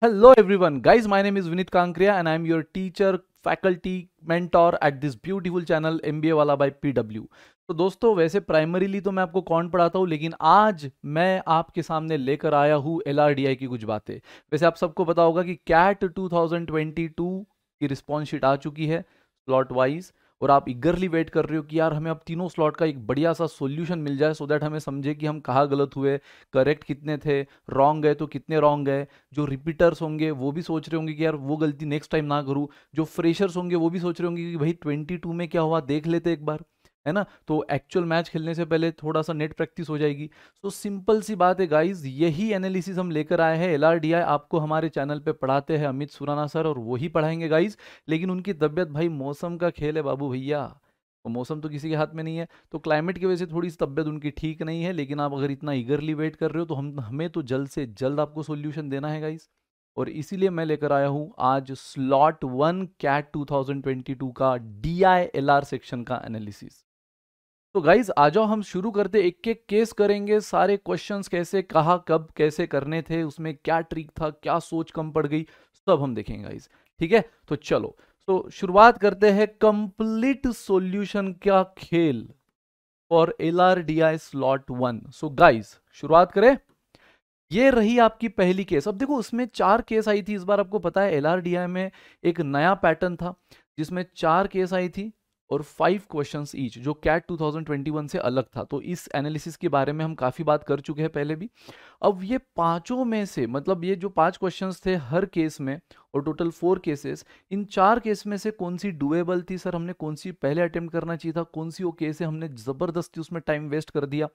Hello everyone, guys. My name is Vinit Kankria, and I'm your teacher, faculty, mentor at this beautiful channel MBA वाला by PW. तो दोस्तों वैसे primarily तो मैं आपको कौन पढ़ाता हूँ लेकिन आज मैं आपके सामने लेकर आया हूँ एल की कुछ बातें वैसे आप सबको पता होगा कि कैट 2022 की रिस्पॉन्स शीट आ चुकी है स्लॉट वाइज और आप इगरली वेट कर रहे हो कि यार हमें अब तीनों स्लॉट का एक बढ़िया सा सोल्यूशन मिल जाए सो दैट हमें समझे कि हम कहाँ गलत हुए करेक्ट कितने थे रॉन्ग गए तो कितने रॉन्ग गए जो रिपीटर्स होंगे वो भी सोच रहे होंगे कि यार वो गलती नेक्स्ट टाइम ना करूँ जो फ्रेशर्स होंगे वो भी सोच रहे होंगे कि भाई ट्वेंटी में क्या हुआ देख लेते एक बार है ना तो एक्चुअल मैच खेलने से पहले थोड़ा सा नेट प्रैक्टिस हो जाएगी सो so, सिंपल सी बात है गाइज यही एनालिसिस हम लेकर आए हैं एल आपको हमारे चैनल पे पढ़ाते हैं अमित सुराना सर और वही पढ़ाएंगे गाइज लेकिन उनकी तबियत भाई मौसम का खेल है बाबू भैया तो मौसम तो किसी के हाथ में नहीं है तो क्लाइमेट की वजह से थोड़ी सी तबियत उनकी ठीक नहीं है लेकिन आप अगर इतना ईगरली वेट कर रहे हो तो हम हमें तो जल्द से जल्द आपको सोल्यूशन देना है गाइज़ और इसीलिए मैं लेकर आया हूं आज स्लॉट वन कैट 2022 का डी सेक्शन का एनालिसिस तो गाइज आ जाओ हम शुरू करते एक एक केस करेंगे सारे क्वेश्चंस कैसे कहा कब कैसे करने थे उसमें क्या ट्रिक था क्या सोच कम पड़ गई सब हम देखेंगे गाइज ठीक है तो चलो तो शुरुआत करते हैं कंप्लीट सॉल्यूशन का खेल for L R D I slot one so guys शुरुआत करें ये रही आपकी पहली केस अब देखो उसमें चार केस आई थी इस बार आपको पता है एल में एक नया पैटर्न था जिसमें चार केस आई थी और फाइव क्वेश्चन ईच जो कैट 2021 से अलग था तो इस एनालिसिस के बारे में हम काफ़ी बात कर चुके हैं पहले भी अब ये पांचों में से मतलब ये जो पांच क्वेश्चन थे हर केस में और टोटल फोर केसेस इन चार केस में से कौन सी डुएबल थी सर हमने कौन सी पहले अटेम्प्ट करना चाहिए था कौन सी वो केस है हमने ज़बरदस्ती उसमें टाइम वेस्ट कर दिया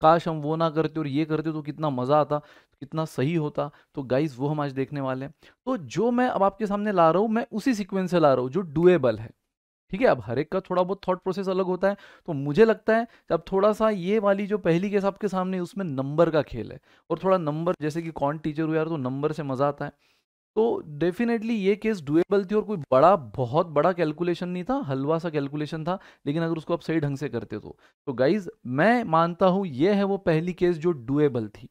काश हम वो ना करते और ये करते तो कितना मज़ा आता कितना सही होता तो गाइज वो हम आज देखने वाले हैं तो जो मैं अब आपके सामने ला रहा हूँ मैं उसी सिक्वेंस से ला रहा हूँ जो डुएबल है ठीक है अब हर एक का थोड़ा बहुत थॉट प्रोसेस अलग होता है तो मुझे लगता है अब थोड़ा सा ये वाली जो पहली केस आपके सामने उसमें नंबर का खेल है और थोड़ा नंबर जैसे कि कौन टीचर हुआ यार तो नंबर से मज़ा आता है तो डेफिनेटली ये केस डुएबल थी और कोई बड़ा बहुत बड़ा कैलकुलेशन नहीं था हलवा सा कैलकुलेशन था लेकिन अगर उसको आप सही ढंग से करते तो तो गाइज मैं मानता हूँ ये है वो पहली केस जो डुएबल थी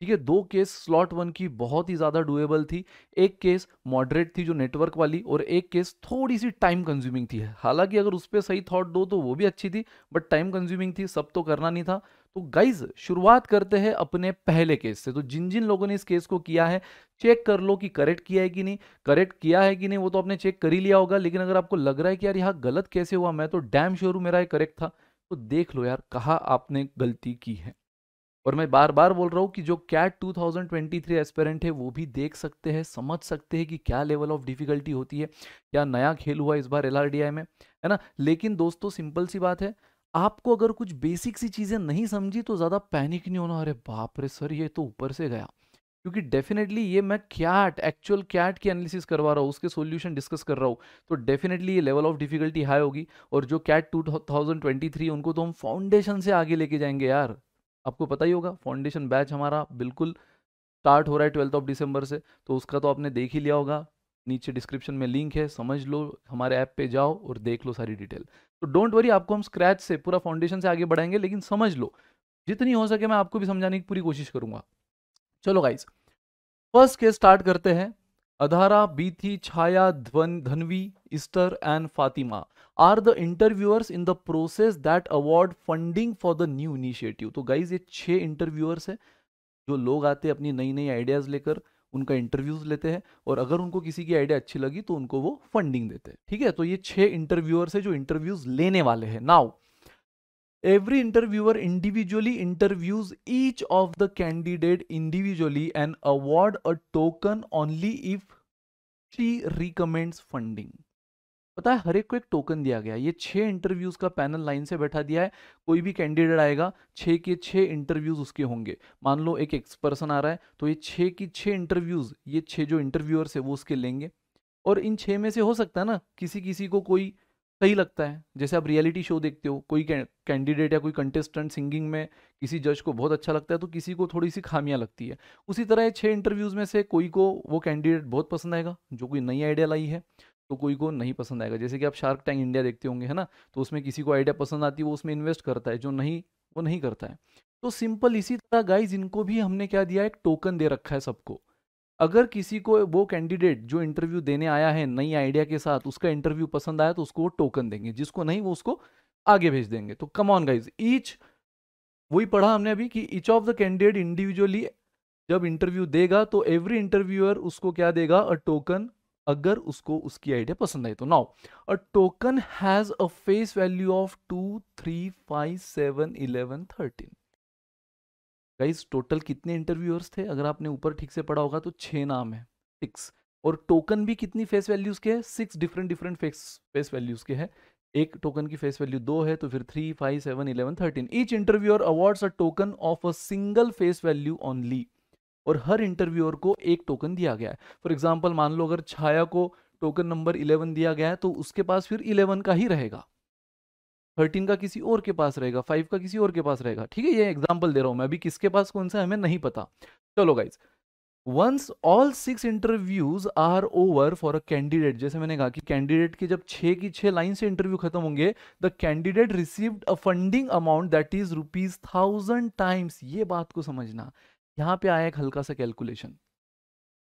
ठीक है दो केस स्लॉट वन की बहुत ही ज़्यादा डुएबल थी एक केस मॉडरेट थी जो नेटवर्क वाली और एक केस थोड़ी सी टाइम कंज्यूमिंग थी हालांकि अगर उस पर सही थॉट दो तो वो भी अच्छी थी बट टाइम कंज्यूमिंग थी सब तो करना नहीं था तो गाइज शुरुआत करते हैं अपने पहले केस से तो जिन जिन लोगों ने इस केस को किया है चेक कर लो कि करेक्ट किया है कि नहीं करेक्ट किया है कि नहीं वो तो आपने चेक कर ही लिया होगा लेकिन अगर आपको लग रहा है कि यार यहाँ गलत कैसे हुआ मैं तो डैम श्योर मेरा ये करेक्ट था तो देख लो यार कहा आपने गलती की है और मैं बार बार बोल रहा हूँ कि जो कैट 2023 एस्पेरेंट है वो भी देख सकते हैं समझ सकते हैं कि क्या लेवल ऑफ डिफिकल्टी होती है क्या नया खेल हुआ इस बार एल में है ना लेकिन दोस्तों सिंपल सी बात है आपको अगर कुछ बेसिक सी चीज़ें नहीं समझी तो ज़्यादा पैनिक नहीं होना अरे बाप रे सर ये तो ऊपर से गया क्योंकि डेफिनेटली ये मैं कैट एक्चुअल कैट की एनालिसिस करवा रहा हूँ उसके सॉल्यूशन डिस्कस कर रहा हूँ तो डेफिनेटली ये लेवल ऑफ डिफिकल्टी हाई होगी और जो कैट 2023 उनको तो हम फाउंडेशन से आगे लेके जाएंगे यार आपको पता ही होगा फाउंडेशन बैच हमारा बिल्कुल स्टार्ट हो रहा है ट्वेल्थ ऑफ दिसंबर से तो उसका तो आपने देख ही लिया होगा नीचे डिस्क्रिप्शन में लिंक है समझ लो हमारे ऐप पे जाओ और देख लो सारी डिटेल तो डोंट वरी आपको हम स्क्रैच से पूरा फाउंडेशन से आगे बढ़ाएंगे लेकिन समझ लो जितनी हो सके मैं आपको भी समझाने की पूरी कोशिश करूंगा चलो गाइज फर्स्ट केस स्टार्ट करते हैं Adhara Beethi Chhaya Dhvan Dhanvi Esther, and Fatima are the interviewers in the process that award funding for the new initiative तो गाइज ये छह इंटरव्यूअर्स है जो लोग आते हैं अपनी नई नई आइडियाज़ लेकर उनका इंटरव्यूज लेते हैं और अगर उनको किसी की आइडिया अच्छी लगी तो उनको वो फंडिंग देते हैं ठीक है तो ये छह इंटरव्यूअर्स है जो इंटरव्यूज लेने वाले हैं now Every interviewer individually interviews each of the candidate individually and award a token only if she recommends funding. पता है हर एक को एक टोकन दिया गया ये छह इंटरव्यूज का पैनल लाइन से बैठा दिया है कोई भी कैंडिडेट आएगा छह के छह इंटरव्यूज उसके होंगे मान लो एक एक्स पर्सन आ रहा है तो ये छह की छह इंटरव्यूज ये छह जो इंटरव्यूअर्स है वो उसके लेंगे और इन छह में से हो सकता है ना किसी किसी को कोई सही लगता है जैसे आप रियलिटी शो देखते हो कोई कैंडिडेट या कोई कंटेस्टेंट सिंगिंग में किसी जज को बहुत अच्छा लगता है तो किसी को थोड़ी सी खामियां लगती है उसी तरह छह छः इंटरव्यूज़ में से कोई को वो कैंडिडेट बहुत पसंद आएगा जो कोई नई आइडिया लाई है तो कोई को नहीं पसंद आएगा जैसे कि आप शार्क टैंक इंडिया देखते होंगे है ना तो उसमें किसी को आइडिया पसंद आती है वो उसमें इन्वेस्ट करता है जो नहीं वो नहीं करता है तो सिंपल इसी तरह गाइज इनको भी हमने क्या दिया एक टोकन दे रखा है सबको अगर किसी को वो कैंडिडेट जो इंटरव्यू देने आया है नई आइडिया के साथ उसका इंटरव्यू पसंद आया तो उसको वो टोकन देंगे जिसको नहीं वो उसको आगे भेज देंगे तो कम ऑन गाइज ईच वही पढ़ा हमने अभी कि each of the candidate individually जब इंटरव्यू देगा तो एवरी इंटरव्यूअर उसको क्या देगा अ टोकन अगर उसको उसकी आइडिया पसंद आई तो now a token has a face value of two three five seven eleven thirteen guys total कितने इंटरव्यूअर्स थे अगर आपने ऊपर ठीक से पढ़ा होगा तो छः नाम है सिक्स और टोकन भी कितनी फेस वैल्यूज़ के है six different different face face values के हैं एक टोकन की फेस वैल्यू दो है तो फिर three five seven eleven thirteen each interviewer awards a token of a single face value only और हर इंटरव्यूअर को एक टोकन दिया गया है फॉर एग्जाम्पल मान लो अगर छाया को टोकन नंबर इलेवन दिया गया है तो उसके पास फिर इलेवन का ही रहेगा थर्टीन का किसी और के पास रहेगा फाइव का किसी और के पास रहेगा ठीक है ये एग्जाम्पल दे रहा हूँ मैं अभी किसके पास कौन सा हमें नहीं पता चलो guys once all six interviews are over for a candidate जैसे मैंने कहा कि कैंडिडेट के जब छः की छः लाइन से इंटरव्यू खत्म होंगे the candidate received a funding amount that is rupees thousand times ये बात को समझना यहाँ पे आया एक हल्का सा कैलकुलेशन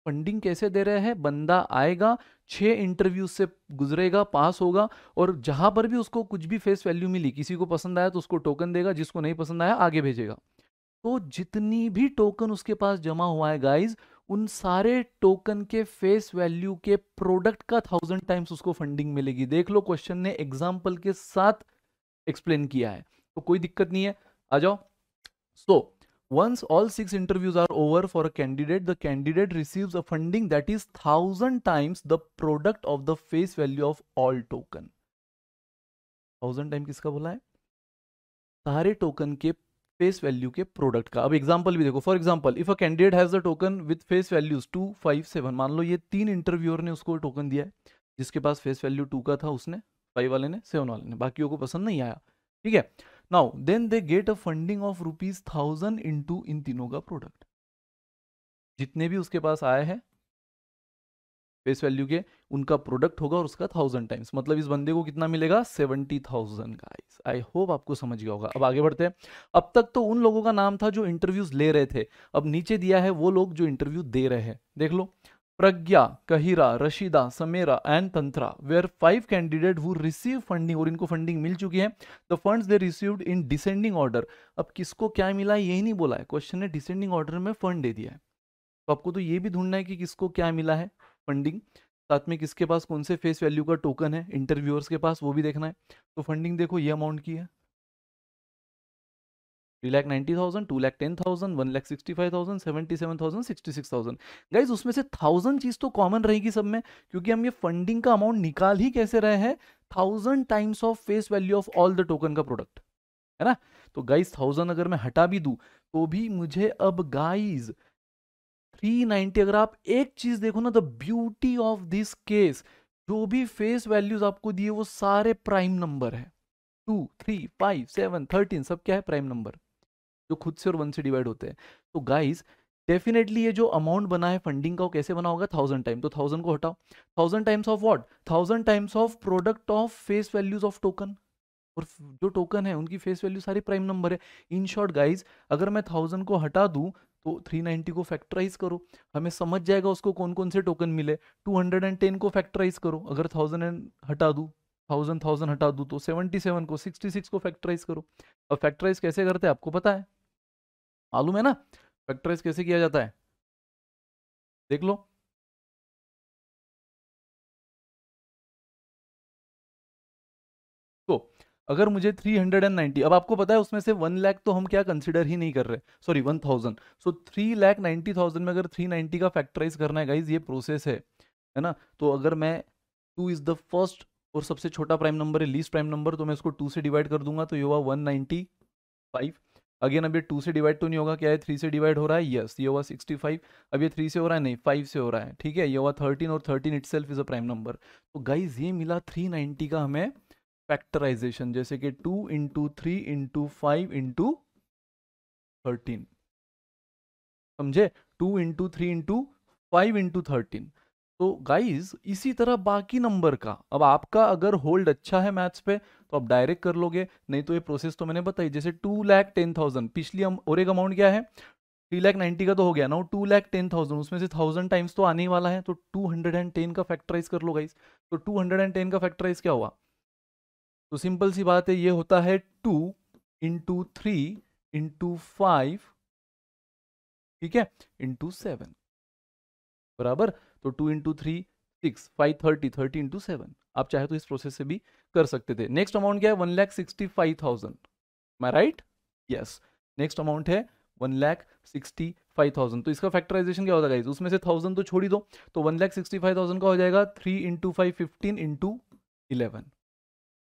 फंडिंग कैसे दे रहे हैं बंदा आएगा छः इंटरव्यू से गुजरेगा पास होगा और जहाँ पर भी उसको कुछ भी फेस वैल्यू मिली किसी को पसंद आया तो उसको टोकन देगा जिसको नहीं पसंद आया आगे भेजेगा तो जितनी भी टोकन उसके पास जमा हुआ है गाइज उन सारे टोकन के फेस वैल्यू के प्रोडक्ट का थाउजेंड टाइम्स उसको फंडिंग मिलेगी देख लो क्वेश्चन ने एग्जाम्पल के साथ एक्सप्लेन किया है तो कोई दिक्कत नहीं है आ जाओ so so, Once all six interviews are over for a candidate, the candidate receives a funding that is thousand times the product of the face value of all token. Thousand time किसका बोला है सारे token के face value के product का अब example भी देखो for example if a candidate has the token with face values two five seven मान लो ये तीन इंटरव्यूअर ने उसको टोकन दिया है जिसके पास फेस वैल्यू टू का था उसने फाइव वाले ने सेवन वाले ने बाकियों को पसंद नहीं आया ठीक है now then they get a funding of rupees thousand two इन तीनों का प्रोडक्ट जितने भी उसके पास आए हैं फेस वैल्यू के उनका प्रोडक्ट होगा और उसका थाउजेंड टाइम्स मतलब इस बंदे को कितना मिलेगा seventy thousand guys I hope आपको समझ गया होगा अब आगे बढ़ते हैं अब तक तो उन लोगों का नाम था जो इंटरव्यूज ले रहे थे अब नीचे दिया है वो लोग जो इंटरव्यू दे रहे हैं देख लो Pragya, Kahira, Rashida, Samira and Tantra were five candidate who received funding और इनको funding मिल चुकी है The funds they received in descending order. अब किसको क्या मिला यही नहीं बोला है क्वेश्चन ने descending order में fund दे दिया है तो आपको तो ये भी ढूंढना है कि किसको क्या मिला है फंडिंग साथ में किसके पास कौन से फेस वैल्यू का टोकन है इंटरव्यूअर्स के पास वो भी देखना है तो फंडिंग देखो ये अमाउंट की है three lakh ninety thousand two lakh ten thousand one lakh sixty five thousand seventy seven thousand sixty six thousand guys उसमें से थाउजेंड चीज़ तो कॉमन रहेगी सब में क्योंकि हम ये फंडिंग का अमाउंट निकाल ही कैसे रहे हैं thousand times of face value of all the token का प्रोडक्ट है ना तो गाइज थाउजेंड अगर मैं हटा भी दू तो भी मुझे अब गाइज थ्री नाइनटी अगर आप एक चीज देखो ना the beauty of this case जो भी फेस वैल्यूज आपको दिए वो सारे प्राइम नंबर है two three five seven thirteen सब क्या है प्राइम नंबर जो खुद से और वन से डिवाइड होते हैं तो गाइज डेफिनेटली ये जो अमाउंट बना है फंडिंग का वो कैसे बना होगा थाउजेंड टाइम तो थाउजेंड को हटाओ thousand times of what thousand times of product of face values of token और जो टोकन है उनकी फेस वैल्यू सारी प्राइम नंबर है इन शॉर्ट गाइज अगर मैं थाउजेंड को हटा दूँ तो 390 को फैक्टराइज करो हमें समझ जाएगा उसको कौन कौन से टोकन मिले 210 को फैक्टराइज करो अगर 1000 हटा दूँ थाउजेंड थाउजेंड हटा दूँ तो सेवेंटी सेवन को सिक्सटी सिक्स को फैक्टराइज करो अब फैक्टराइज कैसे करते हैं आपको पता है मालूम है ना फैक्टराइज कैसे किया जाता है देख लो तो अगर मुझे 390 अब आपको पता है उसमें से वन लाख तो हम क्या कंसिडर ही नहीं कर रहे sorry one thousand so three lakh ninety thousand में अगर 390 का फैक्टराइज करना है गाइज ये प्रोसेस है है ना तो अगर मैं टू इज द फर्स्ट और सबसे छोटा प्राइम नंबर है लीस्ट प्राइम नंबर तो मैं इसको टू से डिवाइड कर दूंगा तो ये हुआ वन नाइन्टी फाइव अगेन अब ये टू से डिवाइड तो नहीं होगा क्या है थ्री से डिवाइड हो रहा है यस ये हुआ सिक्सटी फाइव अब ये थ्री से हो रहा है नहीं फाइव से हो रहा है ठीक है ये हुआ थर्टीन और thirteen it is a prime number तो गाइज ये मिला थ्री नाइन्टी का हमें फैक्टराइजेशन जैसे कि two into three into five into thirteen समझे two into three into five into thirteen तो गाइज इसी तरह बाकी नंबर का अब आपका अगर होल्ड अच्छा है मैथ्स पे तो आप डायरेक्ट कर लोगे नहीं तो ये प्रोसेस तो मैंने बताई जैसे टू लैख टेन थाउजेंड पिछली और एक अमाउंट क्या है थ्री लैख नाइन्टी का तो हो गया ना टू लैख टेन थाउजेंड उसमें से थाउजेंड टाइम्स तो आने वाला है तो टू हंड्रेड एंड टेन का फैक्टराइज कर लो गाइज तो टू हंड्रेड एंड टेन का फैक्टराइज क्या हुआ तो सिंपल सी बात है ये होता है two into three into five ठीक है इंटू सेवन बराबर तो two into three six five thirty thirty into seven आप चाहे तो इस प्रोसेस से भी कर सकते थे नेक्स्ट अमाउंट क्या है one lakh sixty five thousand मैं राइट यस नेक्स्ट अमाउंट है one lakh sixty five thousand तो इसका फैक्टराइजेशन क्या होता है उसमें से थाउजेंड तो छोड़ी दो तो one lakh sixty five thousand का हो जाएगा three into five fifteen into eleven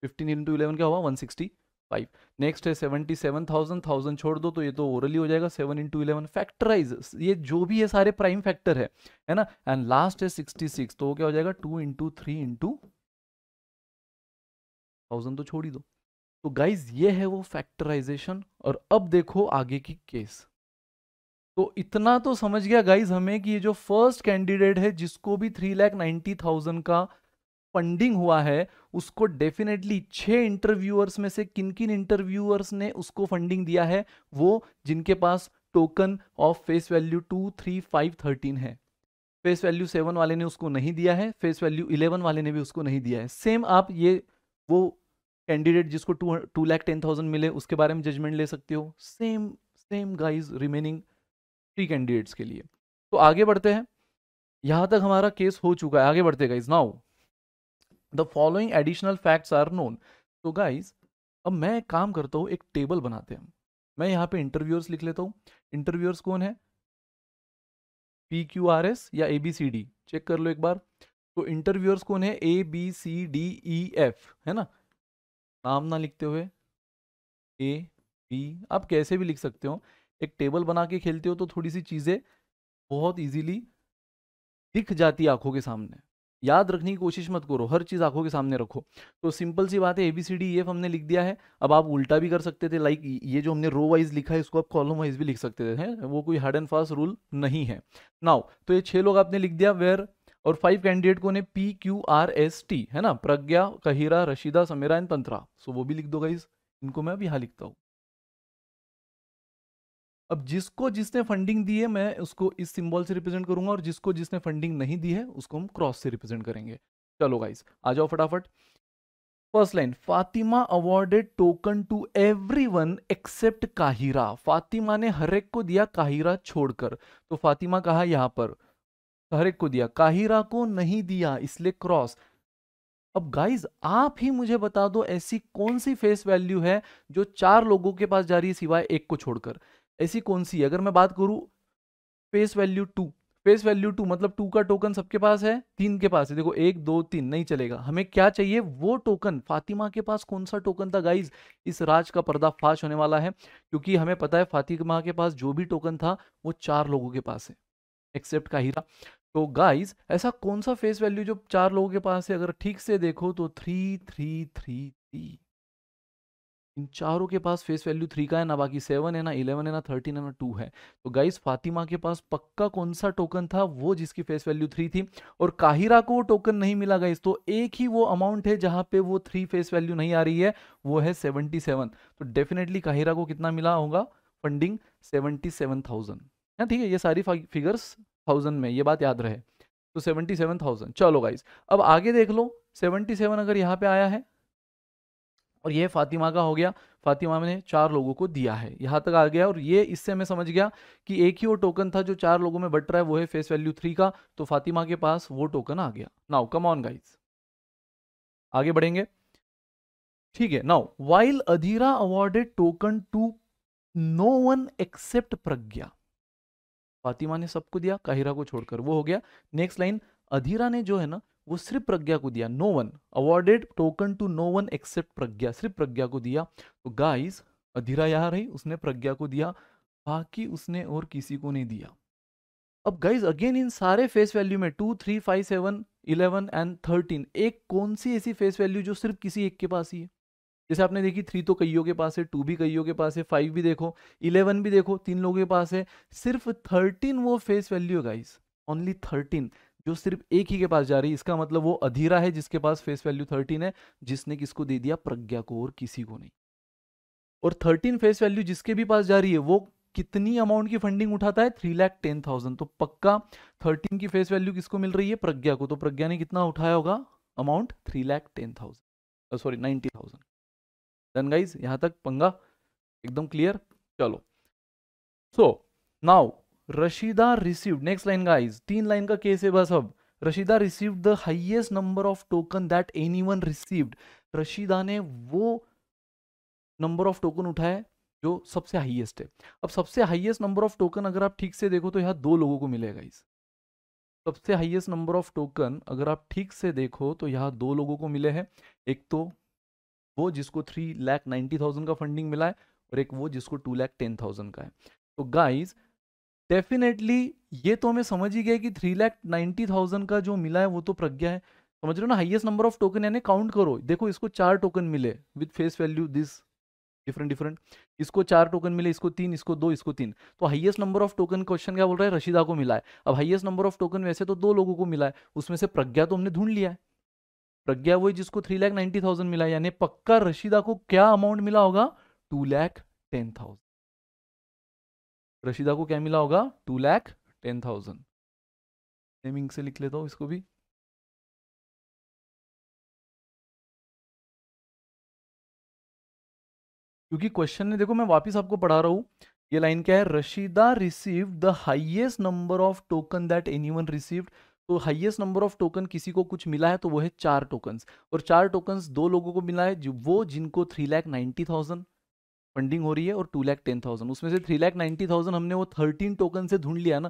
fifteen into eleven क्या हुआ वन सिक्सटी फाइव नेक्स्ट है सेवेंटी सेवन थाउजेंड थाउजेंड छोड़ दो तो ये तो ओरली हो जाएगा सेवन इंटू इलेवन फैक्टराइज ये जो भी है सारे प्राइम फैक्टर है है ना एंड लास्ट है सिक्सटी सिक्स तो क्या हो जाएगा two into three into thousand तो छोड़ ही दो तो गाइज ये है वो फैक्टराइजेशन और अब देखो आगे की केस तो इतना तो समझ गया गाइज हमें कि ये जो फर्स्ट कैंडिडेट है जिसको भी थ्री लैख नाइन्टी थाउजेंड का फंडिंग हुआ है उसको डेफिनेटली छह इंटरव्यूअर्स में से किन किन इंटरव्यूअर्स ने उसको फंडिंग दिया है वो जिनके पास token of face value two three five thirteen है फेस वैल्यू सेवन वाले ने उसको नहीं दिया है फेस वैल्यू इलेवन वाले ने भी उसको नहीं दिया है सेम आप ये वो कैंडिडेट जिसको two two lakh ten thousand मिले उसके बारे में जजमेंट ले सकते हो same same guys remaining three candidates के लिए तो आगे बढ़ते हैं यहाँ तक हमारा केस हो चुका है आगे बढ़ते guys now the following additional facts are known तो गाइज अब मैं काम करता हूँ एक टेबल बनाते हैं मैं यहाँ पे इंटरव्यूअर्स लिख लेता हूँ इंटरव्यूअर्स कौन है पी क्यू आर एस या A B C D check कर लो एक बार तो इंटरव्यूअर्स कौन है A B C D E F है ना नाम ना लिखते हुए ए बी आप कैसे भी लिख सकते हो एक टेबल बना के खेलते हो तो थोड़ी सी चीज़ें बहुत इजीली दिख जाती है आंखों के सामने याद रखने की कोशिश मत करो हर चीज़ आंखों के सामने रखो तो सिंपल सी बात है एबीसीडी एफ e हमने लिख दिया है अब आप उल्टा भी कर सकते थे लाइक ये जो हमने रो वाइज लिखा है इसको आप कॉलम वाइज भी लिख सकते थे वो कोई हार्ड एंड फास्ट रूल नहीं है नाउ तो ये छह लोग आपने लिख दिया वेयर और फाइव कैंडिडेट को ने P Q R S T है ना प्रज्ञा कहिरा रशीदा समेरा एंड तंत्रा सो वो भी लिख दो गाइज इनको मैं अब यहाँ लिखता हूँ अब जिसको जिसने फंडिंग दी है मैं उसको इस सिंबल से रिप्रेजेंट करूंगा और जिसको जिसने फंडिंग नहीं दी है उसको हम क्रॉस से रिप्रेजेंट करेंगे चलो गाइस आ जाओ फटाफट first line Fatima awarded token to everyone except Kahira Fatima ने हर एक को दिया काहिरा छोड़कर तो फातिमा कहा यहां पर हर एक को दिया काहिरा को नहीं दिया इसलिए क्रॉस अब गाइज आप ही मुझे बता दो ऐसी कौन सी फेस वैल्यू है जो चार लोगों के पास जा रही है सिवाय एक को छोड़कर ऐसी कौन सी है अगर मैं बात करूँ face value two face value two मतलब टू का टोकन सबके पास है तीन के पास है देखो एक दो तीन नहीं चलेगा हमें क्या चाहिए वो टोकन फातिमा के पास कौन सा टोकन था गाइज इस राज का पर्दाफाश होने वाला है क्योंकि हमें पता है फातिमा के पास जो भी टोकन था वो चार लोगों के पास है एक्सेप्ट का हीरा तो गाइज ऐसा कौन सा फेस वैल्यू जो चार लोगों के पास है अगर ठीक से देखो तो थ्री थ्री थ्री थ्री इन चारों के पास फेस वैल्यू थ्री का है ना बाकी सेवन है ना इलेवन है ना थर्टीन है ना टू है तो गाइस फातिमा के पास पक्का कौन सा टोकन था वो जिसकी फेस वैल्यू थ्री थी और काहिरा को वो टोकन नहीं मिला गाइस तो एक ही वो अमाउंट है जहां पे वो थ्री फेस वैल्यू नहीं आ रही है वो है सेवनटी सेवन तो डेफिनेटली काहिरा को कितना मिला होगा फंडिंग सेवनटी सेवन है ठीक है ये सारी फिगर्स थाउजेंड में ये बात याद रहे तो सेवनटी सेवन थाउजेंड चलो गाइस अब आगे देख लो सेवनटी सेवन अगर यहाँ पे आया है और ये फातिमा का हो गया फातिमा ने चार लोगों को दिया है यहाँ तक आ गया और ये इससे मैं समझ गया कि एक ही वो टोकन था जो चार लोगों में बट रहा है वो है फेस वैल्यू थ्री का तो फातिमा के पास वो टोकन आ गया नाउ कम ऑन गाइज आगे बढ़ेंगे ठीक है now while Adhira awarded token to no one except Pragya Fatima ने सबको दिया काहिरा को छोड़कर वो हो गया नेक्स्ट लाइन अधीरा ने जो है ना वो सिर्फ प्रज्ञा को दिया no one awarded token to no one except Pragya सिर्फ प्रज्ञा को दिया तो गाइस अधीरा यहाँ रही उसने प्रज्ञा को दिया बाकी उसने और किसी को नहीं दिया अब गाइस अगेन इन सारे फेस वैल्यू में two three five seven eleven and thirteen एक कौन सी ऐसी फेस वैल्यू जो सिर्फ किसी एक के पास ही है जैसे आपने देखी थ्री तो कईयों के पास है टू भी कईयों के पास है फाइव भी देखो इलेवन भी देखो तीन लोगों के पास है सिर्फ थर्टीन वो फेस वैल्यू है गाइज ओनली थर्टीन जो सिर्फ एक ही के पास जा रही है इसका मतलब वो अधीरा है जिसके पास फेस वैल्यू थर्टीन है जिसने किसको दे दिया प्रज्ञा को और किसी को नहीं और थर्टीन फेस वैल्यू जिसके भी पास जा रही है वो कितनी अमाउंट की फंडिंग उठाता है थ्री लैख टेन थाउजेंड तो पक्का थर्टीन की फेस वैल्यू किसको मिल रही है प्रज्ञा को तो प्रज्ञा ने कितना उठाया होगा amount three lakh ten thousand sorry ninety thousand guys यहां तक पंगा एकदम क्लियर चलो so so, now Rashida receive next line का गाइस तीन लाइन का केस है बस अब Rashida received the highest number of token that any one received Rashida ने वो नंबर ऑफ टोकन उठाए जो सबसे हाइएस्ट है अब सबसे हाइएस्ट नंबर ऑफ टोकन अगर आप ठीक से देखो तो यहाँ दो लोगों को मिलेगा इस सबसे हाइएस्ट नंबर ऑफ टोकन अगर आप ठीक से देखो तो यहाँ दो लोगों को मिले हैं एक तो वो जिसको थ्री लैख नाइन्टी थाउजेंड का फंडिंग मिला है और एक वो जिसको टू लैख टेन थाउजेंड का है तो गाइज डेफिनेटली ये तो हमें समझ ही गया कि थ्री लैख नाइन्टी थाउजेंड का जो मिला है वो तो प्रज्ञा है समझ रहे हो ना हाईएस्ट नंबर ऑफ टोकन यानी काउंट करो देखो इसको चार टोकन मिले with face value this different different इसको चार टोकन मिले इसको तीन इसको दो इसको तीन तो highest number of token question क्या बोल रहा है रशीदा को मिला है अब हाईएस्ट नंबर ऑफ टोकन वैसे तो दो लोगों को मिला है उसमें से प्रज्ञा तो हमने ढूंढ लिया है प्रज्ञा वही जिसको थ्री लैख नाइन्टी थाउजेंड मिला यानी पक्का रशीदा को क्या अमाउंट मिला होगा two lakh ten thousand Rashida को क्या मिला होगा two lakh ten thousand naming से लिख लेता हूँ इसको भी क्योंकि क्वेश्चन ने देखो मैं वापस आपको पढ़ा रहा हूं ये लाइन क्या है Rashida receive the highest number of token that any one received तो हाईएस्ट नंबर ऑफ टोकन किसी को कुछ मिला है तो वो है चार टोकन और चार टोकन दो लोगों को मिला है जो वो जिनको three lakh ninety thousand funding हो रही है और टू लैख टेन थाउजेंड उसमें से थ्री लैख नाइन्टी थाउजेंड हमने वो थर्टीन टोकन से ढूंढ लिया ना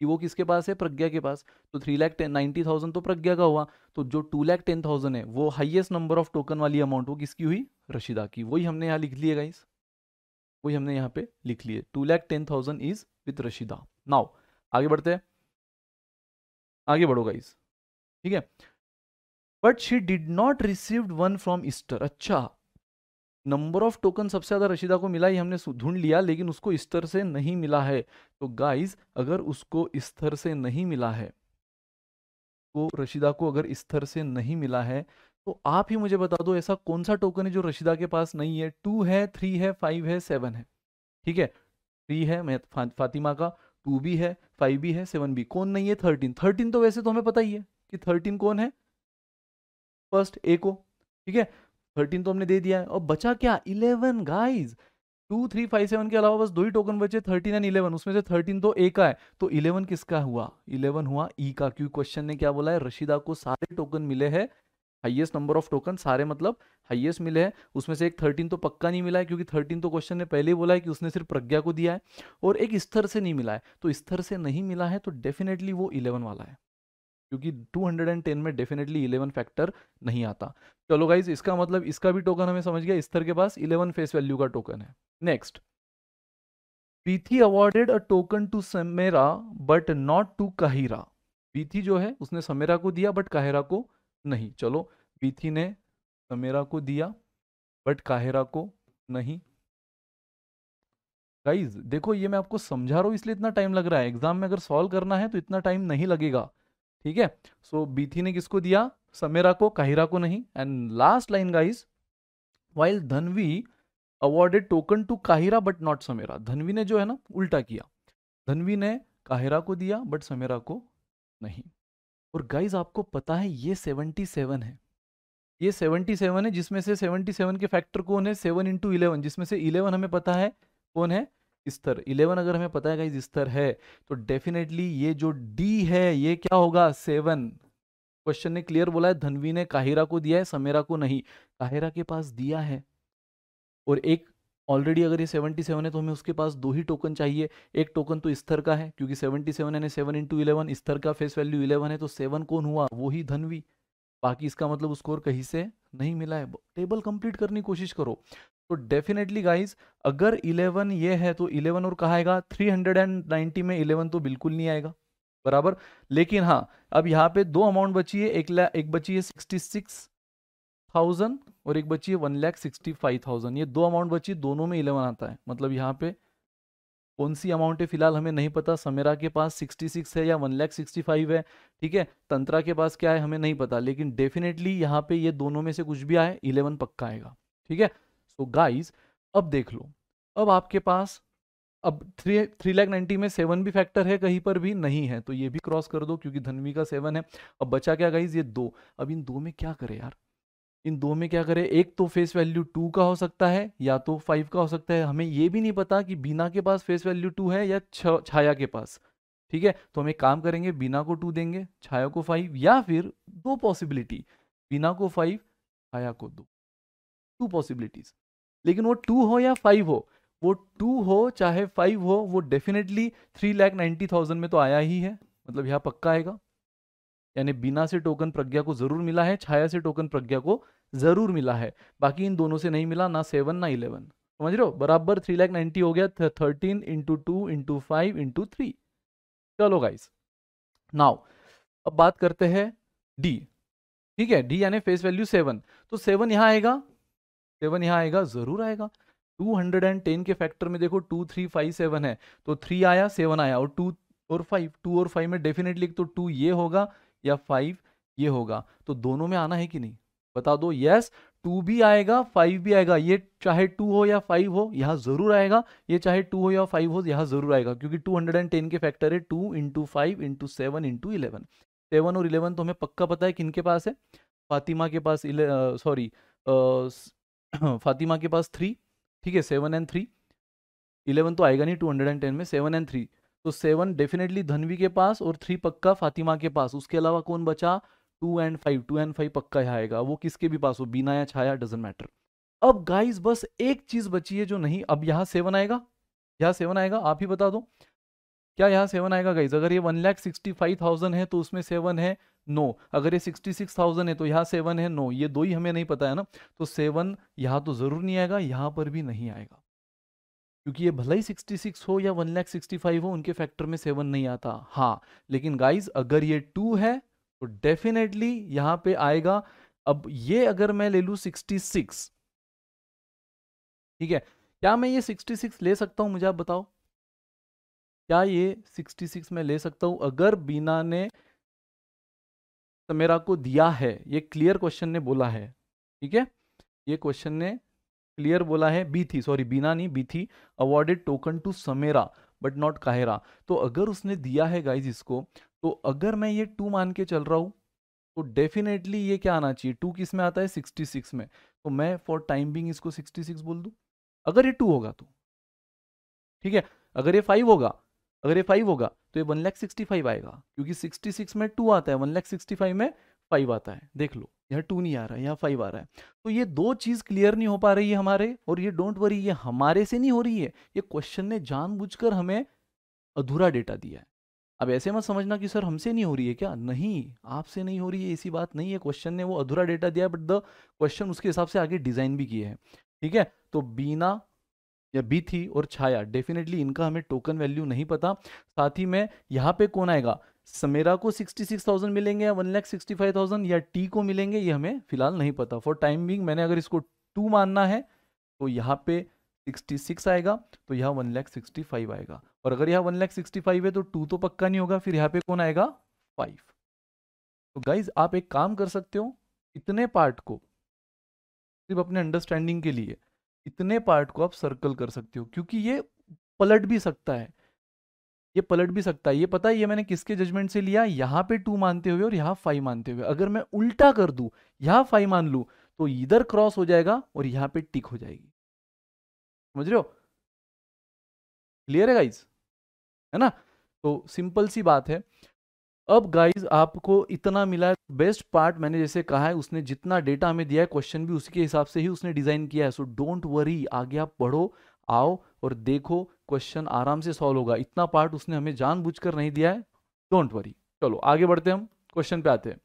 कि वो किसके पास है प्रज्ञा के पास तो थ्री लैख नाइन्टी थाउजेंड तो प्रज्ञा का हुआ तो जो टू लैख टेन थाउजेंड है वो हाइएस्ट नंबर ऑफ टोकन वाली अमाउंट वो किसकी हुई रशीदा की वही हमने यहाँ लिख लिए गाइस वही हमने यहाँ पे लिख लिए two lakh ten thousand is with Rashida now आगे बढ़ते हैं आगे बढ़ो गाइस ठीक है but she did not receive one from Esther अच्छा नंबर ऑफ टोकन सबसे ज़्यादा रशीदा को मिला ही हमने ढूंढ लिया लेकिन उसको इस तरह से नहीं मिला है तो गाइस अगर उसको इस तरह से नहीं मिला है तो रशीदा को अगर इस तरह से नहीं मिला है तो आप ही मुझे बता दो ऐसा कौन सा टोकन है जो रशीदा के पास नहीं है टू है थ्री है फाइव है सेवन है ठीक है थ्री है मैं फा, फातिमा का टू भी है फाइव भी है सेवन भी कौन नहीं है थर्टीन थर्टीन तो वैसे तो हमें पता ही है कि थर्टीन कौन है फर्स्ट ए को ठीक है थर्टीन तो हमने दे दिया है और बचा क्या eleven guys two three five seven के अलावा बस दो ही टोकन बचे थर्टीन एंड इलेवन उसमें से थर्टीन तो ए का है तो इलेवन किसका हुआ इलेवन हुआ ई e का क्योंकि क्वेश्चन ने क्या बोला है रशीदा को सारे टोकन मिले हैं हाईएस्ट नंबर ऑफ टोकन सारे मतलब हाईएस्ट मिले हैं उसमें से एक थर्टीन तो पक्का नहीं मिला है क्योंकि थर्टीन तो क्वेश्चन ने पहले ही बोला है कि उसने सिर्फ प्रज्ञा को दिया है और एक स्तर से नहीं मिला है तो स्तर से नहीं मिला है तो डेफिनेटली वो इलेवन वाला है क्योंकि 210 में डेफिनेटली 11 फैक्टर नहीं आता चलो गाइज इसका मतलब इसका भी टोकन हमें समझ गया इस्थर के पास 11 फेस वैल्यू का टोकन है next Bithi awarded a token to Samera but not to Kahira Bithi जो है उसने समेरा को दिया बट काहिरा को नहीं चलो बीथी ने समेरा को दिया बट काहिरा को नहीं गाइज देखो ये मैं आपको समझा रहा हूँ इसलिए इतना टाइम लग रहा है एग्जाम में अगर सॉल्व करना है तो इतना टाइम नहीं लगेगा ठीक है सो बीथी ने किसको दिया समेरा को काहिरा को नहीं and last line guys while Dhanvi awarded token to Kahira but not Samera Dhanvi ने जो है ना उल्टा किया धनवी ने काहिरा को दिया बट समेरा को नहीं और गाइज आपको पता है ये सेवनटी सेवन है ये सेवनटी सेवन है जिसमें से सेवेंटी सेवन के फैक्टर कौन है सेवन इंटू इलेवन जिसमें से इलेवन हमें पता है कौन है स्तर इलेवन अगर हमें पता है गाइज स्तर है तो डेफिनेटली ये जो डी है ये क्या होगा सेवन क्वेश्चन ने क्लियर बोला है धनवी ने काहिरा को दिया है समेरा को नहीं काहिरा के पास दिया है और एक ऑलरेडी अगर ये सेवेंटी सेवन है तो हमें उसके पास दो ही टोकन चाहिए एक टोकन तो स्तर का है क्योंकि सेवेंटी सेवन यानी सेवन इंटू इलेवन स्तर का फेस वैल्यू इलेवन है तो सेवन कौन हुआ वो ही धनवी बाकी इसका मतलब स्कोर कहीं से नहीं मिला है टेबल कंप्लीट करने की कोशिश करो तो डेफिनेटली गाइज अगर 11 ये है तो 11 और कहा आएगा 390 में 11 तो बिल्कुल नहीं आएगा बराबर लेकिन हाँ अब यहाँ पे दो अमाउंट बची है एक लाख एक बची है सिक्सटी सिक्स थाउजेंड और एक बची है one lakh sixty five thousand ये दो अमाउंट बची दोनों में इलेवन आता है मतलब यहाँ पे कौन सी अमाउंट है फिलहाल हमें नहीं पता समेरा के पास सिक्सटी सिक्स है या वन लैख सिक्सटी फाइव है ठीक है तंत्रा के पास क्या है हमें नहीं पता लेकिन डेफिनेटली यहाँ पे ये दोनों में से कुछ भी आए इलेवन पक्का आएगा ठीक है सो गाइज अब देख लो अब आपके पास अब थ्री थ्री लैख नाइन्टी में सेवन भी फैक्टर है कहीं पर भी नहीं है तो ये भी क्रॉस कर दो क्योंकि धनवी का सेवन है अब बचा क्या गाइज ये दो अब इन दो में क्या करे यार इन दो में क्या करें एक तो फेस वैल्यू टू का हो सकता है या तो फाइव का हो सकता है हमें ये भी नहीं पता कि बीना के पास फेस वैल्यू टू है या छाया के पास ठीक है तो हम एक काम करेंगे बीना को टू देंगे छाया को फाइव या फिर दो पॉसिबिलिटी बीना को फाइव छाया को दो टू पॉसिबिलिटीज लेकिन वो टू हो या फाइव हो वो टू हो चाहे फाइव हो वो definitely three lakh ninety thousand में तो आया ही है मतलब यहाँ पक्का आएगा यानी बिना से टोकन प्रज्ञा को जरूर मिला है छाया से टोकन प्रज्ञा को जरूर मिला है बाकी इन दोनों से नहीं मिला ना सेवन ना इलेवन समझ रहे हो बराबर थ्री लैख नाइन्टी हो गया thirteen into two into five into three चलो गाइस नाउ अब बात करते हैं डी ठीक है डी यानी फेस वैल्यू सेवन तो सेवन यहाँ आएगा सेवन यहाँ आएगा जरूर आएगा 210 के फैक्टर में देखो टू थ्री फाइव सेवन है तो थ्री आया सेवन आया और टू और फाइव टू और फाइव में डेफिनेटली तो टू ये होगा या फाइव ये होगा तो दोनों में आना है कि नहीं बता दो यस टू भी आएगा फाइव भी आएगा ये चाहे टू हो या फाइव हो यहाँ जरूर आएगा ये चाहे टू हो या फाइव हो यहाँ जरूर आएगा क्योंकि टू हंड्रेड एंड टेन के फैक्टर है two into five into seven into eleven seven और इलेवन तो हमें पक्का पता है किन पास है फातिमा के पास सॉरी फातिमा के पास थ्री ठीक है सेवन एंड थ्री इलेवन तो आएगा नहीं टू हंड्रेड एंड टेन में सेवन एंड थ्री तो सेवन डेफिनेटली धनवी के पास और थ्री पक्का फातिमा के पास उसके अलावा कौन बचा two and five two and five पक्का यहाँ आएगा वो किसके भी पास हो बीना या छाया डजेंट मैटर अब गाइज बस एक चीज बची है जो नहीं अब यहाँ सेवन आएगा यहाँ सेवन आएगा आप ही बता दो क्या यहाँ सेवन आएगा गाइज अगर ये one lakh sixty five thousand है तो उसमें सेवन है नो अगर ये सिक्सटी सिक्स थाउजेंड है तो यहाँ सेवन है नो ये दो ही हमें नहीं पता है ना तो सेवन यहाँ तो ज़रूर नहीं आएगा यहाँ पर भी नहीं आएगा क्योंकि ये भले ही सिक्सटी सिक्स हो या वन लैख सिक्सटी फाइव हो उनके फैक्टर में सेवन नहीं आता हाँ लेकिन गाइज अगर ये टू है तो डेफिनेटली यहाँ पे आएगा अब ये अगर मैं ले लू सिक्सटी सिक्स ठीक है क्या मैं ये सिक्सटी सिक्स ले सकता हूँ मुझे आप बताओ क्या ये सिक्सटी सिक्स में ले सकता हूँ अगर बीना ने समेरा तो को दिया है ये क्लियर क्वेश्चन ने बोला है ठीक है ये क्वेश्चन ने क्लियर बोला है बी थी सॉरी बीना नहीं Bithi awarded token to Samera but not Kahira तो अगर उसने दिया है गाइज इसको तो अगर मैं ये टू मान के चल रहा हूँ तो डेफिनेटली ये क्या आना चाहिए टू किस में आता है सिक्सटी सिक्स में तो मैं फॉर टाइम बिंग इसको सिक्सटी सिक्स बोल दूँ अगर ये टू होगा तो ठीक है अगर ये फाइव होगा अगर ये फाइव होगा तो ये वन लैख सिक्सटी फाइव आएगा क्योंकि सिक्सटी सिक्स में टू आता है वन लैख सिक्सटी फाइव में फाइव आता है देख लो यहाँ टू नहीं आ रहा है यहाँ फाइव आ रहा है तो ये दो चीज़ क्लियर नहीं हो पा रही है हमारे और ये डोंट वरी ये हमारे से नहीं हो रही है ये क्वेश्चन ने जानबूझकर हमें अधूरा डेटा दिया है अब ऐसे मत समझना कि सर हमसे नहीं हो रही है क्या नहीं आपसे नहीं हो रही है ऐसी बात नहीं है क्वेश्चन ने वो अधूरा डेटा दिया बट द क्वेश्चन उसके हिसाब से आगे डिजाइन भी किए हैं ठीक है तो बीना या बी थी और छाया डेफिनेटली इनका हमें टोकन वैल्यू नहीं पता साथ ही में यहाँ पे कौन आएगा समेरा को सिक्सटी सिक्स थाउजेंड मिलेंगे या one lakh sixty five thousand या टी को मिलेंगे ये हमें फिलहाल नहीं पता फॉर टाइम बिंग मैंने अगर इसको टू मानना है तो यहाँ पे सिक्सटी सिक्स आएगा तो यहाँ वन लैख सिक्सटी फाइव आएगा और अगर यहाँ वन लैख सिक्सटी फाइव है तो टू तो पक्का नहीं होगा फिर यहाँ पे कौन आएगा फाइव तो गाइज आप एक काम कर सकते हो इतने पार्ट को सिर्फ अपने अंडरस्टैंडिंग के लिए इतने पार्ट को आप सर्कल कर सकते हो क्योंकि ये पलट भी सकता है ये पलट भी सकता है ये पता है ये मैंने किसके जजमेंट से लिया यहाँ पे टू मानते हुए और यहाँ फाइव मानते हुए अगर मैं उल्टा कर दू यहाँ फाइव मान लू तो इधर क्रॉस हो जाएगा और यहाँ पे टिक हो जाएगी समझ रहे हो क्लियर है गाइज है ना तो सिंपल सी बात है अब गाइज आपको इतना मिला है बेस्ट पार्ट मैंने जैसे कहा है उसने जितना डेटा हमें दिया है क्वेश्चन भी उसी के हिसाब से ही उसने डिजाइन किया है सो डोंट वरी आगे आप पढ़ो आओ और देखो क्वेश्चन आराम से सॉल्व होगा इतना पार्ट उसने हमें जानबूझकर नहीं दिया है डोंट वरी चलो आगे बढ़ते हम क्वेश्चन पे आते हैं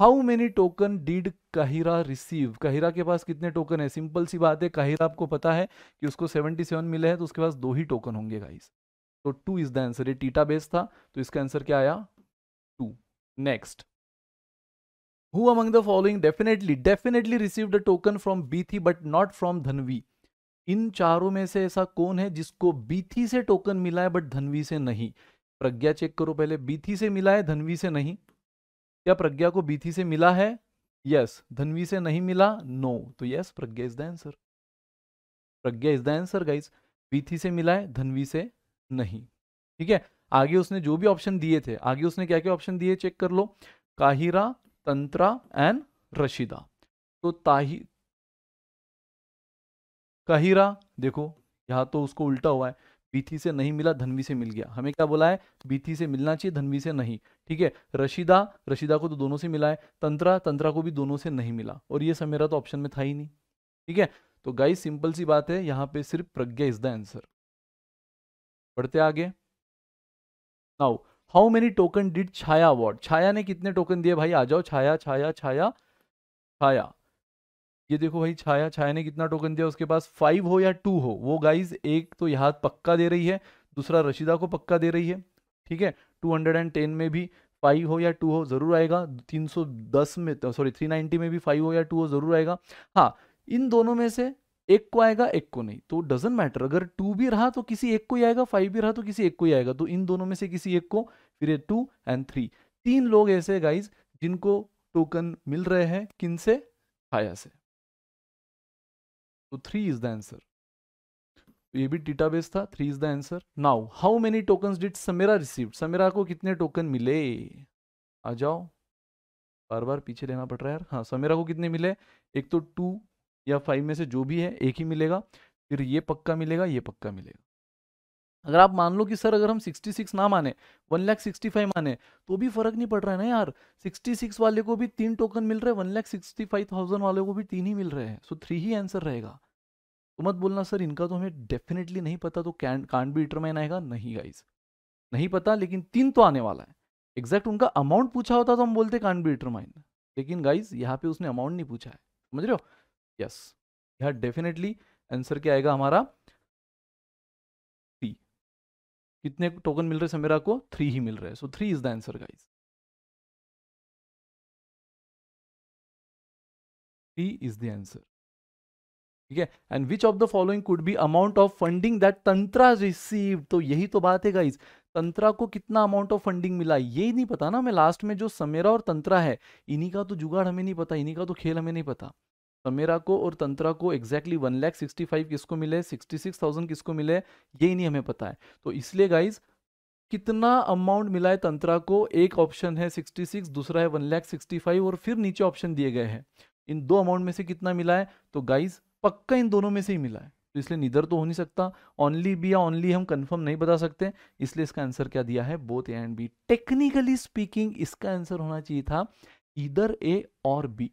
how many token did Kahira receive Kahira के पास कितने टोकन है सिंपल सी बात है कहिरा आपको पता है कि उसको 77 मिले हैं तो उसके पास दो ही टोकन होंगे गाइस तो टू इज द आंसर ये टीटा बेस था तो इसका आंसर क्या आया 2 next who among the following definitely definitely received a token from बीथी but not from Dhanvi इन चारों में से ऐसा कौन है जिसको बीथी से टोकन मिला है बट धनवी से नहीं प्रज्ञा चेक करो पहले बीथी से मिला है धनवी से नहीं क्या प्रज्ञा को बीथी से मिला है यस yes. धनवी से नहीं मिला नो no. तो yes yes, Pragya is the answer Pragya is the answer guys Bithi से मिला है धनवी से नहीं ठीक है आगे उसने जो भी ऑप्शन दिए थे आगे उसने क्या क्या ऑप्शन दिए चेक कर लो काहिरा तंत्रा एंड रशीदा तो ताही काहिरा देखो यहां तो उसको उल्टा हुआ है बीथी से नहीं मिला धनवी से मिल गया हमें क्या बोला है बीथी से मिलना चाहिए धनवी से नहीं ठीक है रशीदा रशीदा को तो दोनों से मिला है तंत्रा तंत्रा को भी दोनों से नहीं मिला और ये समेरा तो ऑप्शन में था ही नहीं ठीक है तो गाइस सिंपल सी बात है यहां पे सिर्फ प्रज्ञा इज द आंसर बढ़ते आगे now how many token did Chhaya award Chhaya ने कितने टोकन दिए भाई आ जाओ छाया छाया छाया छाया ये देखो भाई छाया छाया ने कितना टोकन दिया उसके पास फाइव हो या टू हो वो गाइज एक तो यहाँ पक्का दे रही है दूसरा रशीदा को पक्का दे रही है ठीक है टू हंड्रेड एंड टेन में भी फाइव हो या टू हो ज़रूर आएगा तीन सौ दस में सॉरी थ्री नाइन्टी में भी फाइव हो या टू हो ज़रूर आएगा हाँ इन दोनों में से एक को आएगा एक को नहीं तो डजेंट मैटर अगर टू भी रहा तो किसी एक को ही आएगा फाइव भी रहा तो किसी एक को ही आएगा तो इन दोनों में से किसी एक को फिर टू एंड थ्री तीन लोग ऐसे गाइज जिनको टोकन मिल रहे हैं किन से हाया से तो थ्री इज द आंसर ये भी डेटाबेस था three is the answer now how many token did Samera receive Samera को कितने टोकन मिले आ जाओ बार बार पीछे लेना पड़ रहा है यार हाँ समेरा को कितने मिले एक तो टू या फाइव में से जो भी है एक ही मिलेगा फिर ये पक्का मिलेगा ये पक्का मिलेगा अगर आप मान लो कि सर अगर हम 66 ना माने वन लैख सिक्सटी फाइव माने तो भी फर्क नहीं पड़ रहा है ना यार 66 वाले को भी तीन टोकन मिल रहे हैं one lakh sixty five thousand वाले को भी तीन ही मिल रहे हैं सो थ्री ही आंसर रहेगा तो मत बोलना सर इनका तो हमें डेफिनेटली नहीं पता तो कैंड कांड भी डिटरमाइन आएगा नहीं गाइज नहीं पता लेकिन तीन तो आने वाला है एग्जैक्ट उनका अमाउंट पूछा होता तो हम बोलते कांड भी डिटरमाइन लेकिन गाइज यहाँ पे उसने अमाउंट नहीं पूछा है समझ रहे हो यस यहाँ डेफिनेटली आंसर क्या आएगा हमारा थ्री कितने टोकन मिल रहे समीरा को थ्री ही मिल रहे हैं so three is the answer guys three is the answer ठीक है and which of the following could be amount of funding that Tantra receive तो यही तो बात है गाइज तंत्रा को कितना अमाउंट ऑफ फंडिंग मिला ये नहीं पता ना मैं लास्ट में जो समेरा और तंत्रा है इन्हीं का तो जुगाड़ हमें नहीं पता इन्हीं का तो खेल हमें नहीं पता समेरा को और तंत्रा को exactly one lakh sixty five किसको मिले सिक्सटी सिक्स थाउजेंड किसको मिले ये नहीं हमें पता है तो इसलिए गाइज कितना अमाउंट मिला है तंत्रा को एक ऑप्शन है सिक्सटी सिक्स दूसरा है वन लैख सिक्सटी फाइव और फिर नीचे ऑप्शन दिए गए हैं इन दो अमाउंट में से कितना मिला है तो गाइज पक्का इन दोनों में से ही मिला है तो इसलिए निधर तो हो नहीं सकता ओनली बी या ओनली हम कन्फर्म नहीं बता सकते इसलिए इसका आंसर क्या दिया है both A and B technically speaking इसका आंसर होना चाहिए था इधर ए और बी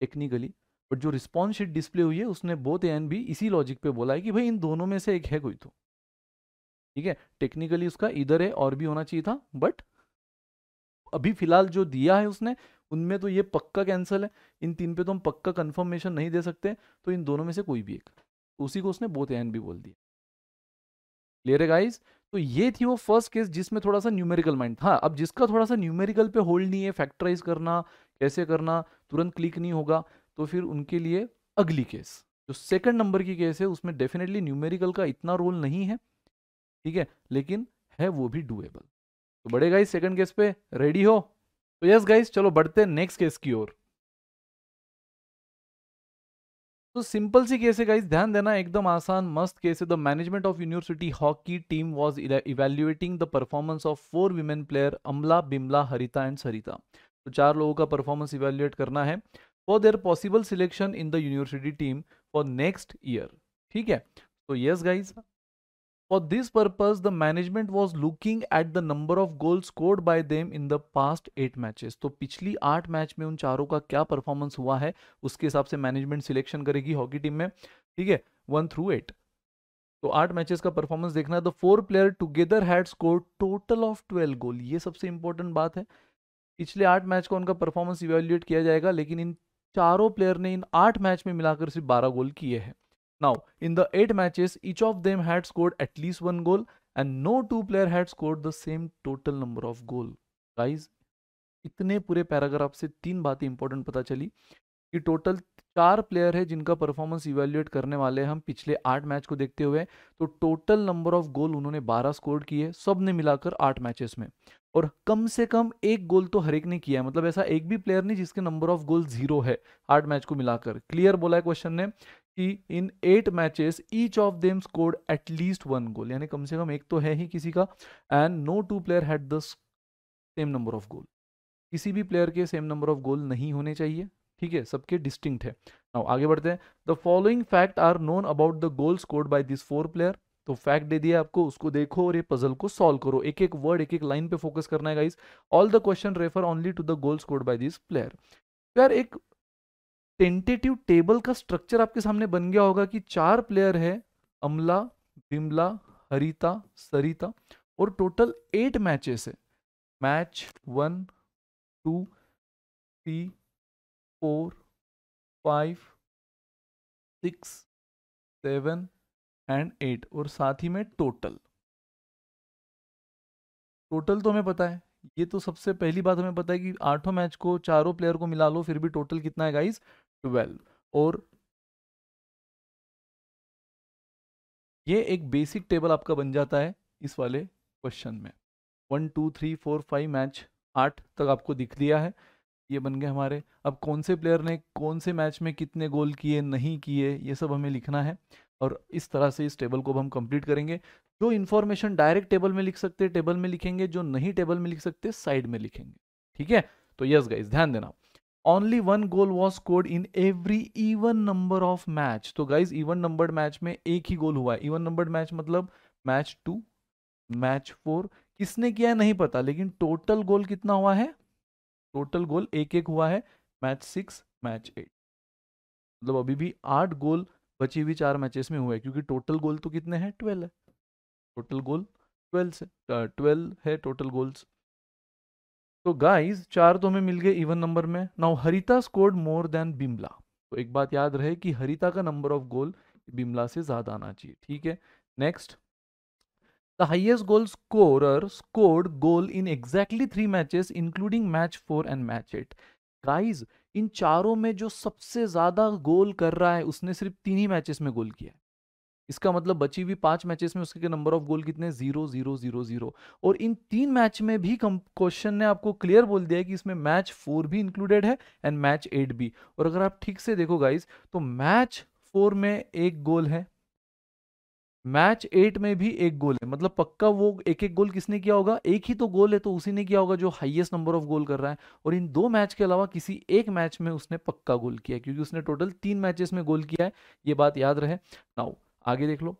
टेक्निकली बट जो रिस्पॉन्स शीट डिस्प्ले हुई है उसने बोथ ए एंड बी इसी लॉजिक पे बोला है कि भाई इन दोनों में से एक है कोई तो ठीक है टेक्निकली उसका इधर है और भी होना चाहिए था बट अभी फिलहाल जो दिया है उसने उनमें तो ये पक्का कैंसिल है इन तीन पे तो हम पक्का कंफर्मेशन नहीं दे सकते तो इन दोनों में से कोई भी एक उसी को उसने बोथ एन भी बोल दिया क्लियर है गाइज तो ये थी वो फर्स्ट केस जिसमें थोड़ा सा न्यूमेरिकल माइंड था हाँ, अब जिसका थोड़ा सा न्यूमेरिकल पे होल्ड नहीं है फैक्टराइज करना कैसे करना तुरंत क्लिक नहीं होगा तो फिर उनके लिए अगली केस जो सेकंड नंबर की केस है उसमें डेफिनेटली न्यूमेरिकल का इतना रोल नहीं है ठीक है लेकिन है वो भी डुएबल तो बड़े गाइस सेकंड केस पे रेडी हो तो यस गाइस चलो बढ़ते हैं नेक्स्ट केस की ओर तो सिंपल सी केस है गाइस ध्यान देना एकदम आसान मस्त केस है the management of university hockey team was evaluating the performance of four women player Amala Bimla Harita and सरिता तो चार लोगों का परफॉर्मेंस इवेल्युएट करना है for their possible selection in the university team for next year ठीक है तो yes guys for this purpose the management was looking at the number of goal scored by them in the past eight matches तो पिछली आठ match में उन चारों का क्या परफॉर्मेंस हुआ है उसके हिसाब से मैनेजमेंट सिलेक्शन करेगी हॉकी टीम में ठीक है वन थ्रू एट तो आठ मैचेस का परफॉर्मेंस देखना है the four player together had score total of twelve goal ये सबसे इंपॉर्टेंट बात है पिछले आठ मैच का उनका परफॉर्मेंस इवेल्यूएट किया जाएगा लेकिन इन चारों प्लेयर ने इन आठ मैच में मिलाकर सिर्फ बारह गोल किए हैं now in the eight matches each of them had scored at least one goal and no two player had scored the same total number of goal guys इतने पूरे पैराग्राफ से तीन बातें इंपॉर्टेंट पता चली कि टोटल चार प्लेयर है जिनका परफॉर्मेंस इवेल्युएट करने वाले हम पिछले आठ मैच को देखते हुए तो टोटल नंबर ऑफ गोल उन्होंने बारह स्कोर किए सब ने मिलाकर आठ मैचेस में और कम से कम एक गोल तो हर एक ने किया है मतलब ऐसा एक भी प्लेयर नहीं जिसके नंबर ऑफ गोल जीरो है आठ मैच को मिलाकर क्लियर बोला है क्वेश्चन ने कि in eight matches each of them scored at least one goal यानी कम से कम एक तो है ही किसी का and no two player had the same number of goal किसी भी प्लेयर के सेम नंबर ऑफ गोल नहीं होने चाहिए ठीक है सबके डिस्टिंक्ट है नाउ आगे बढ़ते हैं the following fact are known about the goal scored by this four player तो फैक्ट दे दिया आपको उसको देखो और ये पजल को सॉल्व करो एक एक वर्ड एक एक लाइन पे फोकस करना है guys all the question refer only to the goal scored by this player यार एक टेंटेटिव टेबल का स्ट्रक्चर आपके सामने बन गया होगा कि चार प्लेयर है अमला बिमला हरिता सरिता और टोटल एट मैचेस है match one two three four five six seven and eight और साथ ही में टोटल टोटल तो हमें पता है ये तो सबसे पहली बात हमें पता है कि आठों मैच को चारों प्लेयर को मिला लो फिर भी टोटल कितना है गाइस ट्वेल्व और ये एक बेसिक टेबल आपका बन जाता है इस वाले क्वेश्चन में one two three four five match आठ तक आपको दिख दिया है ये बन गए हमारे अब कौन से प्लेयर ने कौन से मैच में कितने गोल किए नहीं किए ये सब हमें लिखना है और इस तरह से इस टेबल को अब हम कंप्लीट करेंगे जो इन्फॉर्मेशन डायरेक्ट टेबल में लिख सकते टेबल में लिखेंगे जो नहीं टेबल में लिख सकते साइड में लिखेंगे ठीक है तो यस गाइज ध्यान देना only one goal was scored in every even number of match तो गाइज इवन नंबर्ड मैच में एक ही गोल हुआ है इवन नंबर्ड मैच मतलब मैच टू मैच फोर किसने किया है नहीं पता लेकिन टोटल गोल कितना हुआ है टोटल गोल एक एक हुआ है मैच सिक्स मैच एट मतलब अभी भी आठ गोल बची हुई चार मैचेस में हुए क्योंकि टोटल गोल तो कितने हैं ट्वेल्व है टोटल गोल ट्वेल्व से ट्वेल्व है टोटल गोल्स तो गाइस चार तो हमें मिल गए इवन नंबर में now Harita scored more than Bimla तो एक बात याद रहे कि हरिता का नंबर ऑफ गोल बिमला से ज़्यादा आना चाहिए ठीक है next The highest goal scorer scored goal in exactly three matches, including match four and match eight. Guys, इन चारों में जो सबसे ज्यादा गोल कर रहा है उसने सिर्फ तीन ही मैचेस में गोल किया है इसका मतलब बची हुई पांच मैचेस में उसके नंबर ऑफ गोल कितने जीरो जीरो जीरो जीरो और इन तीन मैच में भी क्वेश्चन ने आपको क्लियर बोल दिया है कि इसमें मैच फोर भी इंक्लूडेड है एंड मैच एट भी और अगर आप ठीक से देखो गाइज तो मैच फोर में एक गोल है मैच एट में भी एक गोल है मतलब पक्का वो एक एक गोल किसने किया होगा एक ही तो गोल है तो उसी ने किया होगा जो हाईएस्ट नंबर ऑफ गोल कर रहा है और इन दो मैच के अलावा किसी एक मैच में उसने पक्का गोल किया क्योंकि उसने टोटल तीन मैचेस में गोल किया है ये बात याद रहे नाउ आगे देख लो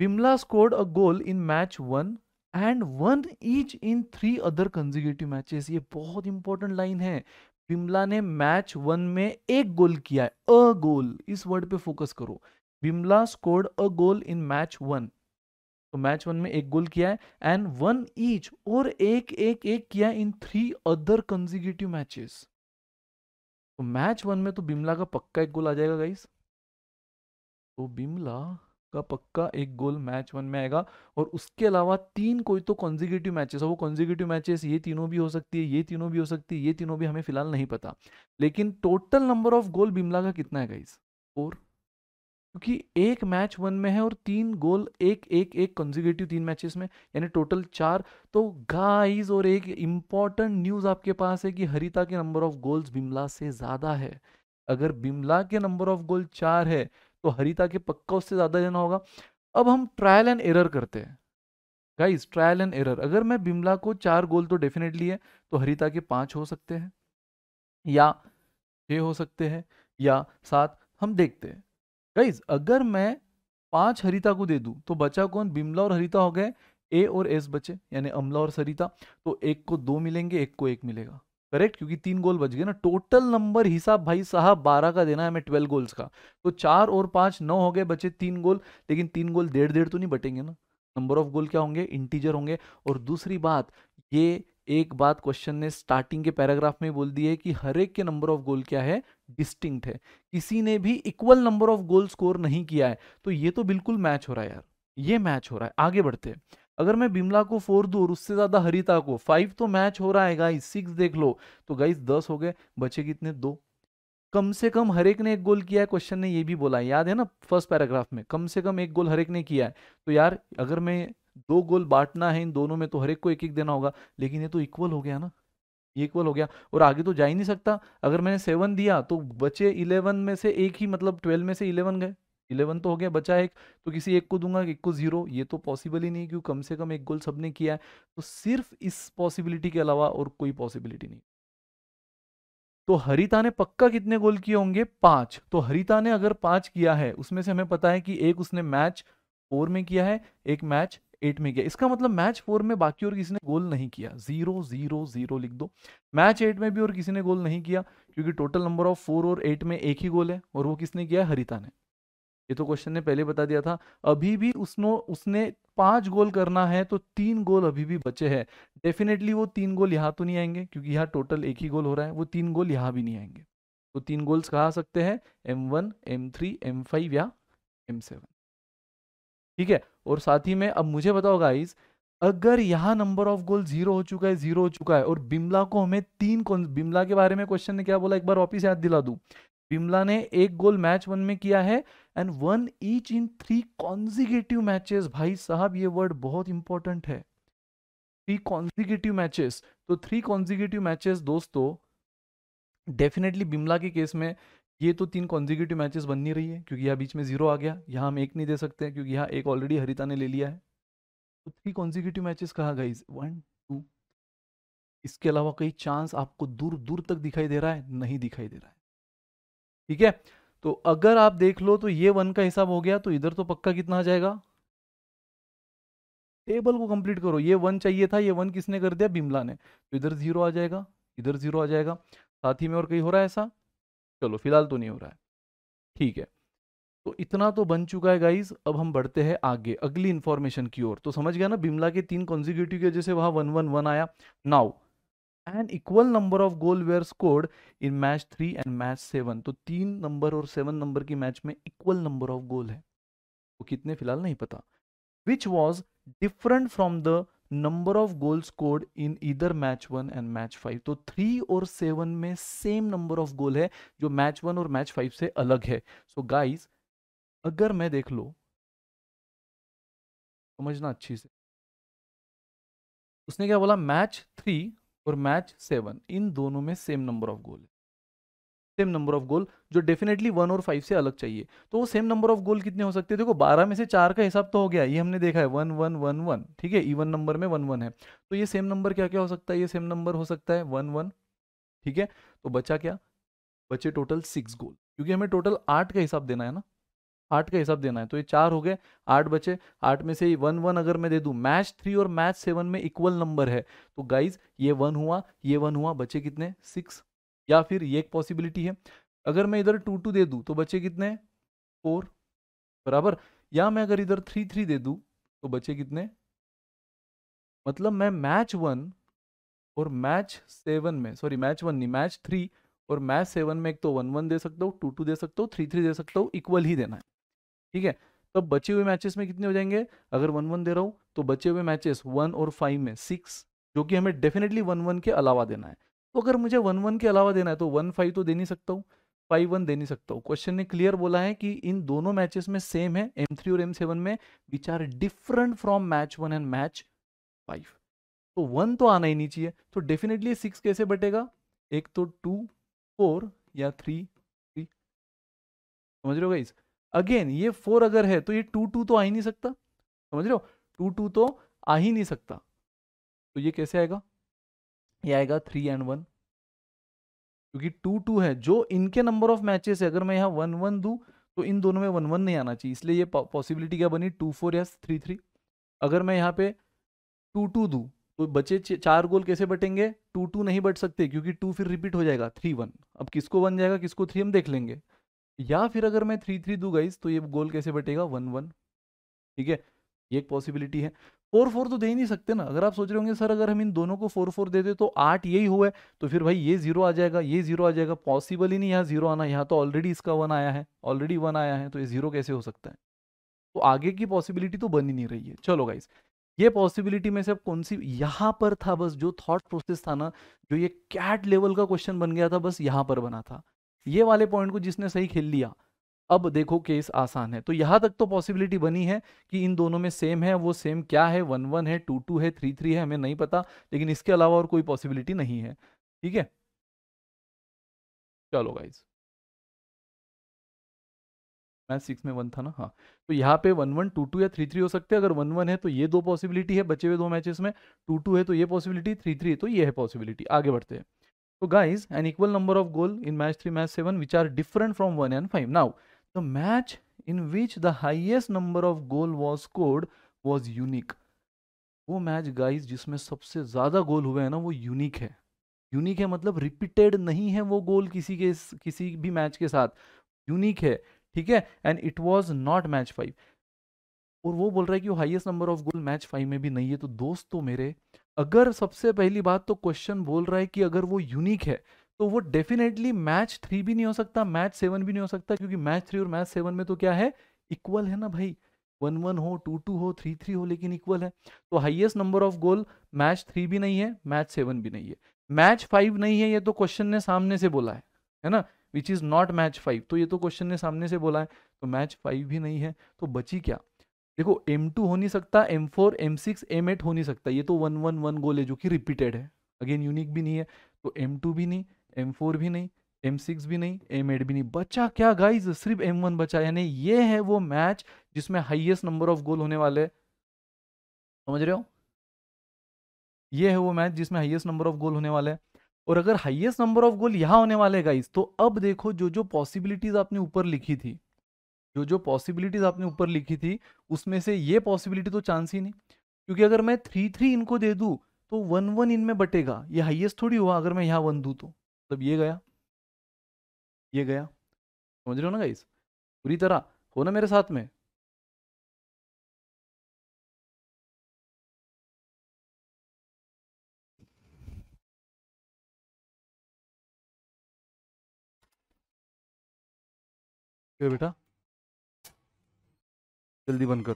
Vimla scored a goal in match one and one each in three other consecutive matches ये बहुत इंपॉर्टेंट लाइन है विमला ने मैच वन में एक गोल किया है अ गोल इस वर्ड पे फोकस करो Bimla scored a goal in match one तो मैच वन में एक गोल किया है एंड वन ईच और एक एक एक किया in three other consecutive matches तो मैच वन में तो बिमला का पक्का एक गोल आ जाएगा गाइस तो बिमला का पक्का एक गोल मैच वन में आएगा और उसके अलावा तीन कोई तो कॉन्जिक्यूटिव मैचेस वो कॉन्जिक्यूटिव मैचेस ये तीनों भी हो सकती है ये तीनों भी हो सकती है ये तीनों भी हमें फिलहाल नहीं पता लेकिन total number of goal Bimla का कितना है गाइस फोर क्योंकि एक मैच वन में है और तीन गोल एक एक एक कंजिकेटिव तीन मैचेस में यानी टोटल चार तो गाइस और एक इम्पॉर्टेंट न्यूज़ आपके पास है कि हरिता के नंबर ऑफ गोल्स बिमला से ज़्यादा है अगर बिमला के नंबर ऑफ गोल चार है तो हरिता के पक्का उससे ज़्यादा लेना होगा अब हम ट्रायल एंड एरर करते हैं गाइज ट्रायल एंड एरर अगर मैं बिमला को चार गोल तो डेफिनेटली है तो हरिता के पाँच हो सकते हैं या छः हो सकते हैं या सात हम देखते हैं गाइज अगर मैं पांच हरिता को दे दूं तो बचा कौन बिमला और हरिता हो गए ए और एस बचे यानी अमला और सरिता तो एक को दो मिलेंगे एक को एक मिलेगा करेक्ट क्योंकि तीन गोल बच गए ना टोटल नंबर हिसाब भाई साहब बारह का देना है हमें ट्वेल्व गोल्स का तो चार और पांच नौ हो गए बचे तीन गोल लेकिन तीन गोल डेढ़ डेढ़ तो नहीं बटेंगे ना नंबर ऑफ गोल क्या होंगे इंटीजर होंगे और दूसरी बात ये एक बात क्वेश्चन ने स्टार्टिंग के पैराग्राफ में बोल दी है कि हर एक के नंबर ऑफ गोल क्या है डिस्टिंक्ट है किसी ने भी equal number of goal score नहीं किया है तो ये तो बिल्कुल मैच हो रहा है यार ये मैच हो रहा है आगे बढ़ते हैं अगर मैं बिमला को फोर दू और उससे ज़्यादा हरिता को फाइव तो मैच हो रहा है गाइस सिक्स देख लो तो गाइस दस हो गए बचे कितने दो कम से कम हर एक ने एक गोल किया है क्वेश्चन ने ये भी बोला है याद है ना फर्स्ट पैराग्राफ में कम से कम एक गोल हर एक ने किया है तो यार अगर मैं दो गोल बांटना है इन दोनों में तो हर एक को एक एक देना होगा लेकिन ये तो इक्वल हो गया ना ये इक्वल हो गया और आगे तो जा ही नहीं सकता अगर मैंने सेवन दिया तो बचे इलेवन में से एक ही मतलब ट्वेल्व में से इलेवन गए इलेवन तो हो गया बचा एक तो किसी एक को दूंगा एक को जीरो ये तो पॉसिबल ही नहीं क्योंकि कम से कम एक गोल सबने किया है तो सिर्फ इस पॉसिबिलिटी के अलावा और कोई पॉसिबिलिटी नहीं तो हरिता ने पक्का कितने गोल किए होंगे पांच तो हरिता ने अगर पांच किया है उसमें से हमें पता है कि एक उसने मैच फोर में किया है एक मैच एट में गया इसका मतलब मैच फोर में बाकी और किसी ने गोल नहीं किया जीरो जीरो जीरो लिख दो मैच एट में भी और किसी ने गोल नहीं किया क्योंकि टोटल नंबर ऑफ फोर और एट में एक ही गोल है और वो किसने किया हरिता ने ये तो क्वेश्चन ने पहले बता दिया था अभी भी उसने उसने पांच गोल करना है तो तीन गोल अभी भी बचे हैं डेफिनेटली वो तीन गोल यहाँ तो नहीं आएंगे क्योंकि यहाँ टोटल एक ही गोल हो रहा है वो तीन गोल यहाँ भी नहीं आएंगे तो तीन गोल्स कहा सकते हैं M one M three M five या एम सेवन ठीक है और साथ ही में अब मुझे बताओ गाइज अगर यहाँ नंबर ऑफ गोल जीरो हो चुका है जीरो हो चुका है और बिमला को हमें तीन बिमला के बारे में क्वेश्चन ने क्या बोला एक बार वापिस याद दिला दू बिमला ने एक गोल मैच वन में किया है and one each in three consecutive matches भाई साहब ये वर्ड बहुत इंपॉर्टेंट है थ्री कॉन्जिगेटिव मैचेस तो थ्री कॉन्जिगेटिव मैचेस दोस्तों डेफिनेटली बिमला के केस में ये तो तीन कॉन्जिक्यूटिव मैचेस बन नहीं रही है क्योंकि यहाँ बीच में जीरो आ गया यहाँ हम एक नहीं दे सकते क्योंकि यहाँ एक ऑलरेडी हरिता ने ले लिया है तो थ्री कॉन्जिक्यूटिव मैचेस कहा गई वन टू इसके अलावा कई चांस आपको दूर दूर तक दिखाई दे रहा है नहीं दिखाई दे रहा है ठीक है तो अगर आप देख लो तो ये वन का हिसाब हो गया तो इधर तो पक्का कितना आ जाएगा टेबल को कंप्लीट करो ये वन चाहिए था ये वन किसने कर दिया बिमला ने तो इधर जीरो आ जाएगा इधर जीरो आ जाएगा साथ ही में और कहीं हो रहा है ऐसा चलो फिलहाल तो नहीं हो रहा है ठीक है तो इतना तो बन चुका है गाइज अब हम बढ़ते हैं आगे अगली इन्फॉर्मेशन की ओर तो समझ गया ना बिमला के तीन कॉन्जिक्यूटिव की वजह से वहां वन वन वन आया now an equal number of goal were scored in match three and match seven तो तीन नंबर और सेवन नंबर की मैच में इक्वल नंबर ऑफ गोल है वो तो कितने फिलहाल नहीं पता which was different from the number of goal scored in इधर match one and match five तो थ्री और सेवन में सेम नंबर ऑफ गोल है जो मैच वन और मैच फाइव से अलग है सो so गाइस अगर मैं देख लो समझना अच्छी से उसने क्या बोला मैच थ्री और मैच सेवन इन दोनों में सेम नंबर ऑफ गोल है सेम नंबर ऑफ गोल जो डेफिनेटली वन और फाइव से अलग चाहिए तो वो सेम नंबर ऑफ गोल कितने हो सकते हैं देखो बारह में से चार का हिसाब तो हो गया ये हमने देखा है वन वन वन वन ठीक है इवन नंबर में वन वन है तो ये सेम नंबर क्या क्या हो सकता है ये सेम नंबर हो सकता है वन वन ठीक है तो बचा क्या बचे टोटल सिक्स गोल क्योंकि हमें टोटल आठ का हिसाब देना है ना आठ का हिसाब देना है तो ये चार हो गए आठ बचे आठ में से वन वन अगर मैं दे दूं मैच थ्री और मैच सेवन में इक्वल नंबर है तो गाइज ये वन हुआ ये वन हुआ बचे कितने सिक्स या फिर ये एक पॉसिबिलिटी है अगर मैं इधर टू टू दे दूँ तो बचे कितने फोर बराबर या मैं अगर इधर थ्री थ्री दे दूँ तो बचे कितने मतलब मैं मैच वन और मैच सेवन में सॉरी मैच वन नहीं मैच थ्री और मैच सेवन में एक तो वन वन दे सकता हूँ टू टू दे सकता हूँ थ्री थ्री दे सकता हूँ इक्वल ही देना है ठीक है तो बचे हुए मैचेस में कितने हो जाएंगे अगर वन वन दे रहा हूँ तो बचे हुए मैचेस वन और फाइव में सिक्स जो कि हमें डेफिनेटली वन वन के अलावा देना है तो अगर मुझे वन वन के अलावा देना है तो वन फाइव तो दे नहीं सकता हूँ फाइव वन दे नहीं सकता हूँ क्वेश्चन ने क्लियर बोला है कि इन दोनों मैचेस में सेम है एम थ्री और एम सेवन में which are different from match one and match five तो वन तो आना ही नहीं चाहिए तो डेफिनेटली सिक्स कैसे बटेगा एक तो टू फोर या थ्री थ्री समझ रहे हो गाइज अगेन ये फोर अगर है तो ये टू टू तो आ ही नहीं सकता समझ रहे हो टू टू तो आ ही नहीं सकता तो ये कैसे आएगा ये आएगा थ्री एंड वन क्योंकि टू टू है जो इनके नंबर ऑफ मैचेस है अगर मैं यहाँ वन वन दू तो इन दोनों में वन वन नहीं आना चाहिए इसलिए ये पॉसिबिलिटी क्या बनी टू फोर या थ्री थ्री अगर मैं यहाँ पे टू टू दू तो बचे चार गोल कैसे बटेंगे टू टू नहीं बट सकते क्योंकि टू फिर रिपीट हो जाएगा थ्री वन अब किसको बन जाएगा किसको थ्री हम देख लेंगे या फिर अगर मैं थ्री थ्री दू गाइज तो ये गोल कैसे बटेगा वन वन ठीक है ये एक पॉसिबिलिटी है फोर फोर तो दे ही नहीं सकते ना अगर आप सोच रहे होंगे सर अगर हम इन दोनों को फोर फोर दे दे तो आठ यही हुआ है तो फिर भाई ये जीरो आ जाएगा ये जीरो आ जाएगा पॉसिबल ही नहीं यहाँ जीरो आना यहाँ तो ऑलरेडी इसका वन आया है ऑलरेडी वन आया है तो ये जीरो कैसे हो सकता है तो आगे की पॉसिबिलिटी तो बन ही नहीं रही है चलो गाइस ये पॉसिबिलिटी में से अब कौन सी यहाँ पर था बस जो थॉट प्रोसेस था ना जो ये कैट लेवल का क्वेश्चन बन गया था बस यहाँ पर बना था ये वाले पॉइंट को जिसने सही खेल लिया अब देखो केस आसान है तो यहां तक तो पॉसिबिलिटी बनी है कि इन दोनों में सेम है वो सेम क्या है वन वन है टू टू है थ्री थ्री है हमें नहीं पता लेकिन इसके अलावा और कोई पॉसिबिलिटी नहीं है ठीक है चलो गाइज मैथ सिक्स में वन था ना हाँ तो यहाँ पे वन वन टू टू या थ्री थ्री हो सकते हैं अगर वन वन है तो ये दो पॉसिबिलिटी है बचे हुए दो मैचेस में टू टू है तो ये पॉसिबिलिटी थ्री थ्री है तो ये है पॉसिबिलिटी आगे बढ़ते हैं तो guys an equal number of goal in match three match seven which are different from one and five now the match in which the highest number of goal was scored was unique वो match guys जिसमें सबसे ज़्यादा गोल हुए हैं ना वो unique है unique है मतलब रिपीटेड नहीं है वो गोल किसी के किसी भी मैच के साथ यूनिक है ठीक है and it was not match five और वो बोल रहा है कि वो highest number of goal match five में भी नहीं है तो दोस्तों तो मेरे अगर सबसे पहली बात तो क्वेश्चन बोल रहा है कि अगर वो यूनिक है तो वो डेफिनेटली मैच थ्री भी नहीं हो सकता मैच सेवन भी नहीं हो सकता क्योंकि मैच थ्री और मैच सेवन में तो क्या है इक्वल है ना भाई वन वन हो टू टू हो थ्री थ्री हो लेकिन इक्वल है तो highest number of goal match three भी नहीं है मैच सेवन भी नहीं है मैच फाइव नहीं है ये तो क्वेश्चन ने सामने से बोला है है ना which is not match five तो ये तो क्वेश्चन ने सामने से बोला है तो मैच फाइव भी नहीं है तो बची क्या देखो एम टू हो नहीं सकता M four M six M eight हो नहीं सकता ये तो वन वन वन गोल है जो कि रिपीटेड है अगेन यूनिक भी नहीं है तो एम टू भी नहीं एम फोर भी नहीं एम सिक्स भी नहीं एम एट भी नहीं बचा क्या गाइज सिर्फ एम वन बचा यानी ये है वो मैच जिसमें हाइएस्ट नंबर ऑफ गोल होने वाले समझ रहे हो ये है वो मैच जिसमें हाइएस्ट नंबर ऑफ गोल होने वाले और अगर हाइएस्ट नंबर ऑफ गोल यहाँ होने वाले गाइज तो अब देखो जो जो पॉसिबिलिटीज आपने ऊपर लिखी थी जो जो पॉसिबिलिटीज आपने ऊपर लिखी थी उसमें से ये पॉसिबिलिटी तो चांस ही नहीं क्योंकि अगर मैं थ्री थ्री इनको दे दूँ तो वन वन इनमें बटेगा ये हाइएस्ट थोड़ी हुआ अगर मैं यहाँ वन दूँ तो मतलब ये गया ये गया समझ रहे हो ना गाइस पूरी तरह हो ना मेरे साथ में बेटा जल्दी बंद कर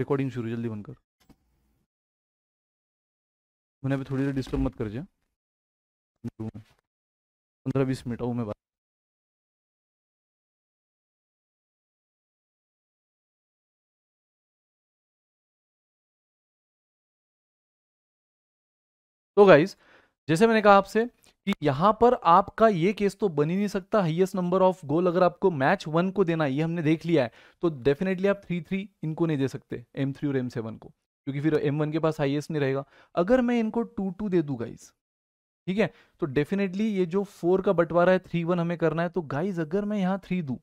रिकॉर्डिंग शुरू जल्दी बंद कर मैंने अभी थोड़ी देर डिस्टर्ब मत कर जा पंद्रह बीस मिनट आऊँ मैं बात तो गाइज जैसे मैंने कहा आपसे कि यहाँ पर आपका ये केस तो बन ही नहीं सकता हाईएस्ट नंबर ऑफ गोल अगर आपको मैच वन को देना ये हमने देख लिया है तो डेफिनेटली आप थ्री थ्री इनको नहीं दे सकते एम थ्री और एम सेवन को क्योंकि फिर एम वन के पास हाइएस्ट नहीं रहेगा अगर मैं इनको टू टू दे दू गाइज ठीक है तो डेफिनेटली ये जो फोर का बंटवारा है थ्री वन हमें करना है तो गाइज अगर मैं यहाँ थ्री दू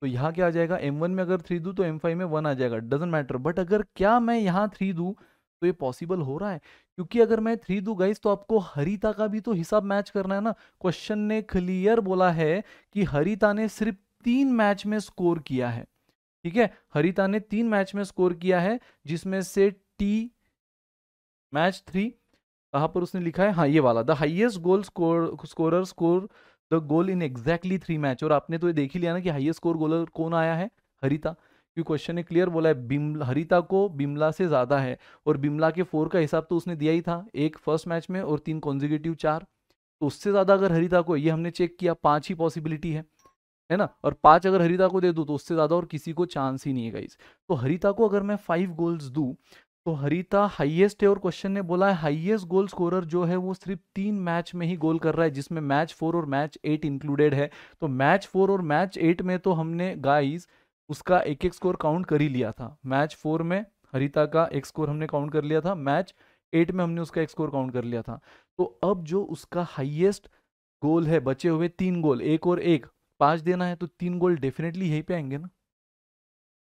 तो यहाँ क्या आ जाएगा एम वन में अगर थ्री दू तो एम फाइव में वन आ जाएगा डजेंट मैटर बट अगर क्या मैं यहाँ थ्री दू तो ये पॉसिबल हो रहा है क्योंकि अगर मैं थ्री दू गाइज तो आपको हरिता का भी तो हिसाब मैच करना है ना क्वेश्चन ने क्लियर बोला है कि हरिता ने सिर्फ तीन मैच में स्कोर किया है ठीक है हरिता ने तीन मैच में स्कोर किया है जिसमें से टी मैच थ्री कहाँ पर उसने लिखा है हाँ ये वाला the highest goal score score score the goal in exactly three match और आपने तो ये देख ही लिया ना कि हाइएस्ट स्कोर गोलर कौन आया है हरिता क्योंकि क्वेश्चन ने क्लियर बोला है बिम हरिता को बिमला से ज़्यादा है और बिमला के फोर का हिसाब तो उसने दिया ही था एक फर्स्ट मैच में और तीन कॉन्जिक्यूटिव चार तो उससे ज़्यादा अगर हरिता को ये हमने चेक किया पाँच ही पॉसिबिलिटी है है ना और पांच अगर हरिता को दे दूँ तो उससे ज़्यादा और किसी को चांस ही नहीं है गाइज तो हरिता को अगर मैं फाइव गोल्स दूँ तो हरिता हाईएस्ट है और क्वेश्चन ने बोला है हाईएस्ट गोल स्कोरर जो है वो सिर्फ तीन मैच में ही गोल कर रहा है जिसमें मैच फोर और मैच एट इंक्लूडेड है तो मैच फोर और मैच एट में तो हमने गाइस उसका एक एक स्कोर काउंट कर ही लिया था मैच फोर में हरिता का एक स्कोर हमने काउंट कर लिया था मैच एट में हमने उसका एक स्कोर काउंट कर लिया था तो अब जो उसका हाइएस्ट गोल है बचे हुए तीन गोल एक और एक पाँच देना है तो तीन गोल डेफिनेटली यहीं पे आएंगे ना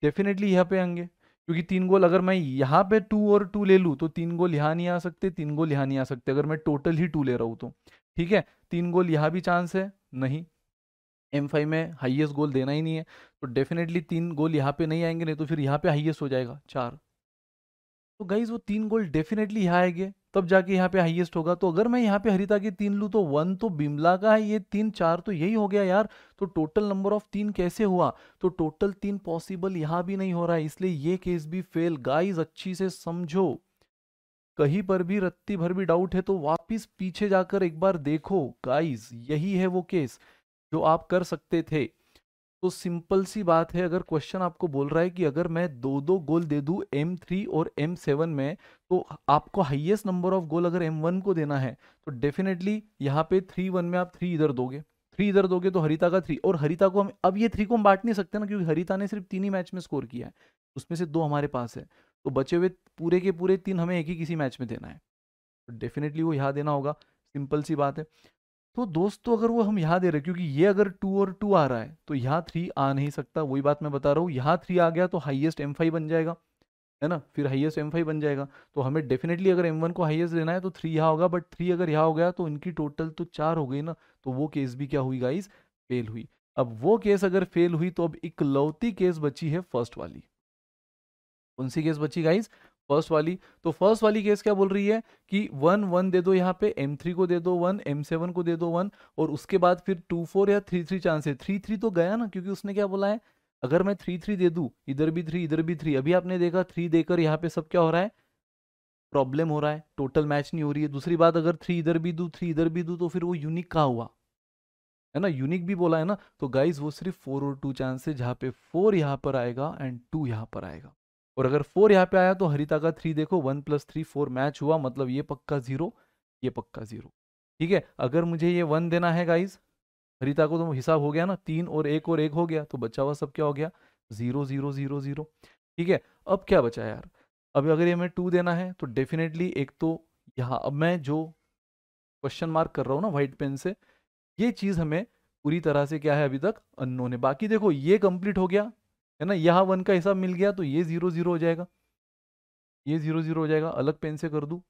डेफिनेटली यहाँ पे आएंगे क्योंकि तीन गोल अगर मैं यहाँ पे टू और टू ले लूँ तो तीन गोल यहाँ नहीं आ सकते तीन गोल यहाँ नहीं आ सकते अगर मैं टोटल ही टू ले रहा हूँ तो ठीक है तीन गोल यहाँ भी चांस है नहीं एम फाइव में हाइएस्ट गोल देना ही नहीं है तो डेफिनेटली तीन गोल यहाँ पे नहीं आएंगे नहीं तो फिर यहाँ पे हाइएस्ट हो जाएगा चार तो गाइज वो तीन गोल डेफिनेटली यहाँ आएंगे तब जाके यहाँ पे हाईएस्ट होगा तो अगर मैं यहाँ पे हरिता की तीन लूँ तो वन तो बिमला का है ये तीन चार तो यही हो गया यार तो टोटल नंबर ऑफ तीन कैसे हुआ तो टोटल तीन पॉसिबल यहाँ भी नहीं हो रहा है इसलिए ये केस भी फेल गाइज अच्छी से समझो कहीं पर भी रत्ती भर भी डाउट है तो वापिस पीछे जाकर एक बार देखो गाइज यही है वो केस जो आप कर सकते थे तो सिंपल सी बात है अगर क्वेश्चन आपको बोल रहा है कि अगर मैं दो दो गोल दे दू एम थ्री और एम सेवन में तो आपको हाईएस्ट नंबर ऑफ गोल अगर एम वन को देना है तो डेफिनेटली यहाँ पे थ्री वन में आप थ्री इधर दोगे थ्री इधर दोगे तो हरिता का थ्री और हरिता को हम अब ये थ्री को हम बांट नहीं सकते ना क्योंकि हरिता ने सिर्फ तीन ही मैच में स्कोर किया है उसमें से दो हमारे पास है तो बचे हुए पूरे के पूरे तीन हमें एक ही किसी मैच में देना है तो डेफिनेटली वो यहाँ देना होगा सिंपल सी बात है तो दोस्तों तो अगर वो हम यहाँ दे रहे क्योंकि ये अगर टू और टू आ रहा है तो यहाँ थ्री आ नहीं सकता वही बात मैं बता रहा हूँ यहाँ थ्री आ गया तो हाइएस्ट एम फाइव बन जाएगा है ना फिर हाइएस्ट एम फाइव बन जाएगा तो हमें डेफिनेटली अगर एम वन को हाइएस्ट देना है तो थ्री यहाँ होगा बट थ्री अगर यहाँ हो गया तो इनकी टोटल तो चार हो गई ना तो वो केस भी क्या हुई गाइज फेल हुई अब वो केस अगर फेल हुई तो अब इकलौती केस बची है फर्स्ट वाली कौन सी केस बची गाइज फर्स्ट वाली तो फर्स्ट वाली केस क्या बोल रही है कि वन वन दे दो यहाँ पे एम थ्री को दे दो वन एम सेवन को दे दो वन और उसके बाद फिर टू फोर या थ्री थ्री चांस है थ्री थ्री तो गया ना क्योंकि उसने क्या बोला है अगर मैं थ्री थ्री दे दू इधर भी थ्री इधर भी थ्री अभी आपने देखा थ्री देकर यहाँ पे सब क्या हो रहा है प्रॉब्लम हो रहा है टोटल मैच नहीं हो रही है दूसरी बात अगर थ्री इधर भी दू थ्री इधर भी दू तो फिर वो यूनिक कहा हुआ है ना यूनिक भी बोला है ना तो गाइज वो सिर्फ फोर और टू चांस है जहाँ पे फोर यहाँ पर आएगा एंड टू यहाँ पर आएगा और अगर फोर यहाँ पे आया तो हरिता का थ्री देखो one plus three four match हुआ मतलब ये पक्का जीरो ये पक्का जीरो ठीक है अगर मुझे ये वन देना है गाइज हरिता को तो हिसाब हो गया ना तीन और एक और एक हो गया तो बचा हुआ सब क्या हो गया जीरो जीरो जीरो जीरो ठीक है अब क्या बचा यार अब अगर ये हमें टू देना है तो डेफिनेटली एक तो यहाँ अब मैं जो क्वेश्चन मार्क कर रहा हूँ ना व्हाइट पेन से ये चीज़ हमें पूरी तरह से क्या है अभी तक अननोन है बाकी देखो ये कंप्लीट हो गया है ना यहाँ वन का हिसाब मिल गया तो ये जीरो जीरो हो जाएगा ये जीरो जीरो हो जाएगा अलग पेन से कर दू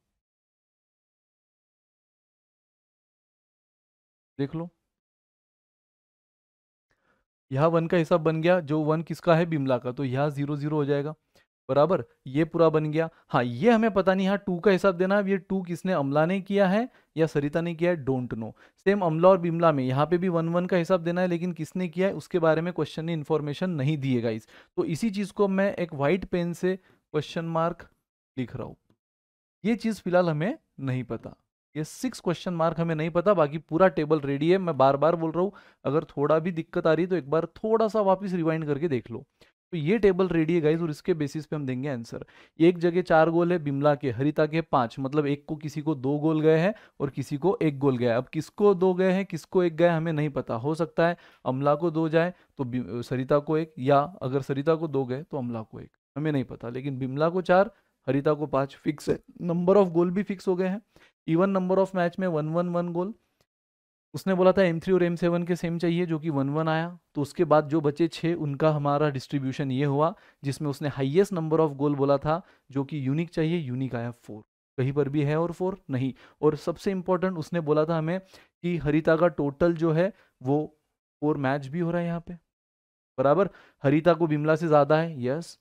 देख लो यहाँ वन का हिसाब बन गया जो वन किसका है बिमला का तो यहाँ जीरो जीरो हो जाएगा बराबर ये पूरा बन गया हाँ ये हमें पता नहीं हाँ टू का हिसाब देना है ये टू किसने अमला ने किया है या सरिता ने किया है डोंट नो सेम अमला और बिमला में यहाँ पे भी वन वन का हिसाब देना है लेकिन किसने किया है उसके बारे में क्वेश्चन ने इन्फॉर्मेशन नहीं दिए गाइस तो इसी चीज़ को मैं एक वाइट पेन से क्वेश्चन मार्क लिख रहा हूँ ये चीज़ फिलहाल हमें नहीं पता ये सिक्स क्वेश्चन मार्क हमें नहीं पता बाकी पूरा टेबल रेडी है मैं बार बार बोल रहा हूँ अगर थोड़ा भी दिक्कत आ रही तो एक बार थोड़ा सा वापस रिवाइंड करके देख लो तो ये टेबल रेडी है गाइज और इसके बेसिस पे हम देंगे आंसर एक जगह चार गोल है बिमला के हरिता के पांच मतलब एक को किसी को दो गोल गए हैं और किसी को एक गोल गया अब किसको दो गए हैं किसको एक गए हमें नहीं पता हो सकता है अमला को दो जाए तो सरिता को एक या अगर सरिता को दो गए तो अमला को एक हमें नहीं पता लेकिन बिमला को चार हरिता को पांच फिक्स है नंबर ऑफ गोल भी फिक्स हो गए हैं इवन नंबर ऑफ मैच में वन वन वन गोल उसने बोला था M3 और M7 के सेम चाहिए जो कि वन वन आया तो उसके बाद जो बचे छः उनका हमारा डिस्ट्रीब्यूशन ये हुआ जिसमें उसने हाईएस्ट नंबर ऑफ गोल बोला था जो कि यूनिक चाहिए यूनिक आया फोर कहीं पर भी है और फोर नहीं और सबसे इम्पोर्टेंट उसने बोला था हमें कि हरिता का टोटल जो है वो फोर मैच भी हो रहा है यहाँ पे बराबर हरिता को बिमला से ज़्यादा है यस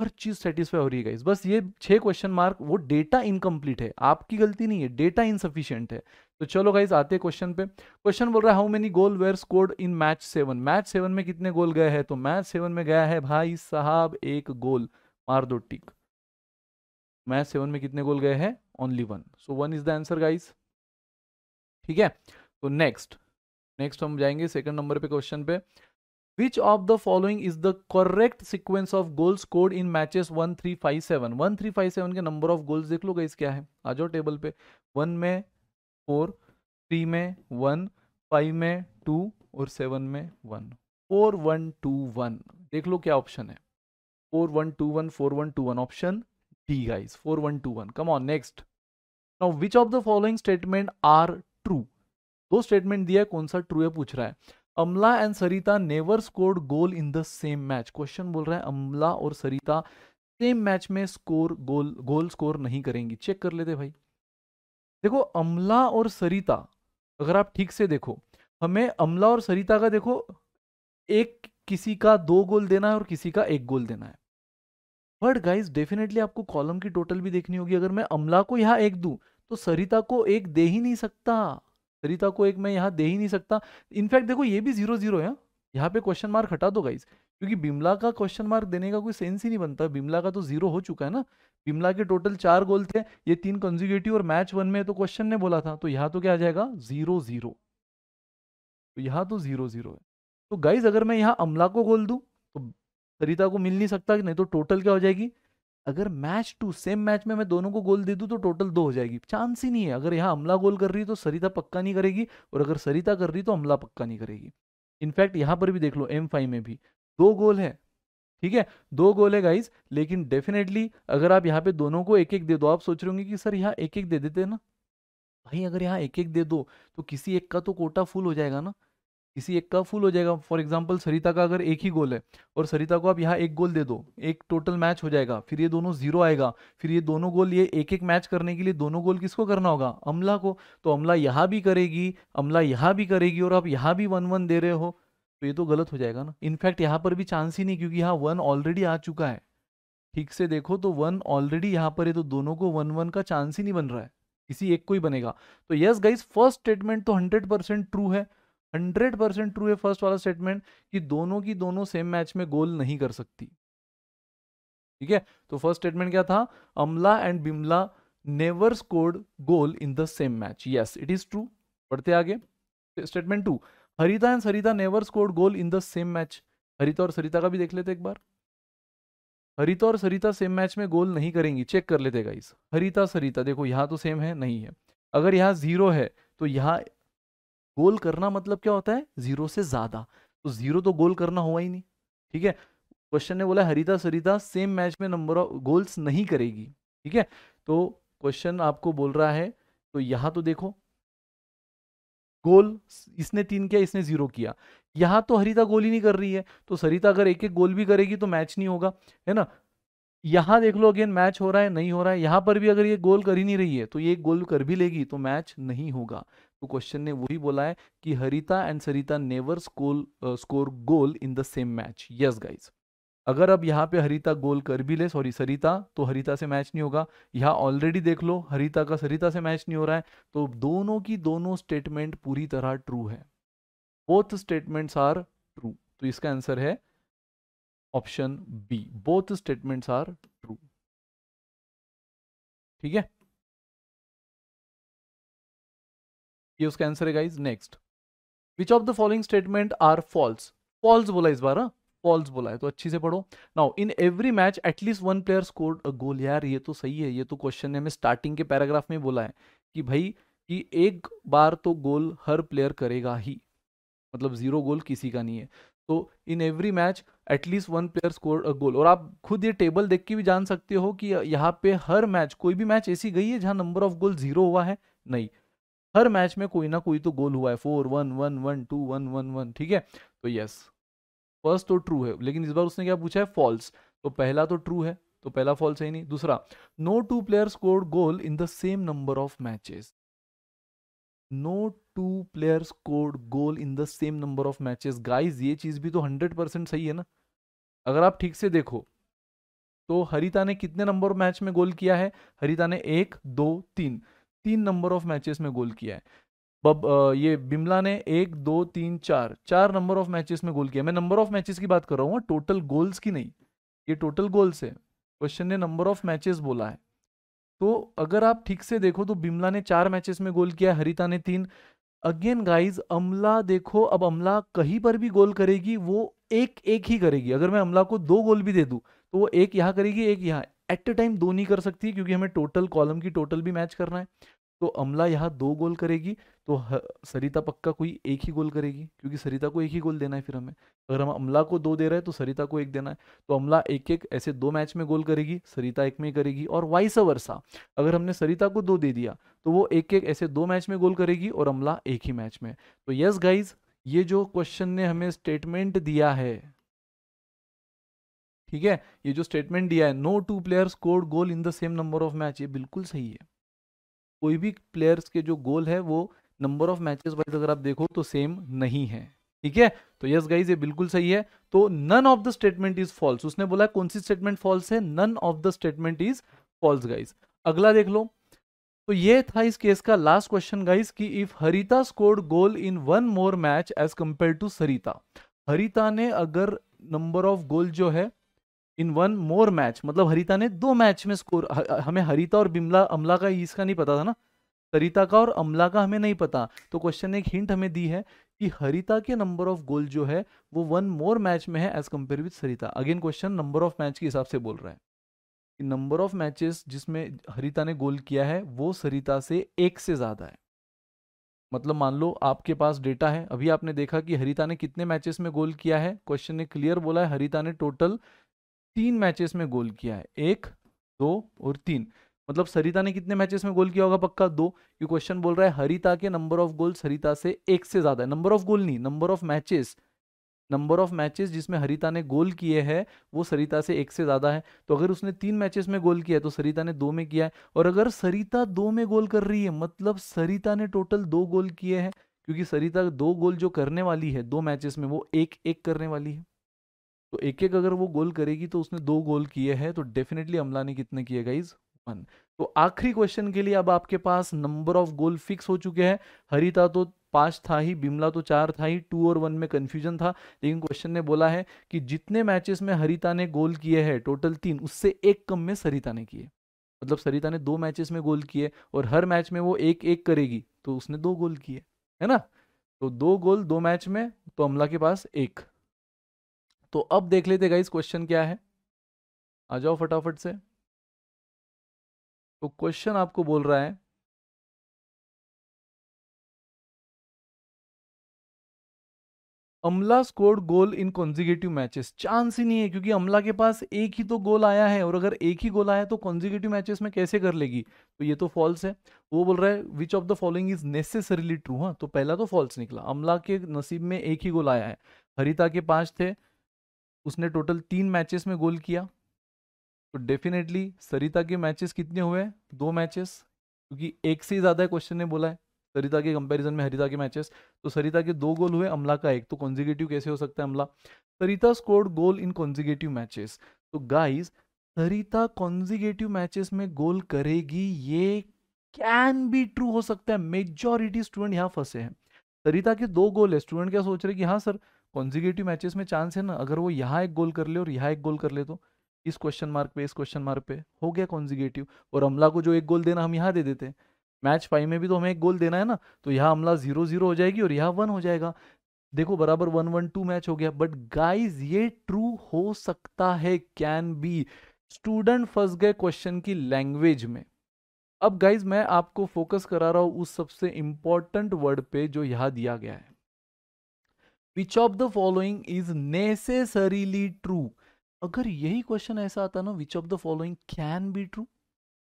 हर चीज सेटिस्फाई हो रही है गाइस बस ये छह क्वेश्चन मार्क वो डेटा इनकम्प्लीट है आपकी गलती नहीं है डेटा इनसफिशियंट है तो चलो गाइस आते क्वेश्चन पे क्वेश्चन बोल रहा है how many goal were scored in match seven match seven में कितने गोल गए हैं तो मैच सेवन में गया है भाई साहब एक गोल मार दो टिक मैच सेवन में कितने गोल गए हैं only one so one is the answer guys ठीक है तो नेक्स्ट नेक्स्ट हम जाएंगे सेकंड नंबर पे क्वेश्चन पे following is Which of the following is the correct sequence of goals scored in three five seven के नंबर ऑफ गोल्स देख लो गाइस क्या है आ जाओ टेबल पे वन में फोर थ्री में वन फाइव में टू और सेवन में one four one two one देख लो क्या ऑप्शन है four one two one four one two one option D guys four one two one come on next now which of the following statement are true दो statement दिया है कौन सा true है पूछ रहा है Amala and Sarita never scored goal in the same match question बोल रहा है अमला और सरिता सेम मैच में स्कोर गोल गोल स्कोर नहीं करेंगी चेक कर लेते भाई देखो अमला और सरिता अगर आप ठीक से देखो हमें अमला और सरिता का देखो एक किसी का दो गोल देना है और किसी का एक गोल देना है बट गाइज डेफिनेटली आपको कॉलम की टोटल भी देखनी होगी अगर मैं अमला को यहाँ एक दूँ तो सरिता को एक दे ही नहीं सकता सरिता को एक मैं यहाँ दे ही नहीं सकता इनफैक्ट देखो ये भी जीरो जीरो है हाँ। यहाँ पे क्वेश्चन मार्क हटा दो गाइज क्योंकि बिमला का क्वेश्चन मार्क देने का कोई सेंस ही नहीं बनता बिमला का तो जीरो हो चुका है ना बिमला के टोटल चार गोल थे ये तीन कंजुगेटिव और मैच वन में तो क्वेश्चन ने बोला था तो यहाँ तो क्या आ जाएगा जीरो जीरो तो यहाँ तो जीरो जीरो है तो गाइज अगर मैं यहाँ अमला को गोल दूँ तो सरिता को मिल नहीं सकता नहीं तो टोटल क्या हो जाएगी अगर मैच टू सेम मैच में मैं दोनों को गोल दे दूं तो टोटल दो हो जाएगी चांस ही नहीं है अगर यहाँ हमला गोल कर रही तो सरिता पक्का नहीं करेगी और अगर सरिता कर रही तो हमला पक्का नहीं करेगी इनफैक्ट यहाँ पर भी देख लो एम फाइव में भी दो गोल है ठीक है दो गोल है गाइज लेकिन डेफिनेटली अगर आप यहाँ पे दोनों को एक एक दे दो आप सोच रहे होंगे कि सर यहाँ एक एक दे देते ना भाई अगर यहाँ एक एक दे दो तो किसी एक का तो कोटा फुल हो जाएगा ना किसी एक का फुल हो जाएगा फॉर एग्जाम्पल सरिता का अगर एक ही गोल है और सरिता को आप यहाँ एक गोल दे दो एक टोटल मैच हो जाएगा फिर ये दोनों जीरो आएगा फिर ये दोनों गोल ये एक एक मैच करने के लिए दोनों गोल किसको करना होगा अमला को तो अमला यहाँ भी करेगी अमला यहाँ भी करेगी और आप यहाँ भी वन वन दे रहे हो तो ये तो गलत हो जाएगा ना इनफैक्ट यहाँ पर भी चांस ही नहीं क्योंकि यहाँ वन ऑलरेडी आ चुका है ठीक से देखो तो वन ऑलरेडी यहाँ पर है तो दोनों को वन वन का चांस ही नहीं बन रहा है किसी एक को ही बनेगा तो यस गाइज फर्स्ट स्टेटमेंट तो हंड्रेड परसेंट ट्रू है हंड्रेड परसेंट ट्रू है फर्स्ट वाला स्टेटमेंट कि दोनों की दोनों सेम मैच में गोल नहीं कर सकती ठीक है तो फर्स्ट स्टेटमेंट क्या था Amala and Bimala never scored goal in the same match yes it is true पढ़ते आगे statement two Harita and Sarita never scored goal in the same match Harita और सरिता का भी देख लेते एक बार हरिता और सरिता सेम मैच में गोल नहीं करेंगी चेक कर लेते गाइस हरिता सरिता देखो यहाँ तो सेम है नहीं है अगर यहाँ जीरो है तो यहाँ गोल करना मतलब क्या होता है जीरो से ज्यादा तो जीरो तो गोल करना हुआ ही नहीं ठीक है क्वेश्चन ने बोला हरिता सरिता सेम मैच में नंबर ऑफ गोल्स नहीं करेगी ठीक है तो क्वेश्चन आपको बोल रहा है तो यहां तो देखो गोल इसने तीन किया इसने जीरो किया यहां तो हरिता गोल ही नहीं कर रही है तो सरिता अगर एक एक गोल भी करेगी तो मैच नहीं होगा है ना यहां देख लो अगेन मैच हो रहा है नहीं हो रहा है यहां पर भी अगर ये गोल कर ही नहीं रही है तो ये गोल कर भी लेगी तो मैच नहीं होगा तो क्वेश्चन ने वही बोला है कि Harita and Sarita never score score goal in the same match yes guys अगर अब यहाँ पे हरिता गोल कर भी ले सॉरी सरिता तो हरिता से मैच नहीं होगा यहाँ ऑलरेडी देख लो हरिता का सरिता से मैच नहीं हो रहा है तो दोनों की दोनों स्टेटमेंट पूरी तरह ट्रू है बोथ स्टेटमेंट्स आर ट्रू तो इसका आंसर है option B both statements are true ठीक है ये उसका आंसर है guys next which of the following statement are false false बोला इस बार फॉल्स हाँ? बोला है तो अच्छी से पढ़ो now in every match at least one player scored a goal यार ये तो सही है ये तो क्वेश्चन ने हमें स्टार्टिंग के पैराग्राफ में बोला है कि भाई कि एक बार तो गोल हर प्लेयर करेगा ही मतलब जीरो गोल किसी का नहीं है तो in every match at least one player score a goal और आप खुद ये टेबल देख के भी जान सकते हो कि यहाँ पे हर मैच कोई भी मैच ऐसी गई है जहाँ नंबर ऑफ गोल जीरो हुआ है नहीं हर मैच में कोई ना कोई तो गोल हुआ है four one one one two one one one ठीक है तो यस फर्स्ट तो ट्रू है लेकिन इस बार उसने क्या पूछा है फॉल्स तो पहला तो ट्रू है तो पहला फॉल्स है ही नहीं दूसरा no two player score goal in the same number of matches no two player score goal in the same number of matches guys ये चीज भी तो हंड्रेड परसेंट सही है ना अगर आप ठीक से देखो तो हरिता ने कितने नंबर मैच में गोल किया है हरिता ने एक दो तीन तीन नंबर ऑफ मैचेस में गोल किया है बब ये बिमला ने एक दो तीन चार चार नंबर ऑफ मैचेस में गोल किया मैं नंबर ऑफ मैचेस की बात कर रहा हूँ टोटल गोल्स की नहीं ये टोटल गोल्स है क्वेश्चन ने नंबर ऑफ मैचेस बोला है तो अगर आप ठीक से देखो तो बिमला ने चार मैचेस में गोल किया हरिता ने तीन अगेन गाइज अमला देखो अब अमला कहीं पर भी गोल करेगी वो एक एक ही करेगी अगर मैं अमला को दो गोल भी दे दूँ तो वो एक यहाँ करेगी एक यहाँ एट ए टाइम दो नहीं कर सकती क्योंकि हमें टोटल कॉलम की टोटल भी मैच करना है तो अमला यहाँ दो गोल करेगी तो सरिता पक्का कोई एक ही गोल करेगी क्योंकि सरिता को एक ही गोल देना है फिर हमें अगर हम अमला को दो दे रहे हैं तो सरिता को एक देना है तो अमला एक एक ऐसे दो मैच में गोल करेगी सरिता एक में करेगी और वाइस वर्षा अगर हमने सरिता को दो दे दिया तो वो एक एक ऐसे दो मैच में गोल करेगी और अमला एक ही मैच में तो यस गाइज ये जो क्वेश्चन ने हमें स्टेटमेंट दिया है ठीक है ये जो स्टेटमेंट दिया है no two player scored goal in the same number of match ये बिल्कुल सही है कोई भी प्लेयर्स के जो गोल है वो नंबर ऑफ मैचेस वाइज अगर आप देखो तो सेम नहीं है ठीक है तो यस गाइज ये बिल्कुल सही है तो none of the statement is false उसने बोला कौन सी स्टेटमेंट फॉल्स है none of the statement is false guys अगला देख लो तो ये था इस केस का लास्ट क्वेश्चन गाइज कि if Harita scored goal in one more match as compare to Sarita Harita ने अगर नंबर ऑफ गोल जो है इन वन मोर मैच मतलब हरिता ने दो मैच में स्कोर हमें हरिता और बिमला अमला का इसका नहीं पता था ना सरिता का और अमला का हमें नहीं पता तो क्वेश्चन ने एक हिंट हमें दी है कि हरिता के नंबर ऑफ गोल जो है वो वन मोर मैच में है as compare with Sarita again question number of match के हिसाब से बोल रहा है कि नंबर ऑफ मैचेस जिसमें हरिता ने गोल किया है वो सरिता से एक से ज़्यादा है मतलब मान लो आपके पास डेटा है अभी आपने देखा कि हरिता ने कितने मैचेस में गोल किया है क्वेश्चन ने क्लियर बोला है हरिता ने टोटल तीन मैचेस में गोल किया है एक दो और तीन मतलब सरिता ने कितने मैचेस में गोल किया होगा पक्का दो ये क्वेश्चन बोल रहा है हरिता के नंबर ऑफ गोल सरिता से एक से ज्यादा है नंबर ऑफ गोल नहीं number of matches number of matches जिसमें हरिता ने गोल किए हैं वो सरिता से एक से ज़्यादा है तो अगर उसने तीन मैचेस में गोल किया है तो सरिता ने दो में किया है और अगर सरिता दो में गोल कर रही है मतलब सरिता ने टोटल दो गोल किए हैं क्योंकि सरिता दो गोल जो करने वाली है दो मैचेस में वो एक एक करने वाली है तो एक एक अगर वो गोल करेगी तो उसने दो गोल किए हैं तो डेफिनेटली अमला ने कितने किए गाइज वन तो आखिरी क्वेश्चन के लिए अब आपके पास नंबर ऑफ गोल फिक्स हो चुके हैं हरिता तो पांच था ही बिमला तो चार था ही टू और वन में कंफ्यूजन था लेकिन क्वेश्चन ने बोला है कि जितने मैचेस में हरिता ने गोल किए हैं टोटल तीन उससे एक कम में सरिता ने किए मतलब सरिता ने दो मैचेस में गोल किए और हर मैच में वो एक एक करेगी तो उसने दो गोल किए है ना तो दो गोल दो मैच में तो अमला के पास एक तो अब देख लेते गाइस क्वेश्चन क्या है आ जाओ फटाफट से तो क्वेश्चन आपको बोल रहा है Amala scored goal in consecutive matches chance ही नहीं है क्योंकि अमला के पास एक ही तो गोल आया है और अगर एक ही गोल आया तो कॉन्जिगेटिव मैचेस में कैसे कर लेगी तो ये तो फॉल्स है वो बोल रहा है which of the following is necessarily true हाँ तो पहला तो फॉल्स निकला अमला के नसीब में एक ही गोल आया है हरिता के पांच थे उसने टोटल तीन मैचेस में गोल किया तो डेफिनेटली सरिता के मैचेस कितने हुए दो मैचेस क्योंकि एक से ही ज़्यादा क्वेश्चन ने बोला है सरिता के कंपैरिजन में हरिता के मैचेस तो सरिता के दो गोल हुए अमला का एक तो कॉन्जिगेटिव कैसे हो सकता है Amala Sarita scored goal in consecutive matches तो गाइज सरिता कॉन्जिगेटिव मैचेस में गोल करेगी ये कैन बी ट्रू हो सकता है मेजोरिटी स्टूडेंट यहाँ फंसे हैं सरिता के दो गोल है स्टूडेंट क्या सोच रहे कि हाँ सर कॉन्जिगेटिव मैचेस में चांस है ना अगर वो यहाँ एक गोल कर ले और यहाँ एक गोल कर ले तो इस क्वेश्चन मार्क पे इस क्वेश्चन मार्क पे हो गया कॉन्जिगेटिव और अमला को जो एक गोल देना हम यहाँ दे देते हैं मैच फाइव में भी तो हमें एक गोल देना है ना तो यहाँ अमला जीरो जीरो हो जाएगी और यहाँ वन हो जाएगा देखो बराबर वन वन टू मैच हो गया बट गाइज ये ट्रू हो सकता है कैन बी स्टूडेंट फंस गए क्वेश्चन की लैंग्वेज में अब गाइज मैं आपको फोकस करा रहा हूँ उस सबसे इंपॉर्टेंट वर्ड पे जो यहाँ दिया गया है which of the following is necessarily true अगर यही क्वेश्चन ऐसा आता ना which of the following can be true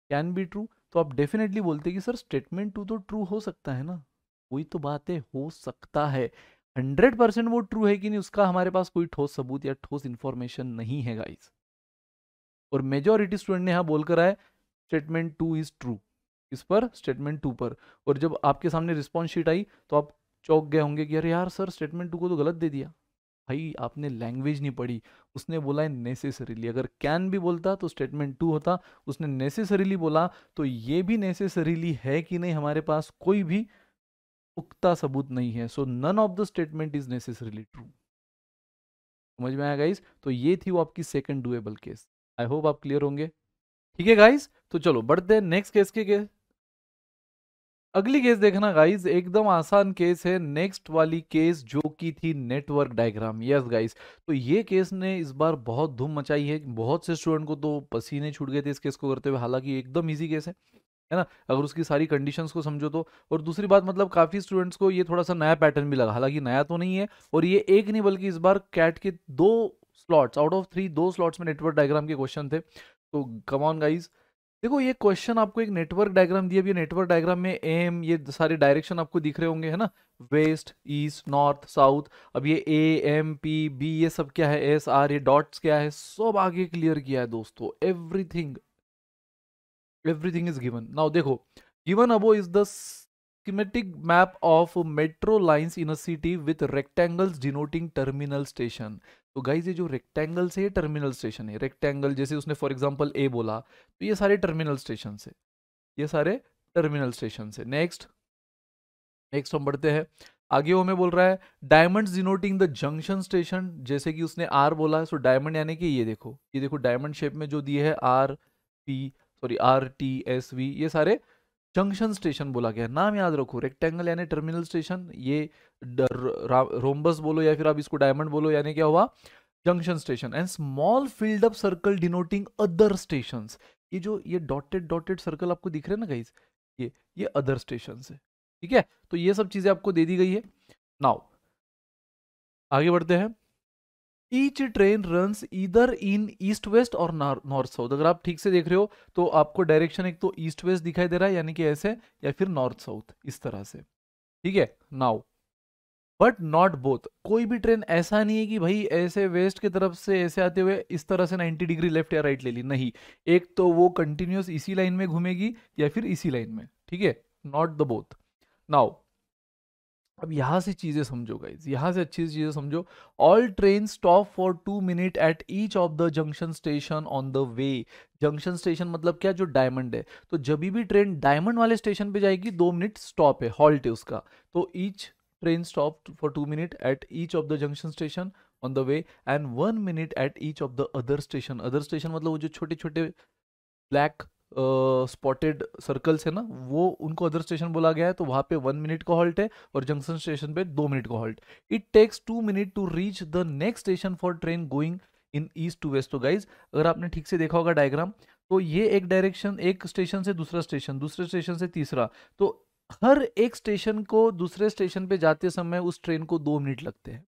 can be true तो आप डेफिनेटली बोलते कि सर स्टेटमेंट टू तो ट्रू हो सकता है ना कोई तो बात है हो सकता है हंड्रेड परसेंट वो ट्रू है कि नहीं उसका हमारे पास कोई ठोस सबूत या ठोस इन्फॉर्मेशन नहीं है गाइस और मेजोरिटी स्टूडेंट ने यहाँ बोलकर आए स्टेटमेंट टू इज ट्रू इस पर स्टेटमेंट टू पर और जब आपके सामने रिस्पॉन्स शीट आई तो आप चौक गए होंगे कि अरे यार सर स्टेटमेंट टू को तो गलत दे दिया भाई आपने लैंग्वेज नहीं पढ़ी उसने बोला है नेसेसरीली अगर कैन भी बोलता तो स्टेटमेंट टू होता उसने नेसेसरीली बोला तो ये भी नेसेसरीली है कि नहीं हमारे पास कोई भी पुख्ता सबूत नहीं है so none of the statement is necessarily true समझ में आया गाइज तो ये थी वो आपकी second doable case I hope आप क्लियर होंगे ठीक है गाइज तो चलो बढ़ते हैं नेक्स्ट केस के, के अगली केस देखना गाइज एकदम आसान केस है नेक्स्ट वाली केस जो कि थी नेटवर्क डायग्राम यस गाइज तो ये केस ने इस बार बहुत धूम मचाई है बहुत से स्टूडेंट को तो पसीने छूट गए थे इस केस को करते हुए हालांकि एकदम ईजी केस है है ना अगर उसकी सारी कंडीशंस को समझो तो और दूसरी बात मतलब काफ़ी स्टूडेंट्स को ये थोड़ा सा नया पैटर्न भी लगा हालांकि नया तो नहीं है और ये एक नहीं बल्कि इस बार कैट के दो स्लॉट्स आउट ऑफ थ्री दो स्लॉट्स में नेटवर्क डायग्राम के क्वेश्चन थे तो कमॉन गाइज़ देखो ये क्वेश्चन आपको एक नेटवर्क डायग्राम दिया भी नेटवर्क डायग्राम में एम ये सारे डायरेक्शन आपको दिख रहे होंगे है ना वेस्ट ईस्ट नॉर्थ साउथ अब ये ए एम पी बी ये सब क्या है एस आर ये डॉट्स क्या है सब आगे क्लियर किया है दोस्तों everything everything is given now देखो given above is the schematic map of metro lines in a city with rectangles denoting terminal station तो गाइज ये जो रेक्टेंगल से ये टर्मिनल स्टेशन है रेक्टेंगल जैसे उसने फॉर एग्जाम्पल ए बोला तो ये सारे टर्मिनल स्टेशन से ये सारे टर्मिनल स्टेशन से नेक्स्ट नेक्स्ट हम बढ़ते हैं आगे वो हमें बोल रहा है diamond denoting the junction station जैसे कि उसने आर बोला है सो डायमंड यानी कि ये देखो ये देखो डायमंड शेप में जो दिए है R P sorry R T S V ये सारे जंक्शन स्टेशन बोला गया नाम याद रखो रेक्टेंगल यानी टर्मिनल स्टेशन ये रोम्बस बोलो या फिर आप इसको डायमंड बोलो यानी क्या हुआ junction station and small filled up circle denoting other station ये जो ये डॉटेड डॉटेड सर्कल आपको दिख रहे हैं ना गाइज ये ये अदर स्टेशन है ठीक है तो ये सब चीजें आपको दे दी गई है नाउ आगे बढ़ते हैं each train run either in east west और नॉर्थ साउथ अगर आप ठीक से देख रहे हो तो आपको डायरेक्शन एक तो ईस्ट वेस्ट दिखाई दे रहा है यानी कि ऐसे या फिर नॉर्थ साउथ इस तरह से ठीक है नाउ बट नॉट बोथ कोई भी ट्रेन ऐसा नहीं है कि भाई ऐसे वेस्ट की तरफ से ऐसे आते हुए इस तरह से 90 डिग्री लेफ्ट या राइट ले ली नहीं एक तो वो कंटिन्यूस इसी लाइन में घूमेगी या फिर इसी लाइन में ठीक है नॉट द बोथ नाउ अब यहाँ से चीज़ें समझो गाइज यहाँ से अच्छी चीज़ें समझो all train stop for two minute at each of the junction station on the way junction station मतलब क्या जो डायमंड है तो जब भी ट्रेन डायमंड वाले स्टेशन पे जाएगी दो मिनट स्टॉप है हॉल्ट है उसका तो each train stop for two minute at each of the junction station on the way and one minute at each of the other station other station मतलब वो जो छोटे छोटे ब्लैक स्पॉटेड सर्कल्स है ना वो उनको अदर स्टेशन बोला गया है तो वहाँ पे वन मिनट का हॉल्ट है और जंक्शन स्टेशन पे दो मिनट का halt it takes two minute to reach the next station for train going in east to west तो गाइज अगर आपने ठीक से देखा होगा डायग्राम तो ये एक डायरेक्शन एक स्टेशन से दूसरा स्टेशन दूसरे स्टेशन से तीसरा तो हर एक स्टेशन को दूसरे स्टेशन पे जाते समय उस ट्रेन को दो मिनट लगते हैं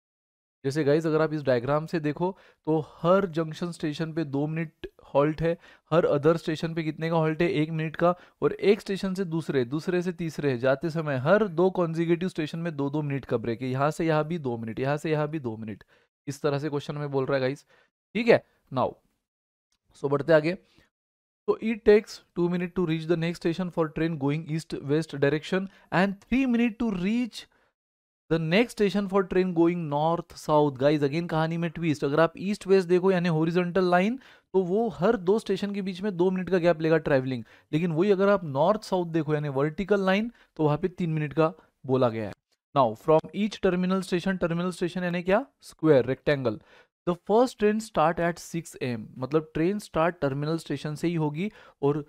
जैसे गाइज अगर आप इस डायग्राम से देखो तो हर जंक्शन स्टेशन पे दो मिनट हॉल्ट है हर अदर स्टेशन पे कितने का हॉल्ट है एक मिनट का और एक स्टेशन से दूसरे दूसरे से तीसरे जाते समय हर दो कॉन्जिगेटिव स्टेशन में दो दो मिनट का ब्रेक है यहाँ से यहाँ भी दो मिनट यहाँ से यहाँ भी दो मिनट इस तरह से क्वेश्चन में बोल रहा है गाइज ठीक है नाउ सो बढ़ते आगे तो it takes two minute to reach the next station for train going east west direction and three minute to reach the next station for train going north south guys again कहानी में twist अगर आप east west देखो यानी horizontal line तो वो हर दो station के बीच में दो मिनट का गैप लेगा ट्रैवलिंग लेकिन वही अगर आप नॉर्थ साउथ देखो यानी वर्टिकल लाइन तो वहां पे तीन मिनट का बोला गया है now from each terminal station terminal station यानी क्या square rectangle the first train start at six AM मतलब ट्रेन स्टार्ट टर्मिनल स्टेशन से ही होगी और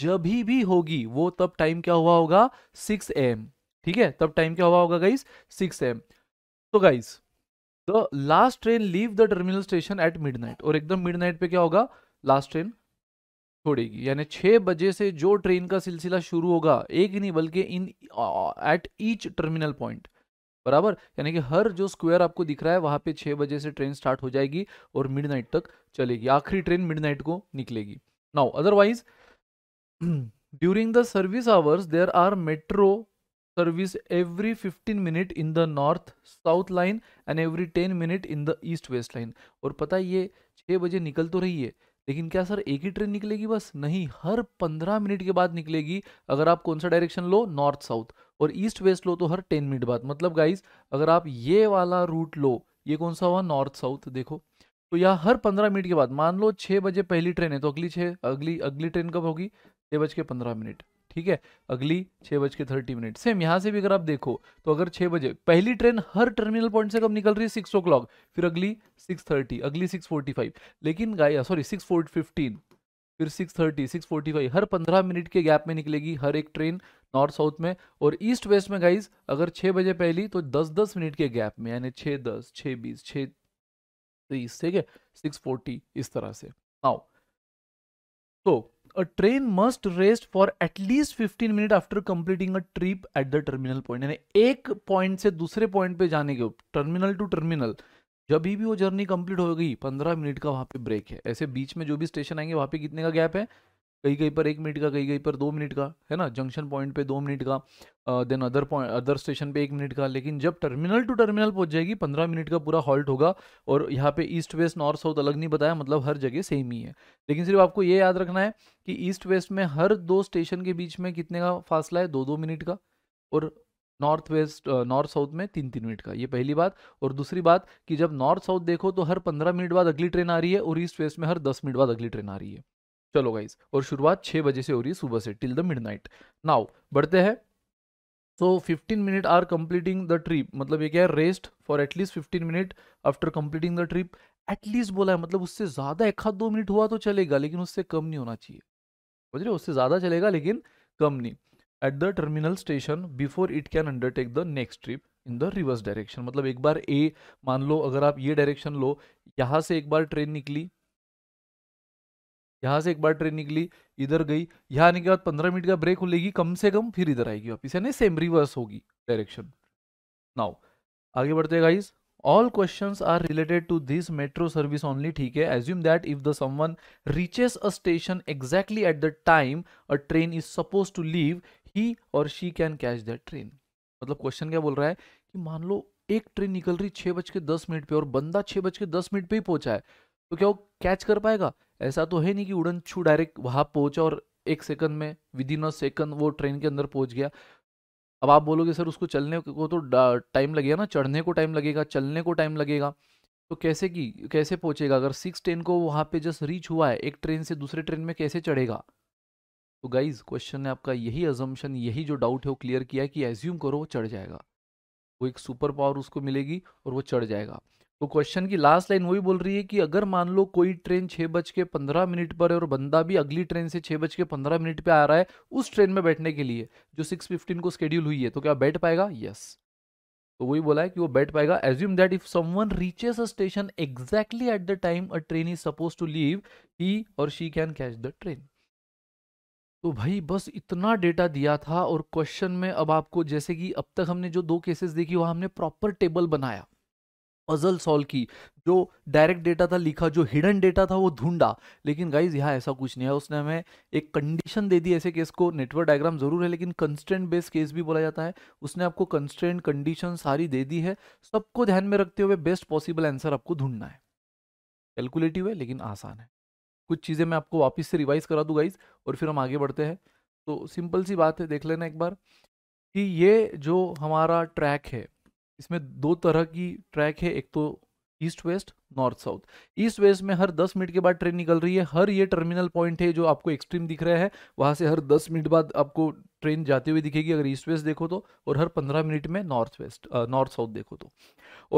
जब ही भी होगी वो तब टाइम क्या हुआ होगा सिक्स एम ठीक है तब टाइम क्या हुआ होगा गाइस सिक्स एम तो guys the last train leave the terminal station at mid और एकदम मिड पे क्या होगा लास्ट ट्रेन छोड़ेगी यानी छः बजे से जो ट्रेन का सिलसिला शुरू होगा एक ही नहीं बल्कि in at each terminal point बराबर यानी कि हर जो स्क्वायर आपको दिख रहा है वहाँ पे छः बजे से ट्रेन स्टार्ट हो जाएगी और मिडनाइट तक चलेगी आखिरी ट्रेन मिडनाइट को निकलेगी now otherwise during the service hours there are metro service every fifteen minute in the north south line and every ten minute in the east west line और पता है ये छः बजे निकल तो रही है लेकिन क्या सर एक ही ट्रेन निकलेगी बस नहीं हर पंद्रह मिनट के बाद निकलेगी अगर आप कौन सा डायरेक्शन लो नॉर्थ साउथ और ईस्ट वेस्ट लो तो हर टेन मिनट बाद मतलब गाइज अगर आप ये वाला रूट लो ये कौन सा हुआ नॉर्थ साउथ देखो तो यह हर पंद्रह मिनट के बाद मान लो छः बजे पहली ट्रेन है तो अगली छः अगली अगली ट्रेन कब होगी छः बज के पंद्रह मिनट ठीक है अगली छह बज के थर्टी मिनट सेम यहां से भी अगर आप देखो तो अगर छह बजे पहली ट्रेन हर टर्मिनल पॉइंट से कब निकल रही है सिक्स ओ फिर अगली सिक्स थर्टी अगली सिक्स फोर्टी फाइव लेकिन गाय सॉरी सिक्स फिफ्टीन फिर six thirty six forty five हर पंद्रह मिनट के गैप में निकलेगी हर एक ट्रेन नॉर्थ साउथ में और ईस्ट वेस्ट में गाइज अगर छह बजे पहली तो दस दस मिनट के गैप में यानी छह दस छह बीस छः तेईस ठीक है सिक्स फोर्टी इस तरह से आओ तो a train must rest for at least 15 minute after completing a trip at the terminal point यानी एक पॉइंट से दूसरे पॉइंट पे जाने के टर्मिनल टू टर्मिनल जब भी वो जर्नी कंप्लीट हो गई 15 मिनट का वहाँ पे ब्रेक है ऐसे बीच में जो भी स्टेशन आएंगे वहाँ पे कितने का गैप है कहीं कहीं पर एक मिनट का कहीं कहीं पर दो मिनट का है ना जंक्शन पॉइंट पे दो मिनट का then other point other station पे एक मिनट का लेकिन जब टर्मिनल टू टर्मिनल पहुंच जाएगी पंद्रह मिनट का पूरा हॉल्ट होगा और यहाँ पे ईस्ट वेस्ट नॉर्थ साउथ अलग नहीं बताया मतलब हर जगह सेम ही है लेकिन सिर्फ आपको ये याद रखना है कि ईस्ट वेस्ट में हर दो स्टेशन के बीच में कितने का फासला है दो दो मिनट का और नॉर्थ वेस्ट नॉर्थ साउथ में तीन तीन मिनट का ये पहली बात और दूसरी बात कि जब नॉर्थ साउथ देखो तो हर पंद्रह मिनट बाद अगली ट्रेन आ रही है और ईस्ट वेस्ट में हर दस मिनट बाद अगली ट्रेन आ रही है चलो गाइज और शुरुआत छः बजे से हो रही है सुबह से till the midnight now बढ़ते हैं so fifteen minute are completing the trip मतलब ये क्या है rest for at least fifteen minute after completing the trip at least बोला है मतलब उससे ज़्यादा एक हाथ दो मिनट हुआ तो चलेगा लेकिन उससे कम नहीं होना चाहिए समझ रहे उससे ज़्यादा चलेगा लेकिन कम नहीं at the terminal station before it can undertake the next trip in the reverse direction मतलब एक बार ए मान लो अगर आप ये डायरेक्शन लो यहाँ से एक बार ट्रेन निकली यहाँ से एक बार ट्रेन निकली इधर गई यहाँ आने के बाद पंद्रह मिनट का ब्रेक लेगी कम से कम फिर इधर आएगी वापिस यानी सेम रिवर्स होगी डायरेक्शन नाउ आगे बढ़ते हैं all questions are related to this metro service only ठीक है assume that if the someone reaches a station exactly at the time a train is suppose to leave he और she can catch that train मतलब question क्या बोल रहा है कि मान लो एक ट्रेन निकल रही छह बज के दस मिनट पे और बंदा छह बज के दस मिनट पे ही पहुंचा है तो क्या वो कैच कर पाएगा ऐसा तो है नहीं कि उड़न छू डायरेक्ट वहाँ पहुँचा और एक सेकंड में विद इन अ सेकंड वो ट्रेन के अंदर पहुँच गया अब आप बोलोगे सर उसको चलने को तो टाइम लगेगा ना चढ़ने को टाइम लगेगा चलने को टाइम लगेगा तो कैसे की कैसे पहुंचेगा अगर सिक्स टेन को वहाँ पे जस्ट रीच हुआ है एक ट्रेन से दूसरे ट्रेन में कैसे चढ़ेगा तो गाइज क्वेश्चन ने आपका यही अजम्पन यही जो डाउट है वो क्लियर किया कि एज्यूम करो वो चढ़ जाएगा वो एक सुपर पावर उसको मिलेगी और वो चढ़ जाएगा तो क्वेश्चन की लास्ट लाइन वही बोल रही है कि अगर मान लो कोई ट्रेन छः बज के पंद्रह मिनट पर है और बंदा भी अगली ट्रेन से छः बज के पंद्रह मिनट पर आ रहा है उस ट्रेन में बैठने के लिए जो सिक्स फिफ्टीन को स्केड्यूल हुई है तो क्या बैठ पाएगा यस तो वही बोला है कि वो बैठ पाएगा assume that if someone reaches a station exactly at the time a train is suppose to leave he और she can catch the train तो भाई बस इतना डेटा दिया था और क्वेश्चन में अब आपको जैसे कि अब तक हमने जो दो केसेस देखी वहां हमने प्रॉपर टेबल बनाया पजल सॉल्व की जो डायरेक्ट डेटा था लिखा जो हिडन डेटा था वो ढूंढा लेकिन गाइज यहाँ ऐसा कुछ नहीं है उसने हमें एक कंडीशन दे दी ऐसे केस को नेटवर्क डायग्राम ज़रूर है लेकिन कंस्टेंट बेस्ड केस भी बोला जाता है उसने आपको कंस्टेंट कंडीशन सारी दे दी है सबको ध्यान में रखते हुए बेस्ट पॉसिबल आंसर आपको ढूंढना है कैलकुलेटिव है लेकिन आसान है कुछ चीज़ें मैं आपको वापस से रिवाइज करा दूँ गाइज और फिर हम आगे बढ़ते हैं तो सिंपल सी बात है देख लेना एक बार कि ये जो हमारा ट्रैक है इसमें दो तरह की ट्रैक है एक तो east west north south east west में हर 10 मिनट के बाद ट्रेन निकल रही है हर ये टर्मिनल पॉइंट है जो आपको एक्सट्रीम दिख रहा है वहाँ से हर 10 मिनट बाद आपको ट्रेन जाते हुए दिखेगी अगर ईस्ट वेस्ट देखो तो और हर 15 मिनट में नॉर्थ वेस्ट नॉर्थ साउथ देखो तो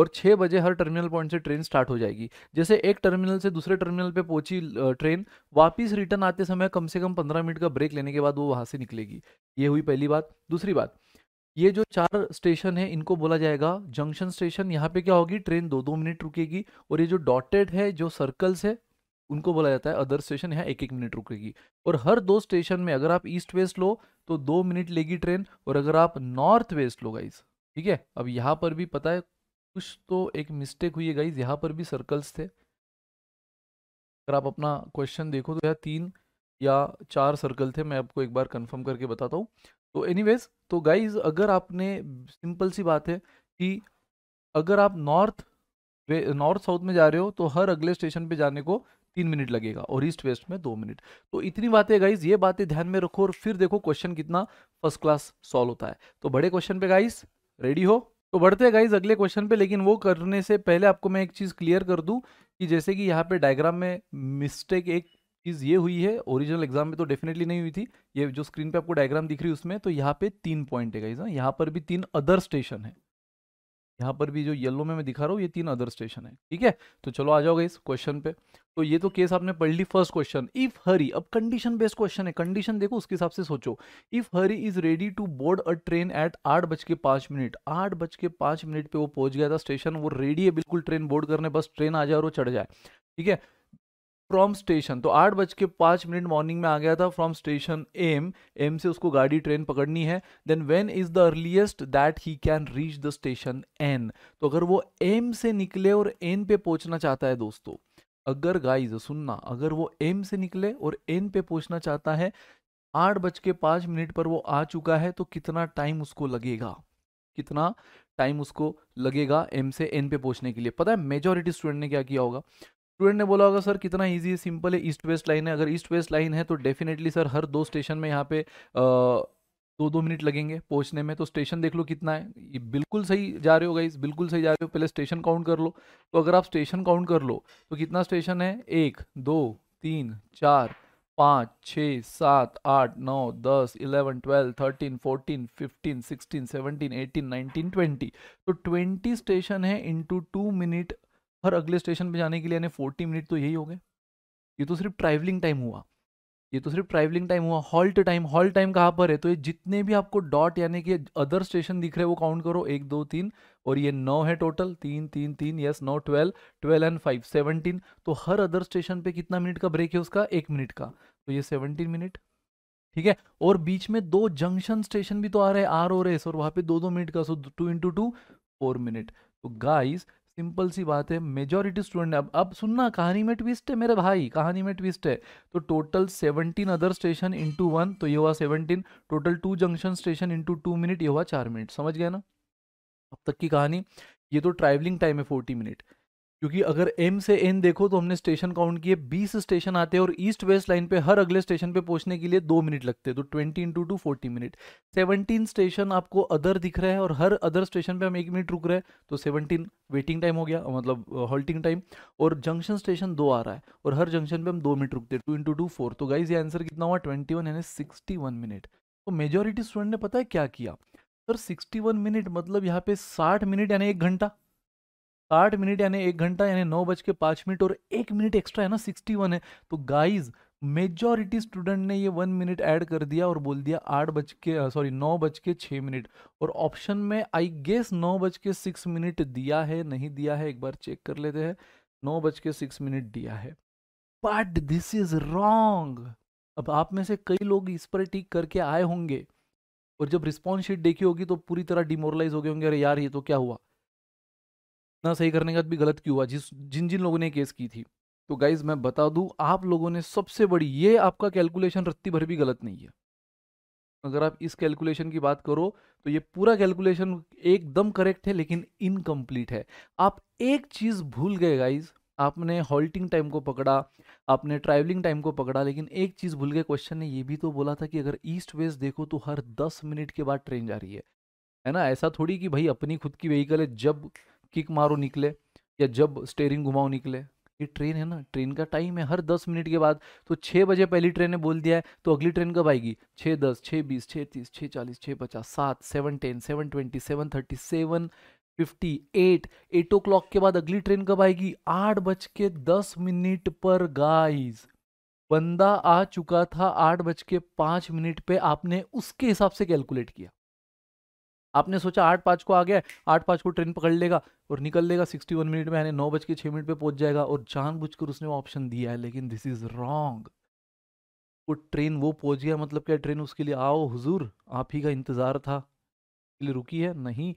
और 6 बजे हर टर्मिनल पॉइंट से ट्रेन स्टार्ट हो जाएगी जैसे एक टर्मिनल से दूसरे टर्मिनल पर पहुंची ट्रेन वापिस रिटर्न आते समय कम से कम पंद्रह मिनट का ब्रेक लेने के बाद वो वहाँ से निकलेगी ये हुई पहली बात दूसरी बात ये जो चार स्टेशन है इनको बोला जाएगा जंक्शन स्टेशन यहाँ पे क्या होगी ट्रेन दो दो मिनट रुकेगी और ये जो डॉटेड है जो सर्कल्स है उनको बोला जाता है अदर स्टेशन यहाँ एक एक मिनट रुकेगी और हर दो स्टेशन में अगर आप ईस्ट वेस्ट लो तो दो मिनट लेगी ट्रेन और अगर आप नॉर्थ वेस्ट लो गाइज ठीक है अब यहाँ पर भी पता है कुछ तो एक मिस्टेक हुई है गाइज यहाँ पर भी सर्कल्स थे अगर आप अपना क्वेश्चन देखो तो यहाँ तीन या चार सर्कल थे मैं आपको एक बार कंफर्म करके बताता हूँ तो एनीवेज तो गाइज अगर आपने सिंपल सी बात है कि अगर आप नॉर्थ नॉर्थ साउथ में जा रहे हो तो हर अगले स्टेशन पे जाने को तीन मिनट लगेगा और ईस्ट वेस्ट में दो मिनट तो इतनी बातें गाइज ये बातें ध्यान में रखो और फिर देखो क्वेश्चन कितना फर्स्ट क्लास सॉल्व होता है तो बड़े क्वेश्चन पे गाइज रेडी हो तो बढ़ते हैं गाइज अगले क्वेश्चन पे लेकिन वो करने से पहले आपको मैं एक चीज़ क्लियर कर दूँ कि जैसे कि यहाँ पे डायग्राम में मिस्टेक एक चीज़ ये हुई है ओरिजिनल एग्जाम में तो डेफिनेटली नहीं हुई थी ये जो स्क्रीन पे आपको डायग्राम दिख रही है उसमें तो यहाँ पे तीन पॉइंट है गाइज हाँ। यहाँ पर भी तीन अदर स्टेशन है यहाँ पर भी जो येलो में मैं दिखा रहा हूँ ये तीन अदर स्टेशन है ठीक है तो चलो आ जाओगे इस क्वेश्चन पे तो ये तो केस आपने पढ़ ली फर्स्ट क्वेश्चन इफ हरी अब कंडीशन बेस्ड क्वेश्चन है कंडीशन देखो उसके हिसाब से सोचो if Hari is ready to board a train at आठ बज के पांच मिनट आठ बज के पांच मिनट पे वो पहुंच गया था स्टेशन वो रेडी है बिल्कुल ट्रेन बोर्ड करने बस ट्रेन आ जाए और वो चढ़ जाए ठीक है फ्रॉम स्टेशन तो आठ बज के पाँच मिनट मॉर्निंग में आ गया था फ्रॉम स्टेशन एम एम से उसको गाड़ी ट्रेन पकड़नी है then when is the earliest that he can reach the station an तो अगर वो एम से निकले और एन पे पहुंचना चाहता है दोस्तों अगर गाइज सुनना अगर वो एम से निकले और एन पे पहुंचना चाहता है आठ बज के पाँच मिनट पर वो आ चुका है तो कितना टाइम उसको लगेगा कितना टाइम उसको लगेगा एम से एन पे पहुंचने के लिए पता है मेजोरिटी स्टूडेंट ने क्या किया होगा स्टूडेंट ने बोला होगा सर कितना इजी है सिंपल है ईस्ट वेस्ट लाइन है अगर ईस्ट वेस्ट लाइन है तो डेफिनेटली सर हर दो स्टेशन में यहाँ पे दो दो मिनट लगेंगे पहुँचने में तो स्टेशन देख लो कितना है ये बिल्कुल सही जा रहे हो गई बिल्कुल सही जा रहे हो पहले स्टेशन काउंट कर लो तो अगर आप स्टेशन काउंट कर लो तो कितना स्टेशन है एक दो तीन चार पाँच छः सात आठ नौ दस eleven twelve thirteen fourteen fifteen sixteen seventeen eighteen nineteen twenty तो ट्वेंटी स्टेशन है इंटू टू मिनट हर अगले स्टेशन पे जाने के लिए यानी फोर्टी मिनट तो यही हो गए ये तो सिर्फ ट्रैवलिंग टाइम हुआ ये तो सिर्फ ट्रैवलिंग टाइम हुआ हॉल्ट टाइम हॉल्ट टाइम कहाँ पर है तो ये जितने भी आपको डॉट यानी कि अदर स्टेशन दिख रहे हैं वो काउंट करो एक दो तीन और ये नौ है टोटल तीन तीन तीन यस नौ twelve twelve and five seventeen तो हर अदर स्टेशन पे कितना मिनट का ब्रेक है उसका एक मिनट का तो ये सेवनटीन मिनट ठीक है और बीच में दो जंक्शन स्टेशन भी तो आ रहे हैं आर और एस और वहाँ पे दो दो मिनट का so two into two four minute तो गाइस सिंपल सी बात है मेजोरिटी स्टूडेंट अब अब सुनना कहानी में ट्विस्ट है मेरे भाई कहानी में ट्विस्ट है तो total seventeen other station into one तो ये हुआ seventeen total two junction station into two minute ये हुआ चार मिनट समझ गया ना अब तक की कहानी ये तो ट्रैवलिंग टाइम है फोर्टी मिनट क्योंकि अगर एम से एन देखो तो हमने स्टेशन काउंट किए 20 स्टेशन आते हैं और ईस्ट वेस्ट लाइन पे हर अगले स्टेशन पे पहुंचने के लिए दो मिनट लगते हैं तो 20 into two forty minute 17 station आपको अदर दिख रहा है और हर अदर स्टेशन पे हम एक मिनट रुक रहे हैं तो 17 वेटिंग टाइम हो गया मतलब हॉल्टिंग टाइम और जंक्शन स्टेशन दो आ रहा है और हर जंक्शन पर हम दो मिनट रुकते हैं टू इंटू टू फोर तो गाइज ये आंसर कितना हुआ ट्वेंटी वन यानी सिक्सटी मिनट तो मेजोरिटी स्टूडेंट ने पता है क्या किया सर सिक्सटी वन मिनट मतलब यहाँ पे साठ मिनट यानी एक घंटा साठ मिनट यानी एक घंटा यानी नौ बज के पाँच मिनट और एक मिनट एक्स्ट्रा है ना सिक्सटी वन है तो गाइज मेजॉरिटी स्टूडेंट ने ये वन मिनट ऐड कर दिया और बोल दिया आठ बज के सॉरी नौ बज के छः मिनट और ऑप्शन में आई गेस नौ बज के सिक्स मिनट दिया है नहीं दिया है एक बार चेक कर लेते हैं नौ बज के सिक्स मिनट दिया है बट दिस इज रॉन्ग अब आप में से कई लोग इस पर टिक करके आए होंगे और जब रिस्पॉन्स शीट देखी होगी तो पूरी तरह डिमोरलाइज हो गए होंगे अरे यार ये तो क्या हुआ इतना सही करने के बाद भी गलत क्यों हुआ जिस जिन जिन लोगों ने केस की थी तो गाइज मैं बता दूं आप लोगों ने सबसे बड़ी ये आपका कैलकुलेशन रत्ती भर भी गलत नहीं है अगर आप इस कैलकुलेशन की बात करो तो ये पूरा कैलकुलेशन एकदम करेक्ट है लेकिन इनकम्प्लीट है आप एक चीज़ भूल गए गाइज आपने हॉल्टिंग टाइम को पकड़ा आपने ट्रैवलिंग टाइम को पकड़ा लेकिन एक चीज़ भूल गए क्वेश्चन ने ये भी तो बोला था कि अगर ईस्ट वेस्ट देखो तो हर दस मिनट के बाद ट्रेन जा रही है है ना ऐसा थोड़ी कि भाई अपनी खुद की व्हीकल है जब किक मारो निकले या जब स्टेयरिंग घुमाओ निकले ये ट्रेन है ना ट्रेन का टाइम है हर दस मिनट के बाद तो छः बजे पहली ट्रेन ने बोल दिया है तो अगली ट्रेन कब आएगी छः दस छः बीस छः तीस छः चालीस छः पचास सात seven ten seven twenty seven thirty seven fifty eight eight o'clock के बाद अगली ट्रेन कब आएगी आठ बज के दस मिनट पर गाइज बंदा आ चुका था आठ बज के पाँच मिनट पे आपने उसके हिसाब से कैलकुलेट किया आपने सोचा आठ पाँच को आ गया आठ पाँच को ट्रेन पकड़ लेगा और निकल लेगा सिक्सटी वन मिनट में यानी नौ बज के छः मिनट पर पहुंच जाएगा और जानबूझकर उसने ऑप्शन दिया है लेकिन दिस इज़ रॉन्ग वो ट्रेन वो पहुंच गया मतलब क्या ट्रेन उसके लिए आओ हुजूर आप ही का इंतज़ार था लिए रुकी है नहीं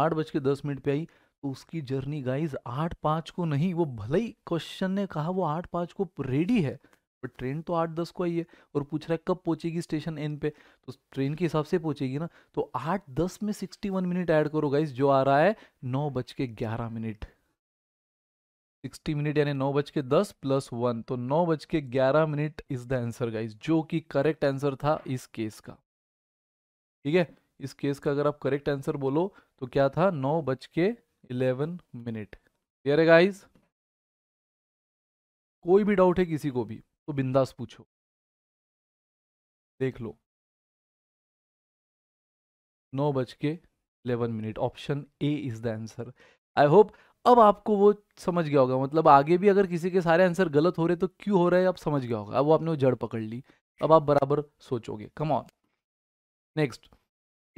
आठ बज के दस मिनट पर आई तो उसकी जर्नी गाइज आठ पाँच को नहीं वो भले ही क्वेश्चन ने कहा वो आठ पाँच को रेडी है पर ट्रेन तो आठ दस को आई है और पूछ रहा है कब पहुंचेगी स्टेशन एन पे तो ट्रेन के हिसाब से पहुंचेगी ना तो आठ दस में सिक्सटी वन मिनट ऐड करो गाइस जो आ रहा है नौ बज के ग्यारह मिनट सिक्सटी मिनट यानी नौ बज के दस प्लस वन तो नौ बज के ग्यारह minute is the answer guys जो कि करेक्ट आंसर था इस केस का ठीक है इस केस का अगर आप करेक्ट आंसर बोलो तो क्या था नौ बज के इलेवन मिनट क्लियर है गाइज कोई भी डाउट है किसी को भी तो बिंदास पूछो देख लो नौ बज के eleven minute option A is the answer I hope अब आपको वो समझ गया होगा मतलब आगे भी अगर किसी के सारे आंसर गलत हो रहे तो क्यों हो रहे हैं आप समझ गया होगा अब वो आपने वो जड़ पकड़ ली अब आप बराबर सोचोगे come on next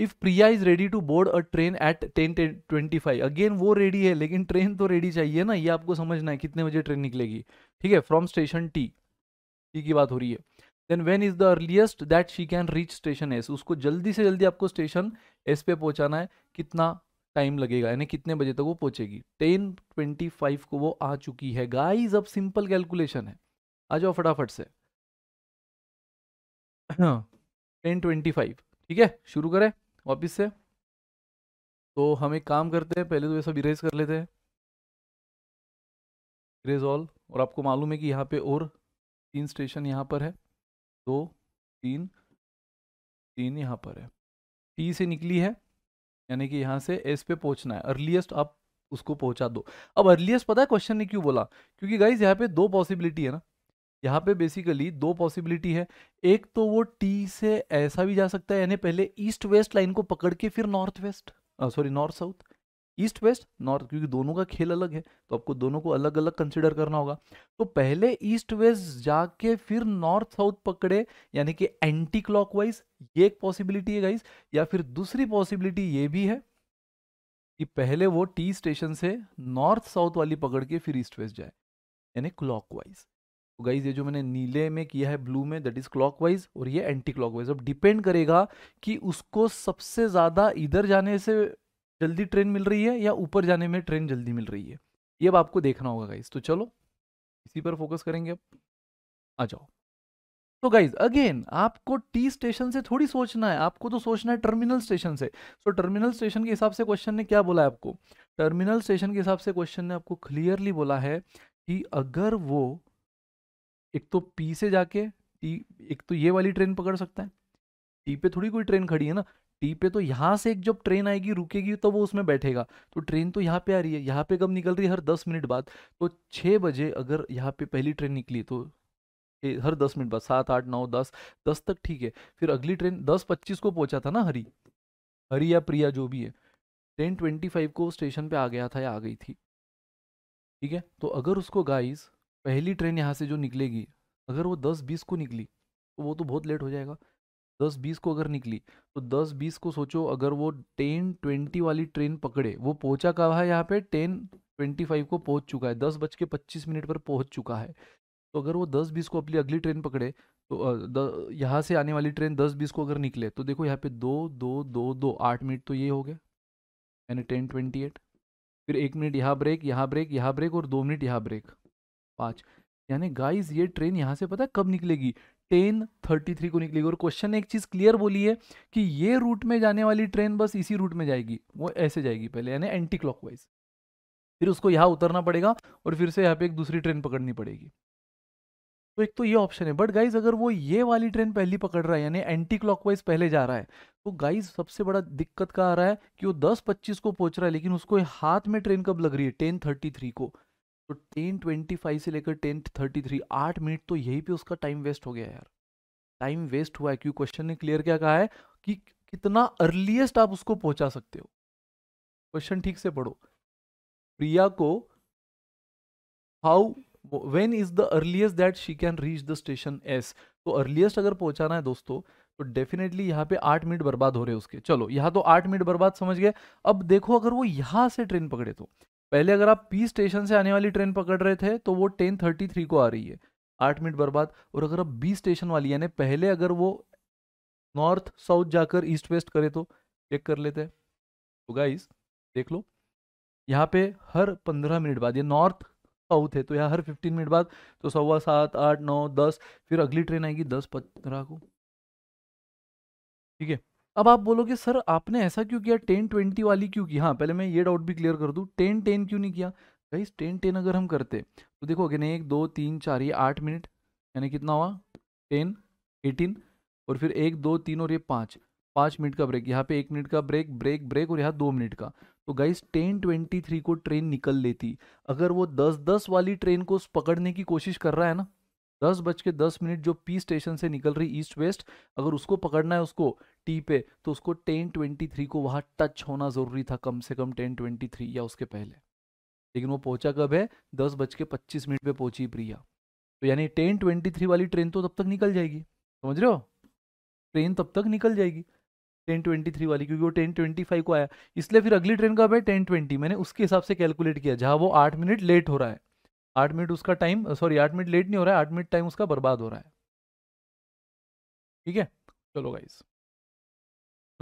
if Priya is ready to board a train at ten twenty five again वो रेडी है लेकिन ट्रेन तो रेडी चाहिए ना ये आपको समझना है कितने बजे ट्रेन निकलेगी ठीक है फ्रॉम स्टेशन टी टी की बात हो रही है then when is the earliest that she can reach station S उसको जल्दी से जल्दी आपको स्टेशन एस पे पहुंचाना है कितना टाइम लगेगा यानी कितने बजे तक वो पहुंचेगी टेन ट्वेंटी फाइव को वो आ चुकी है गाइज अब सिंपल कैलकुलेशन है आ जाओ फटाफट से टेन ट्वेंटी फाइव ठीक है शुरू करें वापिस से तो हम एक काम करते हैं पहले तो ये सब इरेज कर लेते हैं इरेज ऑल और आपको मालूम है कि यहाँ पे और तीन स्टेशन यहाँ पर है दो तीन तीन यहाँ पर है टी से निकली है यानी कि यहाँ से एस पे पहुँचना है अर्लीस्ट आप उसको पहुँचा दो अब अर्लीस्ट पता है क्वेश्चन ने क्यों बोला क्योंकि गाइज यहाँ पे दो पॉसिबिलिटी है ना यहाँ पे बेसिकली दो पॉसिबिलिटी है एक तो वो टी से ऐसा भी जा सकता है यानी पहले ईस्ट वेस्ट लाइन को पकड़ के फिर north west sorry north south east west north क्योंकि दोनों का खेल अलग है तो आपको दोनों को अलग अलग कंसिडर करना होगा तो पहले ईस्ट वेस्ट जाके फिर नॉर्थ साउथ पकड़े यानी कि एंटी क्लॉकवाइज ये एक पॉसिबिलिटी है गाइज या फिर दूसरी पॉसिबिलिटी ये भी है कि पहले वो टी स्टेशन से नॉर्थ साउथ वाली पकड़ के फिर ईस्ट वेस्ट जाए यानी क्लॉकवाइज तो गाइज ये जो मैंने नीले में किया है ब्लू में दैट इज क्लॉकवाइज और ये एंटी क्लॉकवाइज अब डिपेंड करेगा कि उसको सबसे ज्यादा इधर जाने से जल्दी ट्रेन मिल रही है या ऊपर जाने में ट्रेन जल्दी मिल रही है ये अब आपको देखना होगा गाइज तो चलो इसी पर फोकस करेंगे अब आ जाओ तो गाइज अगेन आपको टी स्टेशन से थोड़ी सोचना है आपको तो सोचना है टर्मिनल स्टेशन से सो टर्मिनल स्टेशन के हिसाब से क्वेश्चन ने क्या बोला है आपको टर्मिनल स्टेशन के हिसाब से क्वेश्चन ने आपको क्लियरली बोला है कि अगर वो एक तो पी से जाके टी एक तो ये वाली ट्रेन पकड़ सकता है टी पे थोड़ी कोई ट्रेन खड़ी है ना टी पे तो यहाँ से एक जब ट्रेन आएगी रुकेगी तो वो उसमें बैठेगा तो ट्रेन तो यहाँ पे आ रही है यहाँ पे कब निकल रही है हर दस मिनट बाद तो छः बजे अगर यहाँ पे पहली ट्रेन निकली तो हर दस मिनट बाद सात आठ नौ दस दस तक ठीक है फिर अगली ट्रेन दस पच्चीस को पहुँचा था ना हरी हरी या प्रिया जो भी है ट्रेन ट्वेंटी फाइव को स्टेशन पे आ गया था या आ गई थी ठीक है तो अगर उसको गाइस पहली ट्रेन यहाँ से जो निकलेगी अगर वो दस बीस को निकली तो वो तो बहुत लेट हो जाएगा दस बीस को अगर निकली तो दस बीस को सोचो अगर वो टेन ट्वेंटी वाली ट्रेन पकड़े वो पहुंचा कब है यहाँ पे टेन ट्वेंटी फाइव को पहुंच चुका है दस बज के पच्चीस मिनट पर पहुंच चुका है तो अगर वो दस बीस को अपनी अगली ट्रेन पकड़े तो यहाँ से आने वाली ट्रेन दस बीस को अगर निकले तो देखो यहाँ पे दो दो दो दो आठ मिनट तो ये हो गया यानी टेन ट्वेंटी एट फिर एक मिनट यहाँ ब्रेक यहाँ ब्रेक यहाँ ब्रेक और दो मिनट यहाँ ब्रेक पाँच यानी गाइज ये ट्रेन यहाँ से पता है कब निकलेगी टेन थर्टी थ्री को निकलेगी और क्वेश्चन ने एक चीज़ क्लियर बोली है कि ये रूट में जाने वाली ट्रेन बस इसी रूट में जाएगी वो ऐसे जाएगी पहले यानी एंटी क्लॉकवाइज फिर उसको यहाँ उतरना पड़ेगा और फिर से यहाँ पे एक दूसरी ट्रेन पकड़नी पड़ेगी तो एक तो ये ऑप्शन है बट गाइज अगर वो ये वाली ट्रेन पहली पकड़ रहा है यानी एंटी क्लॉकवाइज पहले जा रहा है तो गाइज सबसे बड़ा दिक्कत का आ रहा है कि वो दस पच्चीस को पहुंच रहा है लेकिन उसको हाथ में ट्रेन कब लग रही है टेन थर्टी थ्री को तो टेन ट्वेंटी फाइव से लेकर टेन थर्टी थ्री आठ मिनट तो यही पे उसका टाइम वेस्ट हो गया यार टाइम वेस्ट हुआ है क्यों क्वेश्चन ने क्लियर क्या कहा है कि कितना अर्लीस्ट आप उसको पहुंचा सकते हो क्वेश्चन ठीक से पढ़ो प्रिया को how when is the earliest that she can reach the station S तो अर्लीस्ट अगर पहुंचाना है दोस्तों तो डेफिनेटली यहाँ पे आठ मिनट बर्बाद हो रहे हैं उसके चलो यहाँ तो आठ मिनट बर्बाद समझ गए अब देखो अगर वो यहाँ से ट्रेन पकड़े तो पहले अगर आप पी स्टेशन से आने वाली ट्रेन पकड़ रहे थे तो वो टेन थर्टी थ्री को आ रही है आठ मिनट बर्बाद और अगर आप बी स्टेशन वाली यानी पहले अगर वो नॉर्थ साउथ जाकर ईस्ट वेस्ट करे तो चेक कर लेते हैं तो गाइस देख लो यहाँ पे हर पंद्रह मिनट बाद ये नॉर्थ साउथ है तो यहाँ हर फिफ्टीन मिनट बाद तो सवा सात आठ नौ दस फिर अगली ट्रेन आएगी दस पंद्रह को ठीक है अब आप बोलोगे सर आपने ऐसा क्यों किया टेन ट्वेंटी वाली क्यों की हाँ पहले मैं ये डाउट भी क्लियर कर दूँ टेन टेन क्यों नहीं किया भाई टेन टेन अगर हम करते तो देखो अगर एक दो तीन चार ये आठ मिनट यानी कितना हुआ टेन एटीन और फिर एक दो तीन और ये पाँच पाँच मिनट का ब्रेक यहाँ पे एक मिनट का ब्रेक ब्रेक ब्रेक और यहाँ दो मिनट का तो गाइस टेन ट्वेंटी थ्री को ट्रेन निकल लेती अगर वो दस दस वाली ट्रेन को पकड़ने की कोशिश कर रहा है ना दस बज के दस मिनट जो पी स्टेशन से निकल रही ईस्ट वेस्ट अगर उसको पकड़ना है उसको टी पे तो उसको टेन ट्वेंटी थ्री को वहां टच होना ज़रूरी था कम से कम टेन ट्वेंटी थ्री या उसके पहले लेकिन वो पहुंचा कब है दस बज के पच्चीस मिनट पर पहुंची प्रिया तो यानी टेन ट्वेंटी थ्री वाली ट्रेन तो तब तक निकल जाएगी समझ रहे हो ट्रेन तब तक निकल जाएगी टेन ट्वेंटी थ्री वाली क्योंकि वो टेन ट्वेंटी फाइव को आया इसलिए फिर अगली ट्रेन कब है टेन ट्वेंटी मैंने उसके हिसाब से कैलकुलेट किया जहाँ वो आठ मिनट लेट हो रहा है आठ मिनट उसका टाइम सॉरी आठ मिनट लेट नहीं हो रहा है आठ मिनट टाइम उसका बर्बाद हो रहा है ठीक है चलो गाइस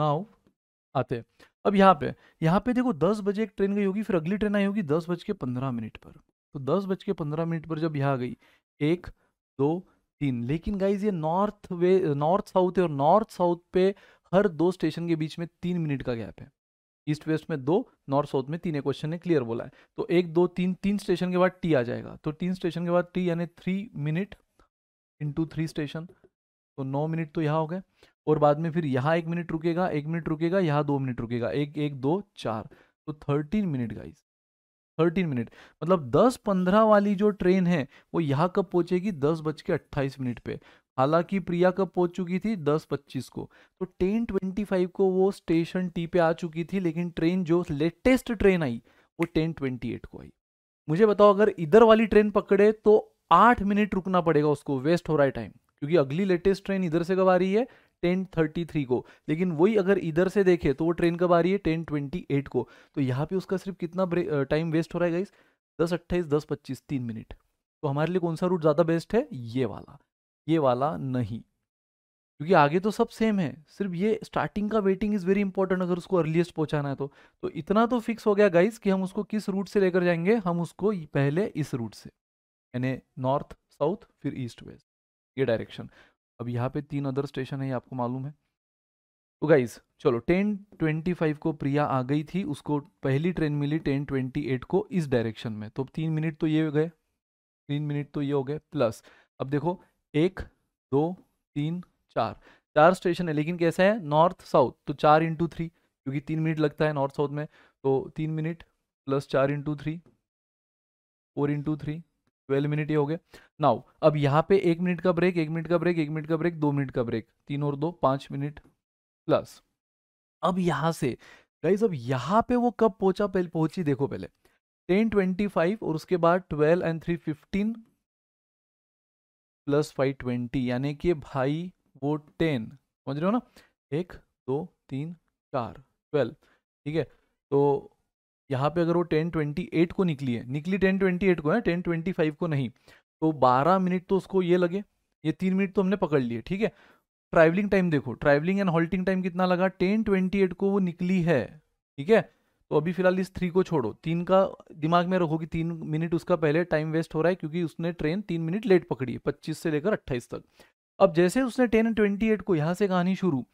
नाउ आते अब यहाँ पे यहाँ पे देखो दस बजे एक ट्रेन गई होगी फिर अगली ट्रेन आई होगी दस बज के पंद्रह मिनट पर तो दस बज के पंद्रह मिनट पर जब यहाँ गई एक दो तीन लेकिन गाइज ये नॉर्थ वे नॉर्थ साउथ है और नॉर्थ साउथ पे हर दो स्टेशन के बीच में तीन मिनट का गैप है ईस्ट वेस्ट में दो नॉर्थ साउथ में तीन क्वेश्चन ने क्लियर बोला है तो एक दो तीन तीन स्टेशन के बाद टी आ जाएगा तो तीन स्टेशन के बाद टी यानी three minute into three station तो नौ मिनट तो यहाँ हो गए और बाद में फिर यहाँ एक मिनट रुकेगा एक मिनट रुकेगा यहाँ दो मिनट रुकेगा एक एक दो चार तो thirteen minute guys thirteen minute मतलब दस पंद्रह वाली जो ट्रेन है वो यहाँ कब पहुँचेगी दस बज के अट्ठाईस मिनट पे हालांकि प्रिया कब पहुंच चुकी थी दस पच्चीस को तो टेन ट्वेंटी फाइव को वो स्टेशन टी पे आ चुकी थी लेकिन ट्रेन जो लेटेस्ट ट्रेन आई वो टेन ट्वेंटी एट को आई मुझे बताओ अगर इधर वाली ट्रेन पकड़े तो आठ मिनट रुकना पड़ेगा उसको वेस्ट हो रहा है टाइम क्योंकि अगली लेटेस्ट ट्रेन इधर से कब आ रही है टेन थर्टी थ्री को लेकिन वही अगर इधर से देखे तो वो ट्रेन कब आ रही है टेन ट्वेंटी एट को तो यहाँ पे उसका सिर्फ कितना टाइम वेस्ट हो रहा है इस दस अट्ठाईस दस पच्चीस तीन मिनट तो हमारे लिए कौन सा रूट ज़्यादा बेस्ट है ये वाला ये वाला नहीं क्योंकि आगे तो सब सेम है सिर्फ ये स्टार्टिंग का वेटिंग इज़ वेरी इंपॉर्टेंट अगर उसको अर्लीस्ट पहुंचाना है तो तो इतना तो फिक्स हो गया गाइस कि हम उसको किस रूट से लेकर जाएंगे हम उसको पहले इस रूट से यानी नॉर्थ साउथ फिर ईस्ट वेस्ट ये डायरेक्शन अब यहाँ पे तीन अदर स्टेशन है ये आपको मालूम है तो गाइज चलो टेन ट्वेंटी फाइव को प्रिया आ गई थी उसको पहली ट्रेन मिली टेन ट्वेंटी एट को इस डायरेक्शन में तो तीन मिनट तो ये हो गए तीन मिनट तो ये हो गए प्लस अब देखो एक दो तीन चार चार स्टेशन है लेकिन कैसा है नॉर्थ साउथ तो चार इंटू थ्री क्योंकि तीन मिनट लगता है नॉर्थ साउथ में तो तीन मिनट प्लस चार into three four into three twelve minute ये हो गए नाउ अब यहाँ पे एक मिनट का ब्रेक एक मिनट का ब्रेक एक मिनट का ब्रेक दो मिनट का ब्रेक तीन और दो पाँच मिनट प्लस अब यहाँ से गाइज अब यहाँ पे वो कब पहुंचा पहले पहुंची देखो पहले टेन ट्वेंटी फाइव और उसके बाद twelve and three fifteen plus five twenty यानी कि भाई वो टेन समझ रहे हो ना एक दो तीन चार ट्वेल्व ठीक है तो यहाँ पे अगर वो टेन ट्वेंटी एट को निकली है निकली टेन ट्वेंटी एट को है टेन ट्वेंटी फाइव को नहीं तो बारह मिनट तो उसको ये लगे ये तीन मिनट तो हमने पकड़ लिए ठीक है ट्रैवलिंग टाइम देखो ट्रैवलिंग एंड हॉल्टिंग टाइम कितना लगा टेन ट्वेंटी एट को वो निकली है ठीक है तो अभी फिलहाल इस थ्री को छोड़ो तीन का दिमाग में रखो कि तीन मिनट उसका पहले टाइम वेस्ट हो रहा है क्योंकि उसने ट्रेन तीन मिनट लेट पकड़ी है पच्चीस से लेकर अट्ठाईस तक अब जैसे उसने टेन ट्वेंटी एट को यहाँ से कहानी शुरू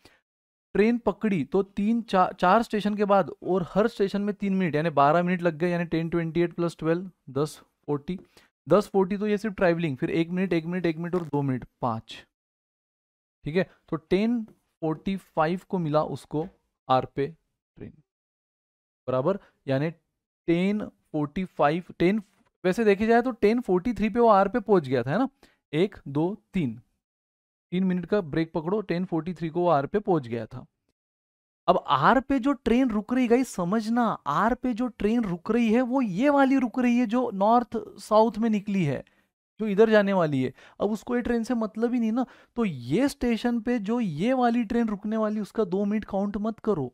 ट्रेन पकड़ी तो तीन चा, चार स्टेशन के बाद और हर स्टेशन में तीन मिनट यानी बारह मिनट लग गए यानी ten twenty eight plus twelve दस फोर्टी दस फोर्टी तो ये सिर्फ ट्रैवलिंग फिर एक मिनट एक मिनट एक मिनट और दो मिनट पाँच ठीक है तो टेन फोर्टी फाइव को मिला उसको आर पे ट्रेन बराबर यानी टेन फोर्टी फाइव टेन वैसे देखे जाए तो टेन फोर्टी थ्री पे वो आर पे पहुंच गया था है ना एक दो तीन तीन मिनट का ब्रेक पकड़ो टेन फोर्टी थ्री को वो आर पे पहुंच गया था अब आर पे जो ट्रेन रुक रही गई समझना आर पे जो ट्रेन रुक रही है वो ये वाली रुक रही है जो नॉर्थ साउथ में निकली है जो इधर जाने वाली है अब उसको ये ट्रेन से मतलब ही नहीं ना तो ये स्टेशन पे जो ये वाली ट्रेन रुकने वाली उसका दो मिनट काउंट मत करो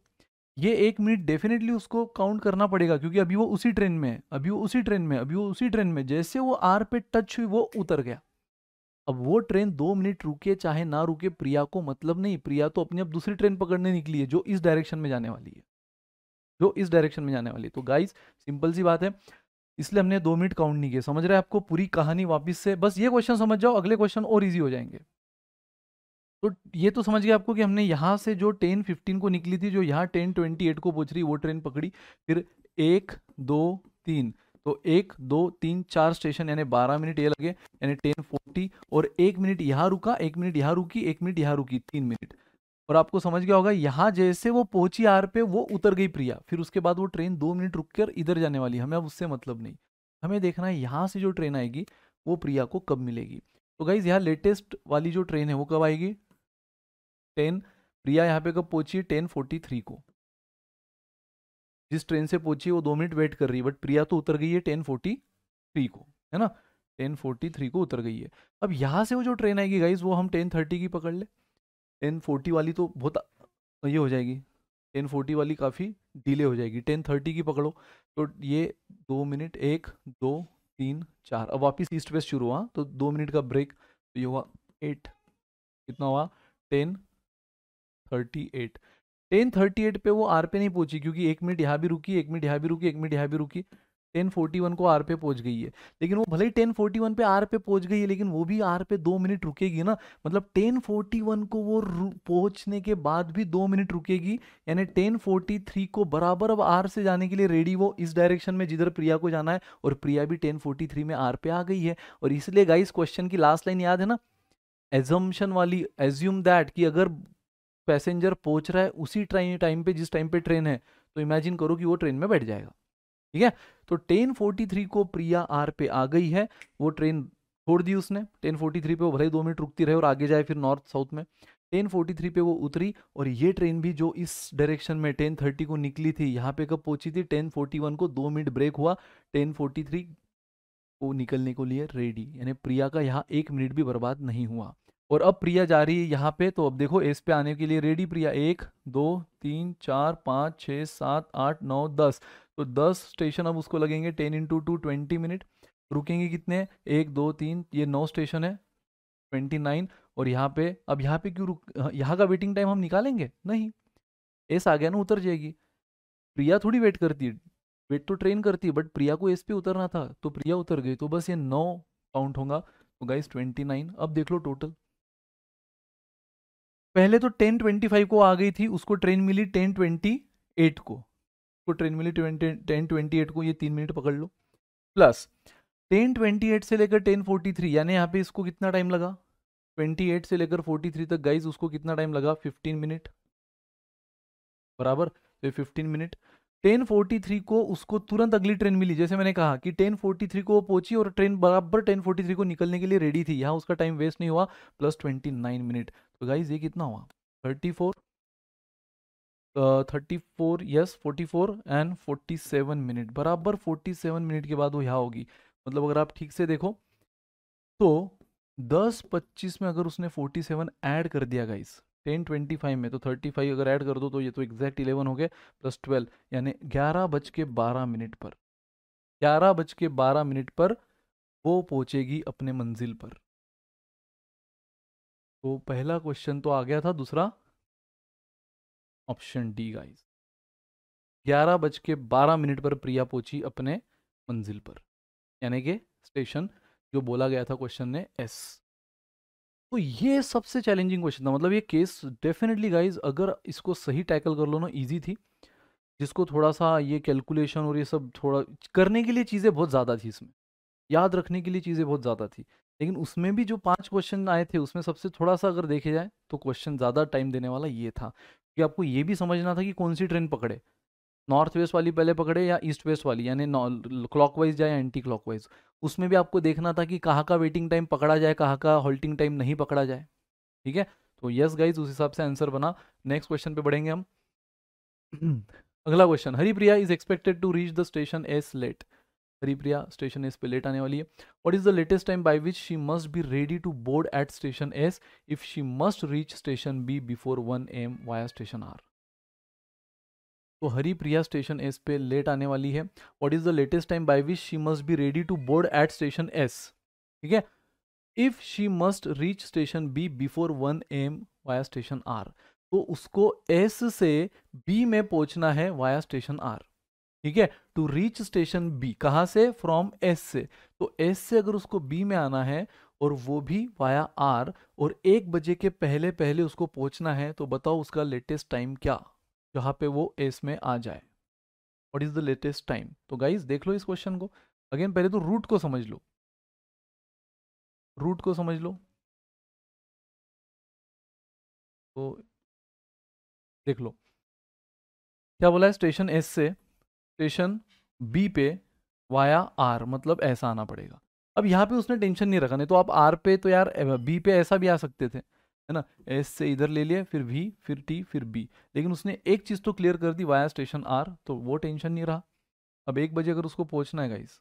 ये एक मिनट डेफिनेटली उसको काउंट करना पड़ेगा क्योंकि अभी वो उसी ट्रेन में है अभी वो उसी ट्रेन में अभी वो उसी ट्रेन में जैसे वो आर पे टच हुई वो उतर गया अब वो ट्रेन दो मिनट रुके चाहे ना रुके प्रिया को मतलब नहीं प्रिया तो अपनी अब दूसरी ट्रेन पकड़ने निकली है जो इस डायरेक्शन में जाने वाली है जो इस डायरेक्शन में जाने वाली है तो गाइस सिंपल सी बात है इसलिए हमने दो मिनट काउंट नहीं किया समझ रहे हैं आपको पूरी कहानी वापस से बस ये क्वेश्चन समझ जाओ अगले क्वेश्चन और ईजी हो जाएंगे तो ये तो समझ गए आपको कि हमने यहाँ से जो टेन फिफ्टीन को निकली थी जो यहाँ टेन ट्वेंटी एट को पूछ रही वो ट्रेन पकड़ी फिर एक दो तीन तो एक दो तीन चार स्टेशन यानी बारह मिनट ये लगे यानी टेन फोर्टी और एक मिनट यहाँ रुका एक मिनट यहाँ रुकी एक मिनट यहाँ रुकी तीन मिनट और आपको समझ गया होगा यहाँ जैसे वो पहुंची आर पे वो उतर गई प्रिया फिर उसके बाद वो ट्रेन दो मिनट रुक कर इधर जाने वाली हमें अब उससे मतलब नहीं हमें देखना है यहाँ से जो ट्रेन आएगी वो प्रिया को कब मिलेगी तो गाइज यहाँ लेटेस्ट वाली जो ट्रेन है वो कब आएगी टेन प्रिया यहाँ पे कब पहुंची टेन फोर्टी थ्री को जिस ट्रेन से पहुंची वो दो मिनट वेट कर रही है बट प्रिया तो उतर गई है टेन फोर्टी थ्री को है ना टेन फोर्टी थ्री को उतर गई है अब यहाँ से वो जो ट्रेन आएगी गाइज वो हम टेन थर्टी की पकड़ ले टेन फोर्टी वाली तो बहुत ये हो जाएगी टेन फोर्टी वाली काफ़ी डिले हो जाएगी टेन थर्टी की पकड़ो तो ये दो मिनट एक दो तीन चार अब वापस ईस्ट वेस्ट शुरू हुआ तो दो मिनट का ब्रेक तो ये हुआ एट कितना हुआ ten thirty eight ten thirty eight पे वो आर पे नहीं पहुंची क्योंकि एक मिनट यहाँ भी रुकी एक मिनट यहाँ भी रुकी एक मिनट यहाँ भी रुकी टेन फोर्टी वन को आर पे पहुंच गई है लेकिन वो भले ही टेन फोर्टी वन पे आर पे पहुंच गई है लेकिन वो भी आर पे दो मिनट रुकेगी ना मतलब टेन फोर्टी वन को वो पहुंचने के बाद भी दो मिनट रुकेगी यानी टेन फोर्टी थ्री को बराबर अब आर से जाने के लिए रेडी वो इस डायरेक्शन में जिधर प्रिया को जाना है और प्रिया भी टेन फोर्टी थ्री में आर पे आ गई है और इसलिए गाइस क्वेश्चन की लास्ट लाइन याद है ना एजम्पन वाली एज्यूम दैट कि अगर पैसेंजर पहुंच रहा है उसी ट्रेन टाइम पे जिस टाइम पे ट्रेन है तो इमेजिन करो कि वो ट्रेन में बैठ जाएगा ठीक है तो टेन फोर्टी थ्री को प्रिया आर पे आ गई है वो ट्रेन छोड़ दी उसने टेन फोर्टी थ्री पे वो भले ही दो मिनट रुकती रहे और आगे जाए फिर नॉर्थ साउथ में टेन फोर्टी थ्री पे वो उतरी और ये ट्रेन भी जो इस डायरेक्शन में टेन थर्टी को निकली थी यहाँ पे कब पहुंची थी टेन फोर्टी वन को दो मिनट ब्रेक हुआ टेन फोर्टी थ्री को निकलने को लिए रेडी यानी प्रिया का यहाँ एक मिनट भी बर्बाद नहीं हुआ और अब प्रिया जा रही है यहाँ पे तो अब देखो एस पे आने के लिए रेडी प्रिया एक दो तीन चार पाँच छः सात आठ नौ दस तो दस स्टेशन अब उसको लगेंगे ten into two twenty minute रुकेंगे कितने एक दो तीन ये नौ स्टेशन है ट्वेंटी नाइन और यहाँ पे अब यहाँ पे क्यों रुक हाँ, यहाँ का वेटिंग टाइम हम निकालेंगे नहीं एस आ गया ना उतर जाएगी प्रिया थोड़ी वेट करती है वेट तो ट्रेन करती है बट प्रिया को एस पे उतरना था तो प्रिया उतर गई तो बस ये नौ काउंट होगा तो गाइस ट्वेंटी नाइन अब देख लो टोटल पहले तो टेन ट्वेंटी फाइव को आ गई थी उसको ट्रेन मिली टेन ट्वेंटी एट को उसको ट्रेन मिली टेन ट्वेंटी एट को ये तीन मिनट पकड़ लो प्लस टेन ट्वेंटी एट से लेकर टेन फोर्टी थ्री यानी यहाँ पे इसको कितना टाइम लगा ट्वेंटी एट से लेकर फोर्टी थ्री तक गाइज उसको कितना टाइम लगा फिफ्टीन मिनट बराबर तो फिफ्टीन मिनट 1043 को उसको तुरंत अगली ट्रेन मिली जैसे मैंने कहा कि 1043 को वो पहुंची और ट्रेन बराबर 1043 को निकलने के लिए रेडी थी यहाँ उसका टाइम वेस्ट नहीं हुआ प्लस 29 मिनट तो गाइज ये कितना हुआ 34 thirty four yes forty four and forty seven minute बराबर फोर्टी सेवन मिनट के बाद वो यहाँ होगी मतलब अगर आप ठीक से देखो तो दस पच्चीस में अगर उसने फोर्टी सेवन ऐड कर दिया गाइज टेन ट्वेंटी फाइव में तो थर्टी फाइव अगर ऐड कर दो तो ये तो एग्जैक्ट इलेवन हो गया प्लस ट्वेल्व यानी ग्यारह बज के बारह मिनट पर ग्यारह बज के बारह मिनट पर वो पहुंचेगी अपने मंजिल पर तो पहला क्वेश्चन तो आ गया था दूसरा ऑप्शन डी गाइस ग्यारह बज के बारह मिनट पर प्रिया पहुंची अपने मंजिल पर यानी कि स्टेशन जो बोला गया था क्वेश्चन ने एस तो ये सबसे चैलेंजिंग क्वेश्चन था मतलब ये केस डेफिनेटली गाइज अगर इसको सही टैकल कर लो ना ईजी थी जिसको थोड़ा सा ये कैलकुलेशन और ये सब थोड़ा करने के लिए चीज़ें बहुत ज़्यादा थी इसमें याद रखने के लिए चीज़ें बहुत ज़्यादा थी लेकिन उसमें भी जो पांच क्वेश्चन आए थे उसमें सबसे थोड़ा सा अगर देखे जाए तो क्वेश्चन ज़्यादा टाइम देने वाला ये था कि आपको ये भी समझना था कि कौन सी ट्रेन पकड़े नॉर्थ वेस्ट वाली पहले पकड़े या ईस्ट वेस्ट वाली यानी क्लॉकवाइज जाए एंटी क्लॉकवाइज उसमें भी आपको देखना था कि कहाँ का वेटिंग टाइम पकड़ा जाए कहाँ का होल्टिंग टाइम नहीं पकड़ा जाए ठीक है तो यस गाइज उस हिसाब से आंसर बना नेक्स्ट क्वेश्चन पे बढ़ेंगे हम अगला question Haripriya is expected to reach the station S late Haripriya station S पे लेट आने वाली है what is the latest time by which she must be ready to board at station S if she must reach station B before one M via station R तो Haripriya station S पे late आने वाली है what is the latest time by which she must be ready to board at station S ठीक है if she must reach station B before one M via station R तो उसको S से B में पहुंचना है वाया स्टेशन आर ठीक है टू रीच स्टेशन बी कहा से फ्रॉम एस से तो एस से अगर उसको बी में आना है और वो भी वाया आर और एक बजे के पहले पहले उसको पहुंचना है तो बताओ उसका लेटेस्ट टाइम क्या जहाँ पे वो एस में आ जाए what is the latest time तो गाइज देख लो इस क्वेश्चन को अगेन पहले तो रूट को समझ लो रूट को समझ लो तो देख लो क्या बोला है स्टेशन एस से स्टेशन बी पे वाया आर मतलब ऐसा आना पड़ेगा अब यहाँ पे उसने टेंशन नहीं रखा नहीं तो आप आर पे तो यार बी पे ऐसा भी आ सकते थे है ना एस से इधर ले लिया फिर वी फिर टी फिर बी लेकिन उसने एक चीज़ तो क्लियर कर दी वाया स्टेशन आर तो वो टेंशन नहीं रहा अब एक बजे अगर उसको पहुंचना है गाइस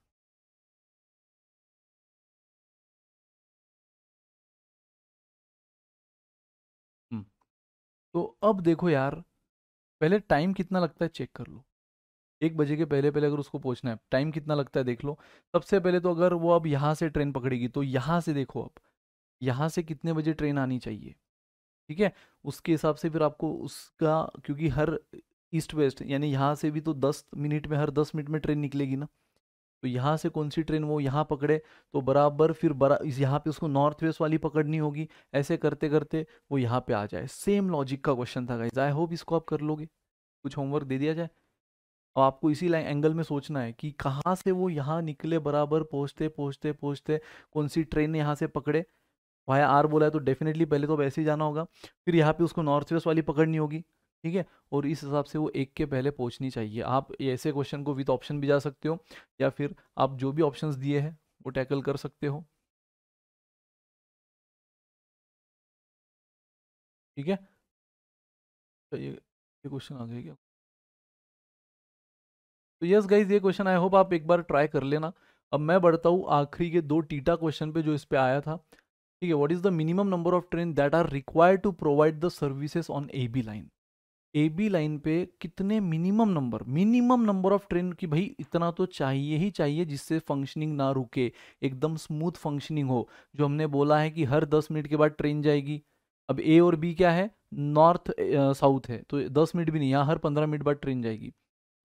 हम्म। तो अब देखो यार पहले टाइम कितना लगता है चेक कर लो एक बजे के पहले पहले अगर उसको पहुंचना है टाइम कितना लगता है देख लो सबसे पहले तो अगर वो अब यहाँ से ट्रेन पकड़ेगी तो यहाँ से देखो अब यहाँ से कितने बजे ट्रेन आनी चाहिए ठीक है उसके हिसाब से फिर आपको उसका क्योंकि हर ईस्ट वेस्ट यानी यहाँ से भी तो दस मिनट में हर दस मिनट में ट्रेन निकलेगी ना तो यहाँ से कौन सी ट्रेन वो यहाँ पकड़े तो बराबर फिर बरा यहाँ पे उसको नॉर्थ वेस्ट वाली पकड़नी होगी ऐसे करते करते वो यहाँ पे आ जाए सेम लॉजिक का क्वेश्चन था गाइज आई होप इसको आप कर लोगे कुछ होमवर्क दे दिया जाए और आपको इसी लाइन एंगल में सोचना है कि कहाँ से वो यहाँ निकले बराबर पहुँचते पहुँचते पहुँचते कौन सी ट्रेन यहाँ से पकड़े वाया आर बोला है तो डेफिनेटली पहले तो वैसे ही जाना होगा फिर यहाँ पे उसको नॉर्थ वेस्ट वाली पकड़नी होगी ठीक है और इस हिसाब से वो एक के पहले पहुंचनी चाहिए आप ऐसे क्वेश्चन को विथ ऑप्शन भी जा सकते हो या फिर आप जो भी ऑप्शन दिए हैं वो टैकल कर सकते हो ठीक है तो ये क्वेश्चन आ गया क्या तो यस गाइज ये क्वेश्चन आई होप आप एक बार ट्राई कर लेना अब मैं बढ़ता हूँ आखिरी के दो टीटा क्वेश्चन पे जो इस पे आया था ठीक है what is the minimum number of train that are required to provide the services on A B line A B line पे कितने minimum number minimum number of train की भाई इतना तो चाहिए ही चाहिए जिससे फंक्शनिंग ना रुके एकदम स्मूथ फंक्शनिंग हो जो हमने बोला है कि हर दस मिनट के बाद ट्रेन जाएगी अब ए और बी क्या है नॉर्थ साउथ है तो दस मिनट भी नहीं यहाँ हर पंद्रह मिनट बाद ट्रेन जाएगी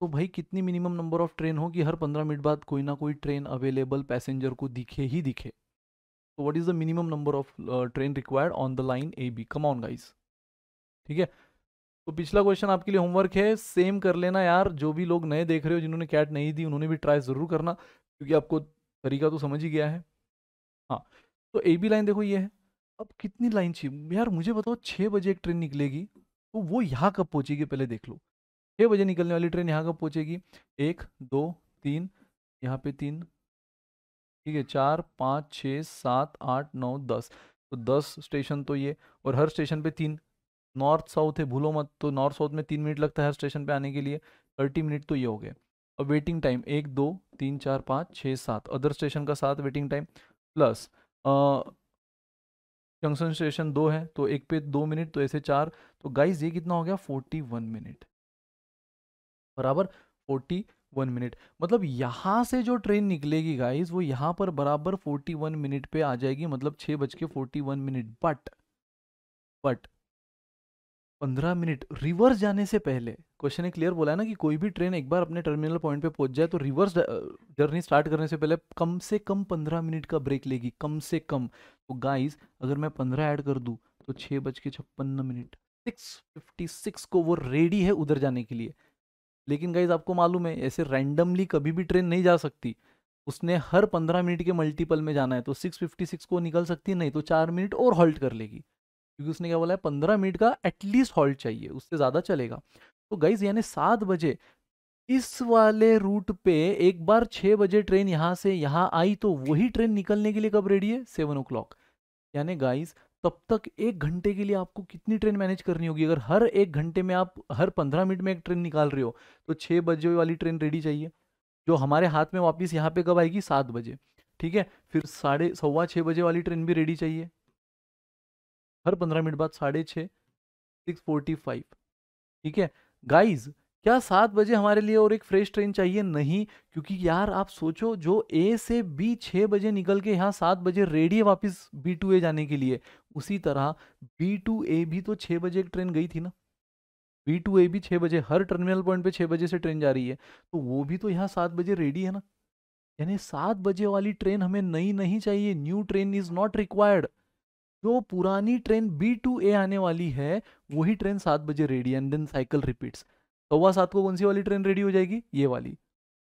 तो भाई कितनी मिनिमम नंबर ऑफ ट्रेन हो कि हर पंद्रह मिनट बाद कोई ना कोई ट्रेन अवेलेबल पैसेंजर को दिखे ही दिखे what is the minimum number of train required on the line A B come on guys ठीक है तो पिछला क्वेश्चन आपके लिए होमवर्क है सेम कर लेना यार जो भी लोग नए देख रहे हो जिन्होंने कैट नहीं दी उन्होंने भी ट्राई ज़रूर करना क्योंकि आपको तरीका तो समझ ही गया है हाँ तो ए बी लाइन देखो ये है अब कितनी लाइन चाहिए यार मुझे बताओ छः बजे एक ट्रेन निकलेगी तो वो यहाँ कब पहुँचेगी पहले देख लो छः बजे निकलने वाली ट्रेन यहाँ कब पहुँचेगी एक दो तीन यहाँ पे तीन ठीक है चार पाँच छः सात आठ नौ दस तो दस स्टेशन तो ये और हर स्टेशन पे तीन नॉर्थ साउथ है भूलो मत तो नॉर्थ साउथ में तीन मिनट लगता है हर स्टेशन पे आने के लिए थर्टी मिनट तो ये हो गए और वेटिंग टाइम एक दो तीन चार पाँच छः सात अदर स्टेशन का सात waiting time plus junction station दो है तो एक पे दो मिनट तो ऐसे चार तो गाइज ये कितना हो गया फोर्टी वन मिनट बराबर फोर्टी वन मिनट मतलब यहाँ से जो ट्रेन निकलेगी गाइज वो यहाँ पर बराबर फोर्टी वन मिनट पे आ जाएगी मतलब छः बज के forty one minute but but पंद्रह मिनट रिवर्स जाने से पहले क्वेश्चन ने क्लियर बोला है ना कि कोई भी ट्रेन एक बार अपने टर्मिनल पॉइंट पे पहुंच जाए तो रिवर्स जर्नी स्टार्ट करने से पहले कम से कम पंद्रह मिनट का ब्रेक लेगी कम से कम तो गाइज अगर मैं पंद्रह ऐड कर दूँ तो छः मिनट सिक्स फिफ्टी सिक्स को वो रेडी है उधर जाने के लिए लेकिन गाइज आपको मालूम है ऐसे रैंडमली कभी भी ट्रेन नहीं जा सकती उसने हर पंद्रह मिनट के मल्टीपल में जाना है तो सिक्स फिफ्टी सिक्स को निकल सकती नहीं तो चार मिनट और हॉल्ट कर लेगी क्योंकि उसने क्या बोला है पंद्रह मिनट का एटलीस्ट हॉल्ट चाहिए उससे ज़्यादा चलेगा तो गाइज यानी सात बजे इस वाले रूट पे एक बार छः बजे ट्रेन यहाँ से यहाँ आई तो वही ट्रेन निकलने के लिए कब रेडी है सेवन ओ क्लॉक यानी गाइज तब तक एक घंटे के लिए आपको कितनी ट्रेन मैनेज करनी होगी अगर हर एक घंटे में आप हर पंद्रह मिनट में एक ट्रेन निकाल रहे हो तो छः बजे वाली ट्रेन रेडी चाहिए जो हमारे हाथ में वापस यहाँ पे कब आएगी सात बजे ठीक है फिर साढ़े सवा छः बजे वाली ट्रेन भी रेडी चाहिए हर पंद्रह मिनट बाद साढ़े छः सिक्स फोर्टी फाइव ठीक है गाइज क्या सात बजे हमारे लिए और एक फ्रेश ट्रेन चाहिए नहीं क्योंकि यार आप सोचो जो ए से बी छः बजे निकल के यहाँ सात बजे रेडी है वापस बी टू ए जाने के लिए उसी तरह बी टू ए भी तो छः बजे एक ट्रेन गई थी ना बी टू ए भी छः बजे हर टर्मिनल पॉइंट पे छः बजे से ट्रेन जा रही है तो वो भी तो यहाँ सात बजे रेडी है ना यानी सात बजे वाली ट्रेन हमें नई नहीं नहीं चाहिए new train is not required जो पुरानी ट्रेन बी टू ए आने वाली है वही ट्रेन सात बजे ready and then cycle repeats सवा सात को कौन सी वाली ट्रेन रेडी हो जाएगी ये वाली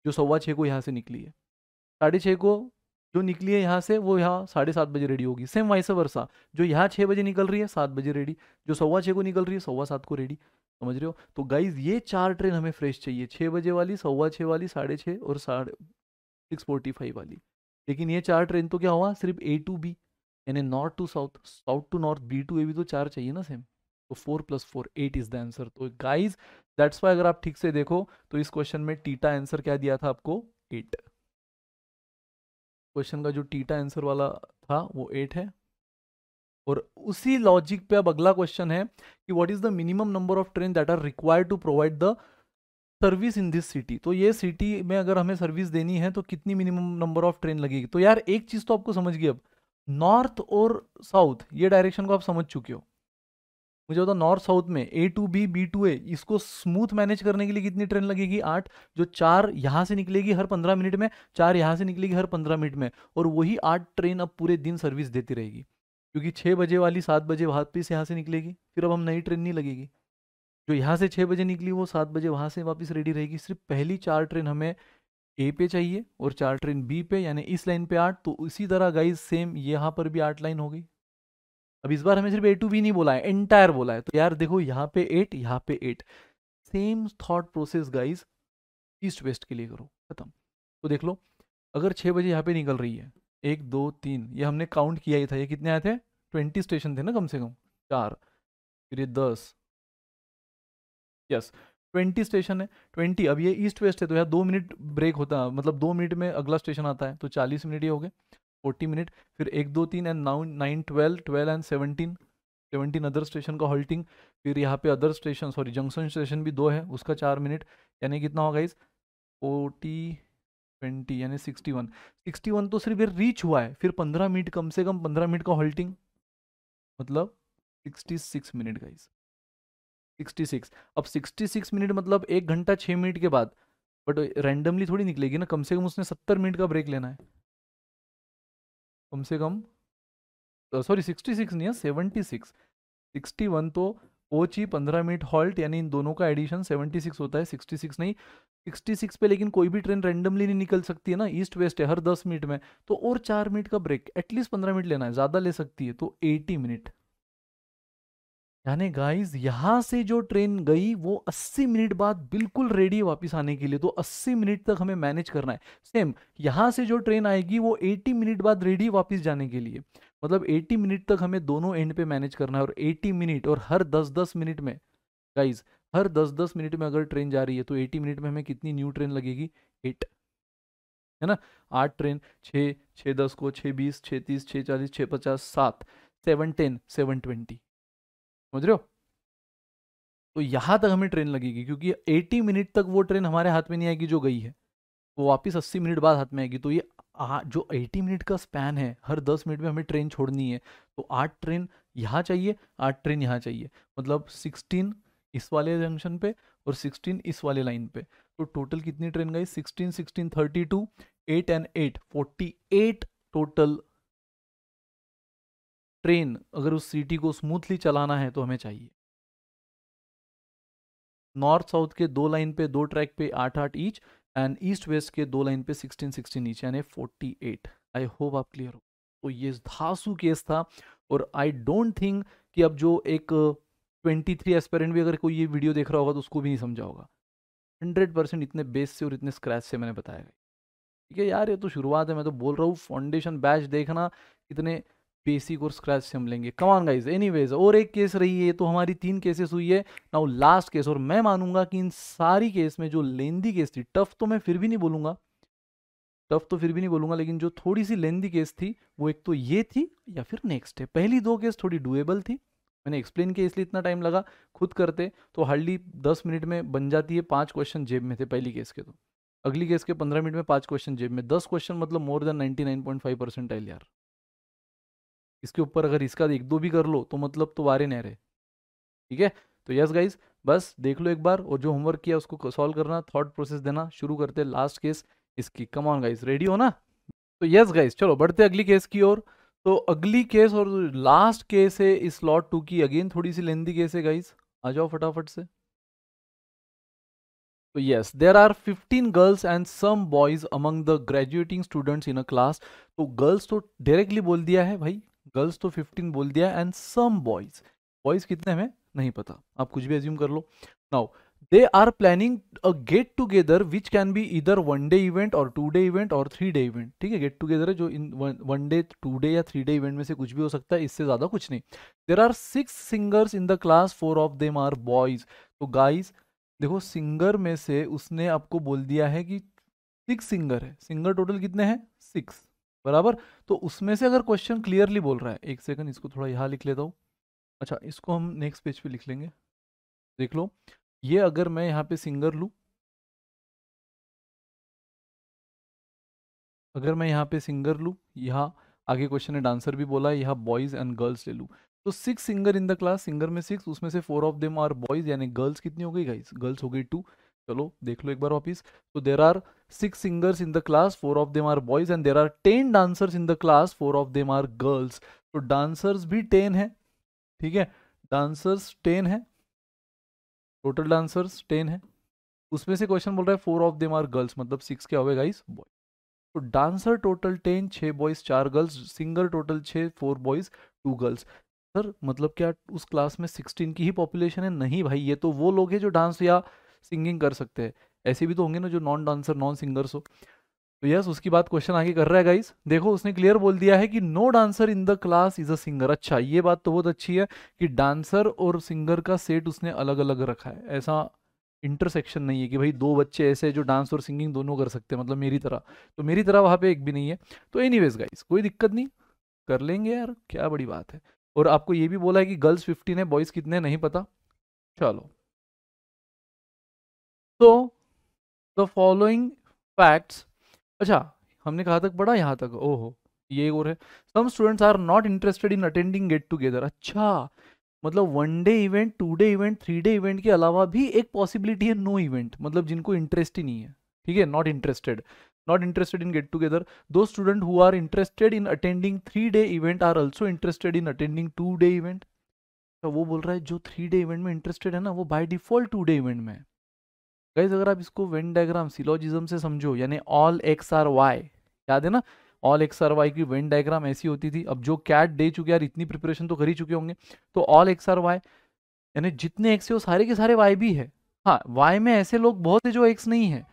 जो सवा छः को यहाँ से निकली है साढ़े छः को जो निकली है यहाँ से वो यहाँ साढ़े सात बजे रेडी होगी सेम वाइस वर्षा जो यहाँ छः बजे निकल रही है सात बजे रेडी जो सवा छः को निकल रही है सवा सात को रेडी समझ रहे हो तो गाइज ये चार ट्रेन हमें फ्रेश चाहिए छः बजे वाली सवा छः वाली साढ़े छः और साढ़े सिक्स फोर्टी फाइव वाली लेकिन ये चार ट्रेन तो क्या हुआ सिर्फ ए टू बी यानी north to south south to north B to A भी तो चार चाहिए ना सेम तो four plus four eight is the answer तो गाइज दैट्स वाई अगर आप ठीक से देखो तो इस क्वेश्चन में टीटा आंसर क्या दिया था आपको एट क्वेश्चन का जो टीटा आंसर वाला था वो एट है और उसी लॉजिक पे अब अगला क्वेश्चन है कि what is the minimum number of train that are required to provide the service in this city तो ये सिटी में अगर हमें सर्विस देनी है तो कितनी मिनिमम नंबर ऑफ ट्रेन लगेगी तो यार एक चीज़ तो आपको समझ गई अब नॉर्थ और साउथ ये डायरेक्शन को आप समझ चुके हो मुझे बताओ नॉर्थ साउथ में A to B B to A इसको स्मूथ मैनेज करने के लिए कितनी ट्रेन लगेगी आठ जो चार यहाँ से निकलेगी हर पंद्रह मिनट में चार यहाँ से निकलेगी हर पंद्रह मिनट में और वही आठ ट्रेन अब पूरे दिन सर्विस देती रहेगी क्योंकि छः बजे वाली सात बजे वापिस यहाँ से निकलेगी फिर अब हम नई ट्रेन नहीं लगेगी जो यहाँ से छः बजे निकली वो सात बजे वहाँ से वापस रेडी रहेगी सिर्फ पहली चार ट्रेन हमें ए पे चाहिए और चार ट्रेन बी पे यानी इस लाइन पे आठ तो इसी तरह गाइज सेम यहाँ पर भी आठ लाइन हो गई अब इस बार हमें सिर्फ ए टू बी नहीं बोला है एंटायर बोला है तो यार देखो यहाँ पे एट यहाँ पे eight same thought process guys east west के लिए करो खत्म तो देख लो अगर छः बजे यहाँ पे निकल रही है एक दो तीन ये हमने काउंट किया ही था ये कितने आए थे ट्वेंटी स्टेशन थे ना कम से कम चार फिर ये दस यस ट्वेंटी स्टेशन है ट्वेंटी अब ये ईस्ट वेस्ट है तो यहाँ दो मिनट ब्रेक होता है मतलब दो मिनट में अगला स्टेशन आता है तो चालीस मिनट ये हो गए फोर्टी मिनट फिर एक दो तीन and now nine twelve twelve and seventeen seventeen other station का हॉल्टिंग फिर यहाँ पे other station sorry junction station भी दो है उसका चार मिनट यानी कितना होगा इस फोर्टी ट्वेंटी यानी सिक्सटी वन सिक्सटी वन तो सिर्फ ये रीच हुआ है फिर पंद्रह मिनट कम से कम पंद्रह मिनट का हॉल्टिंग मतलब सिक्सटी सिक्स मिनट का इस सिक्सटी सिक्स अब सिक्सटी सिक्स मिनट मतलब एक घंटा छः मिनट के बाद बट रैंडमली थोड़ी निकलेगी ना कम से कम उसने सत्तर मिनट का ब्रेक लेना है कम से कम सॉरी सिक्सटी सिक्स नहीं है सेवेंटी सिक्स सिक्सटी वन तो कोच ही पंद्रह मिनट हॉल्ट यानी इन दोनों का एडिशन सेवेंटी सिक्स होता है सिक्सटी सिक्स नहीं सिक्सटी सिक्स पे लेकिन कोई भी ट्रेन रैंडमली नहीं निकल सकती है ना ईस्ट वेस्ट है हर दस मिनट में तो और चार मिनट का ब्रेक एटलीस्ट पंद्रह मिनट लेना है ज़्यादा ले सकती है तो एटी मिनट यानी गाइस यहाँ से जो ट्रेन गई वो 80 मिनट बाद बिल्कुल रेडी वापस आने के लिए तो 80 मिनट तक हमें मैनेज करना है सेम यहाँ से जो ट्रेन आएगी वो 80 मिनट बाद रेडी वापस जाने के लिए मतलब 80 मिनट तक हमें दोनों एंड पे मैनेज करना है और 80 मिनट और हर 10-10 मिनट में गाइज हर 10-10 मिनट में अगर ट्रेन जा रही है तो एटी मिनट में हमें कितनी न्यू ट्रेन लगेगी एट है ना आठ ट्रेन छः छः दस को छः बीस छः तीस छः चालीस छः पचास सात सेवन टेन सेवन ट्वेंटी समझ रहे हो तो यहाँ तक हमें ट्रेन लगेगी क्योंकि 80 मिनट तक वो ट्रेन हमारे हाथ में नहीं आएगी जो गई है वो वापस 80 मिनट बाद हाथ में आएगी तो ये आ, जो 80 मिनट का स्पैन है हर 10 मिनट में हमें ट्रेन छोड़नी है तो आठ ट्रेन यहाँ चाहिए आठ ट्रेन यहाँ चाहिए मतलब 16 इस वाले जंक्शन पे और 16 इस वाले लाइन पे तो टोटल कितनी ट्रेन गई sixteen thirty two eight and eight forty total train अगर उस सिटी को स्मूथली चलाना है तो हमें चाहिए नॉर्थ साउथ के दो लाइन पे दो ट्रैक पे आठ आठ ईच एंड ईस्ट वेस्ट के दो लाइन पे सिक्सटीन सिक्सटीन ईच यानी फोर्टी एट आई होप आप क्लियर हो तो ये धासु केस था और आई डोंट थिंक कि अब जो एक ट्वेंटी थ्री एस्पेरेंट भी अगर कोई ये वीडियो देख रहा होगा तो उसको भी नहीं समझा होगा हंड्रेड परसेंट इतने बेस से और इतने स्क्रैच से मैंने बताया ठीक है यार ये तो शुरुआत है मैं तो बोल रहा हूँ फाउंडेशन बैच देखना इतने बेसिक और स्क्रैच से हम लेंगे कमान गाइज वेज और एक केस रही है तो हमारी तीन केसेस हुई है नाउ लास्ट केस और मैं मानूंगा कि इन सारी केस में जो लेंदी केस थी टफ तो मैं फिर भी नहीं बोलूंगा टफ तो फिर भी नहीं बोलूंगा लेकिन जो थोड़ी सी लेंदी केस थी वो एक तो ये थी या फिर नेक्स्ट है पहली दो केस थोड़ी डुएबल थी मैंने एक्सप्लेन किया इसलिए इतना टाइम लगा खुद करते तो हार्डली दस मिनट में बन जाती है पांच क्वेश्चन जेब में थे पहली केस के तो अगली केस के पंद्रह मिनट में पांच क्वेश्चन जेब में दस क्वेश्चन मतलब more than ninety nine point five percent आइल यार इसके ऊपर अगर इसका एक दो भी कर लो तो मतलब तो वारे नहीं रहे ठीक है तो यस गाइज बस देख लो एक बार और जो होमवर्क किया उसको सॉल्व करना थॉट प्रोसेस देना शुरू करते लास्ट केस इसकी कम ऑन गाइज रेडी हो ना तो यस गाइज चलो बढ़ते अगली केस की ओर तो अगली केस और लास्ट केस है इस लॉट टू की अगेन थोड़ी सी लेंदी केस है गाइज आ जाओ फटाफट से तो yes there are 15 girls and some boys among the graduating students in a class तो गर्ल्स तो डायरेक्टली बोल दिया है भाई गर्ल्स तो फिफ्टीन बोल दिया एंड सम बॉयज बॉयज कितने हमें नहीं पता आप कुछ भी एज्यूम कर लो now they are planning a get together which can be इधर वन डे इवेंट और टू डे इवेंट और थ्री डे इवेंट ठीक है गेट टूगेदर है जो in one day two day या थ्री डे इवेंट में से कुछ भी हो सकता है इससे ज़्यादा कुछ नहीं there are six singers in the class four of them are boys तो गाइज देखो सिंगर में से उसने आपको बोल दिया है कि सिक्स सिंगर है सिंगर टोटल कितने हैं सिक्स बराबर तो उसमें से अगर क्वेश्चन क्लियरली बोल रहा है एक सेकंड इसको थोड़ा यहाँ लिख लेता हूँ अच्छा इसको हम नेक्स्ट पेज पे लिख लेंगे देख लो ये अगर मैं यहाँ पे सिंगर लूँ अगर मैं यहाँ पे सिंगर लूँ यहाँ आगे क्वेश्चन है डांसर भी बोला है यहाँ बॉयज़ एंड गर्ल्स ले लूँ तो six singer in the class singer में सिक्स उसमें से four of them are boys यानी गर्ल्स कितनी हो गई गाइज गर्ल्स हो गई टू चलो देख लो एक बार वापिस तो there are six singers in the class four of them are boys and there are ten dancers in the class four of them are girls तो डांसर्स भी टेन है ठीक है डांसर्स टेन है टोटल डांसर्स टेन है उसमें से question बोल रहा है four of them are girls मतलब सिक्स क्या हुए गाइस बॉय तो डांसर टोटल टेन छः बॉयज चार गर्ल्स सिंगर टोटल छः four boys two girls sir मतलब क्या उस क्लास में सिक्सटीन की ही पॉपुलेशन है नहीं भाई ये तो वो लोग हैं जो डांस या सिंगिंग कर सकते हैं ऐसे भी तो होंगे ना जो नॉन डांसर नॉन सिंगर्स हो तो यस उसकी बात क्वेश्चन आगे कर रहा है गाइस देखो उसने क्लियर बोल दिया है कि no dancer in the class is a singer अच्छा ये बात तो बहुत अच्छी है कि डांसर और सिंगर का सेट उसने अलग अलग रखा है ऐसा इंटरसेक्शन नहीं है कि भाई दो बच्चे ऐसे जो डांस और सिंगिंग दोनों कर सकते हैं मतलब मेरी तरह तो मेरी तरह वहाँ पे एक भी नहीं है तो एनी वेज गाइज कोई दिक्कत नहीं कर लेंगे यार क्या बड़ी बात है और आपको ये भी बोला है कि गर्ल्स फिफ्टीन है बॉयज़ कितने नहीं पता चलो सो द फॉलोइंग फैक्ट्स अच्छा हमने कहा तक पढ़ा यहाँ तक ओहो ये और है some students are not interested in attending get together अच्छा मतलब one day event two day event three day event के अलावा भी एक पॉसिबिलिटी है नो no इवेंट मतलब जिनको इंटरेस्ट ही नहीं है ठीक है not interested not interested in get together दो student who are interested in attending three day event are also interested in attending two day event तो वो बोल रहा है जो थ्री डे इवेंट में इंटरेस्टेड है ना वो by default two day event में है गाइज अगर आप इसको वेन डायग्राम सिलोजिज्म से समझो यानी ऑल एक्स आर वाई याद है ना ऑल एक्स आर वाई की वेन डायग्राम ऐसी होती थी अब जो कैट दे चुके यार इतनी प्रिपरेशन तो कर ही चुके होंगे तो ऑल एक्स आर वाई यानी जितने एक्स है वो सारे के सारे वाई भी है हाँ वाई में ऐसे लोग बहुत है जो एक्स नहीं है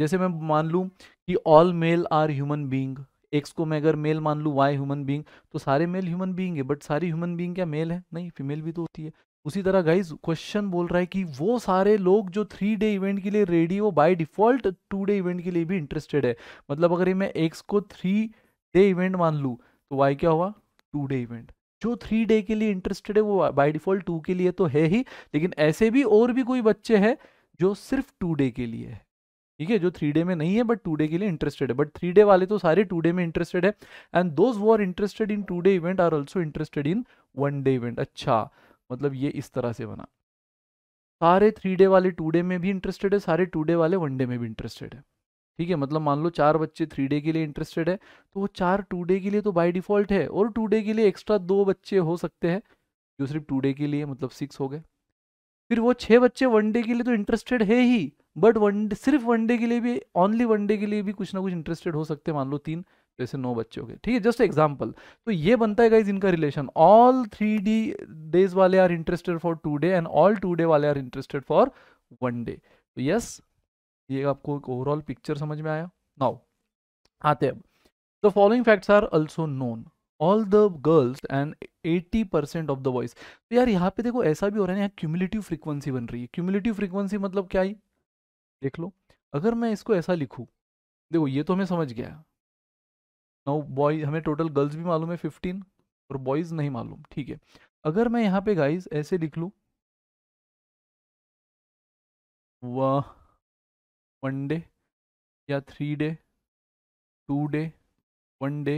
जैसे मैं मान लू कि all male are human being X को मैं अगर मेल मान लू वाई ह्यूमन बींग तो सारे मेल ह्यूमन बींग है बट सारी ह्यूमन बींग क्या मेल है नहीं फीमेल भी तो होती है उसी तरह गाइज क्वेश्चन बोल रहा है कि वो सारे लोग जो थ्री डे इवेंट के लिए रेडी हो by default two day event के लिए भी इंटरेस्टेड है मतलब अगर मैं एक्स को थ्री डे इवेंट मान लूँ तो वाई क्या हुआ टू डे इवेंट जो थ्री डे के लिए इंटरेस्टेड है वो बाय डिफॉल्ट टू के लिए तो है ही लेकिन ऐसे भी और भी कोई बच्चे हैं जो सिर्फ टू डे के लिए है ठीक है जो थ्री डे में नहीं है बट टू डे के लिए इंटरेस्टेड है बट थ्री डे वाले तो सारे टू डे में इंटरेस्टेड है and those who are interested in two day event are also interested in one day event अच्छा मतलब ये इस तरह से बना सारे थ्री डे वाले टू डे में भी इंटरेस्टेड है सारे टू डे वाले वन डे में भी इंटरेस्टेड है ठीक है मतलब मान लो चार बच्चे थ्री डे के लिए इंटरेस्टेड है तो वो चार टू डे के लिए तो बाय डिफॉल्ट है और टू डे के लिए एक्स्ट्रा दो बच्चे हो सकते हैं जो सिर्फ टू डे के लिए मतलब सिक्स हो गए फिर वो छः बच्चे वन डे के लिए तो इंटरेस्टेड है ही बट वन सिर्फ वन डे के लिए भी ओनली वन डे के लिए भी कुछ ना कुछ इंटरेस्टेड हो सकते हैं मान लो तीन जैसे नौ बच्चों के ठीक है जस्ट एग्जाम्पल तो ये बनता है गाइज इनका रिलेशन ऑल थ्री डी डेज वाले are interested for two day and all two day वाले are interested for one day तो यस ये आपको एक ओवरऑल पिक्चर समझ में आया नाउ आते अब the following facts are also known all the girls and 80 percent of the boys तो यार यहाँ पे देखो ऐसा भी हो रहा है ना यहाँ क्यूमुलेटिव फ्रीक्वेंसी बन रही है क्यूमुलेटिव फ्रीक्वेंसी मतलब क्या ही देख लो अगर मैं इसको ऐसा लिखूँ देखो ये तो हमें समझ गया नाउ बॉय हमें टोटल गर्ल्स भी मालूम है फिफ्टीन और बॉयज़ नहीं मालूम ठीक है अगर मैं यहाँ पे गाइज ऐसे लिख लूँ वन डे या three day two day one day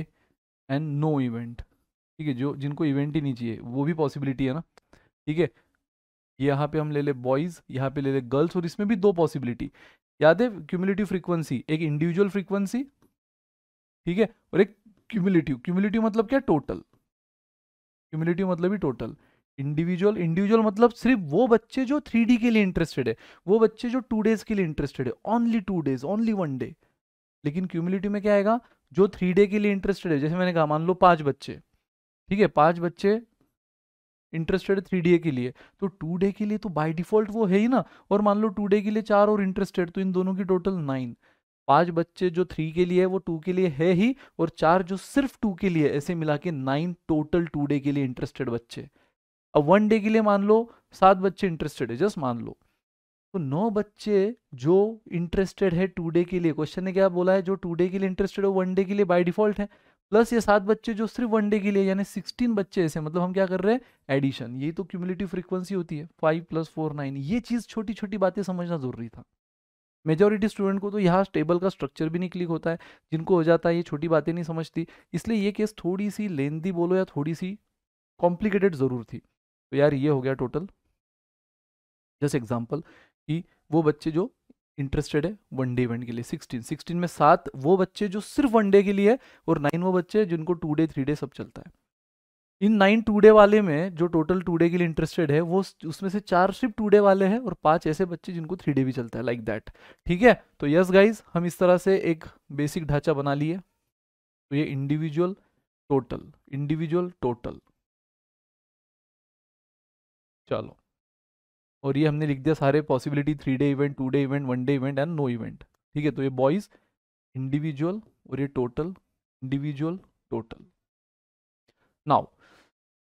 and no event ठीक है जो जिनको इवेंट ही नहीं चाहिए वो भी पॉसिबिलिटी है ना ठीक है यहाँ पे हम ले ले बॉयज़ यहाँ पे ले ले गर्ल्स और इसमें भी दो पॉसिबिलिटी याद है क्यूमुलेटिव फ्रीक्वेंसी एक इंडिविजुअल फ्रीक्वेंसी ठीक है और एक क्यूमुलेटिव क्यूमुलेटिव मतलब क्या टोटल क्यूमुलेटिव मतलब ही टोटल इंडिविजुअल इंडिविजुअल मतलब सिर्फ वो बच्चे जो थ्री के लिए इंटरेस्टेड है वो बच्चे जो टू डेज के लिए इंटरेस्टेड है only two days only one day लेकिन क्यूमुलेटिव में क्या आएगा जो थ्री डे के लिए इंटरेस्टेड है जैसे मैंने कहा मान लो पांच बच्चे ठीक है पांच बच्चे इंटरेस्टेड है थ्री डी के लिए तो टू डे के लिए तो बाय डिफॉल्ट वो है ही ना और मान लो टू डे के लिए चार और इंटरेस्टेड तो इन दोनों की टोटल नाइन पांच बच्चे जो थ्री के लिए है वो टू के लिए है ही और चार जो सिर्फ टू के लिए ऐसे मिला के नाइन टोटल टू डे के लिए इंटरेस्टेड बच्चे अब वन डे के लिए मान लो सात बच्चे इंटरेस्टेड है जस्ट मान लो तो नौ बच्चे जो इंटरेस्टेड है टू डे के लिए क्वेश्चन ने क्या बोला है जो टू डे के लिए इंटरेस्टेड है वन डे के लिए बाय डिफॉल्ट है प्लस ये सात बच्चे जो सिर्फ वन डे के लिए यानी सिक्सटीन बच्चे ऐसे मतलब हम क्या कर रहे हैं एडिशन ये तो क्यूमुलेटिव फ्रीक्वेंसी होती है फाइव प्लस फोर नाइन ये चीज़ छोटी छोटी बातें समझना जरूरी था मेजोरिटी स्टूडेंट को तो यहाँ टेबल का स्ट्रक्चर भी नहीं क्लिक होता है जिनको हो जाता है ये छोटी बातें नहीं समझती इसलिए ये केस थोड़ी सी लेंदी बोलो या थोड़ी सी कॉम्प्लिकेटेड ज़रूर थी तो यार ये हो गया टोटल जस्ट एग्जाम्पल कि वो बच्चे जो इंटरेस्टेड है वन डे इवेंट के लिए सिक्सटीन सिक्सटीन में सात वो बच्चे जो सिर्फ वन डे के लिए है और नाइन वो बच्चे जिनको टू डे थ्री डे सब चलता है इन नाइन टू डे वाले में जो टोटल टू डे के लिए इंटरेस्टेड है वो उसमें से चार सिर्फ टू डे वाले हैं और पांच ऐसे बच्चे जिनको थ्री डे भी चलता है लाइक दैट ठीक है तो यस गाइज हम इस तरह से एक बेसिक ढांचा बना लिए तो ये इंडिविजुअल टोटल इंडिविजुअल टोटल चलो और ये हमने लिख दिया सारे possibility three day event two day event one day event and no event ठीक है तो ये बॉयज इंडिविजुअल और ये टोटल इंडिविजुअल टोटल नाउ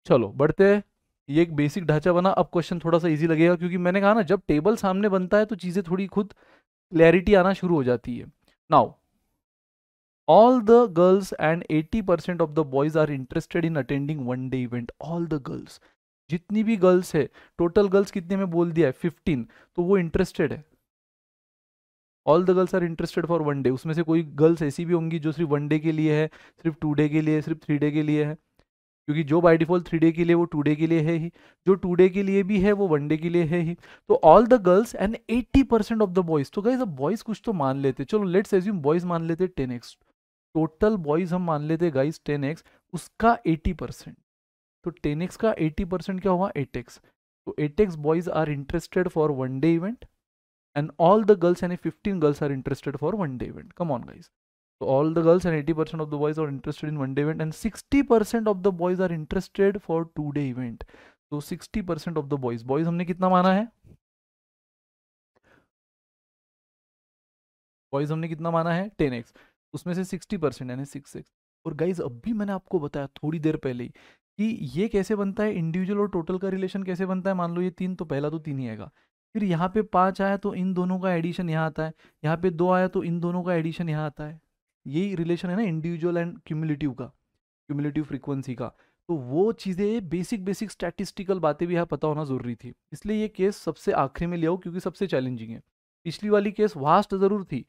चलो बढ़ते हैं ये एक बेसिक ढांचा बना अब क्वेश्चन थोड़ा सा इजी लगेगा क्योंकि मैंने कहा ना जब टेबल सामने बनता है तो चीज़ें थोड़ी खुद क्लैरिटी आना शुरू हो जाती है now all the girls and 80% of the boys are interested in attending one day event all the girls जितनी भी गर्ल्स है टोटल गर्ल्स कितने में बोल दिया है फिफ्टीन तो वो इंटरेस्टेड है all the girls are interested for one day उसमें से कोई गर्ल्स ऐसी भी होंगी जो सिर्फ वन डे के लिए है सिर्फ टू डे के लिए सिर्फ थ्री डे के लिए है क्योंकि जो बाई डिफॉल्ट थ्री डे के लिए वो टू डे के लिए है ही जो टू डे के लिए भी है वो वन डे के लिए है ही तो all the girls and eighty percent of the boys तो गाइज अब बॉयज कुछ तो मान लेते चलो लेट्स एज्यूम बॉयज मान लेते टेन एक्स टोटल बॉयज हम मान लेते गाइज टेन एक्स उसका एट्टी परसेंट तो टेन एक्स का एट्टी परसेंट क्या हुआ एट एक्स तो eight X boys are interested for one day event and all the girls यानी fifteen girls are interested for one day event come on guys So all the girls and 80% of the boys are interested in one day event and 60% of the boys are interested for two day event. So 60% of the boys boys हमने कितना माना है boys हमने कितना माना है 10x उसमें से 60% यानी 6x और गाइज अभी मैंने आपको बताया थोड़ी देर पहले ही कि ये कैसे बनता है इंडिविजुअल और टोटल का रिलेशन कैसे बनता है मान लो ये तीन तो पहला तो तीन ही आएगा फिर यहाँ पे पांच आया तो इन दोनों का एडिशन यहाँ आता है यहाँ पे दो आया तो इन दोनों का एडिशन यहाँ आता है यही रिलेशन है ना इंडिविजुअल एंड क्यूमुलेटिव का क्यूमुलेटिव फ्रीक्वेंसी का तो वो चीज़ें बेसिक बेसिक स्टैटिस्टिकल बातें भी यहाँ पता होना ज़रूरी थी इसलिए ये केस सबसे आखिरी में लिया हो क्योंकि सबसे चैलेंजिंग है पिछली वाली केस वास्ट ज़रूर थी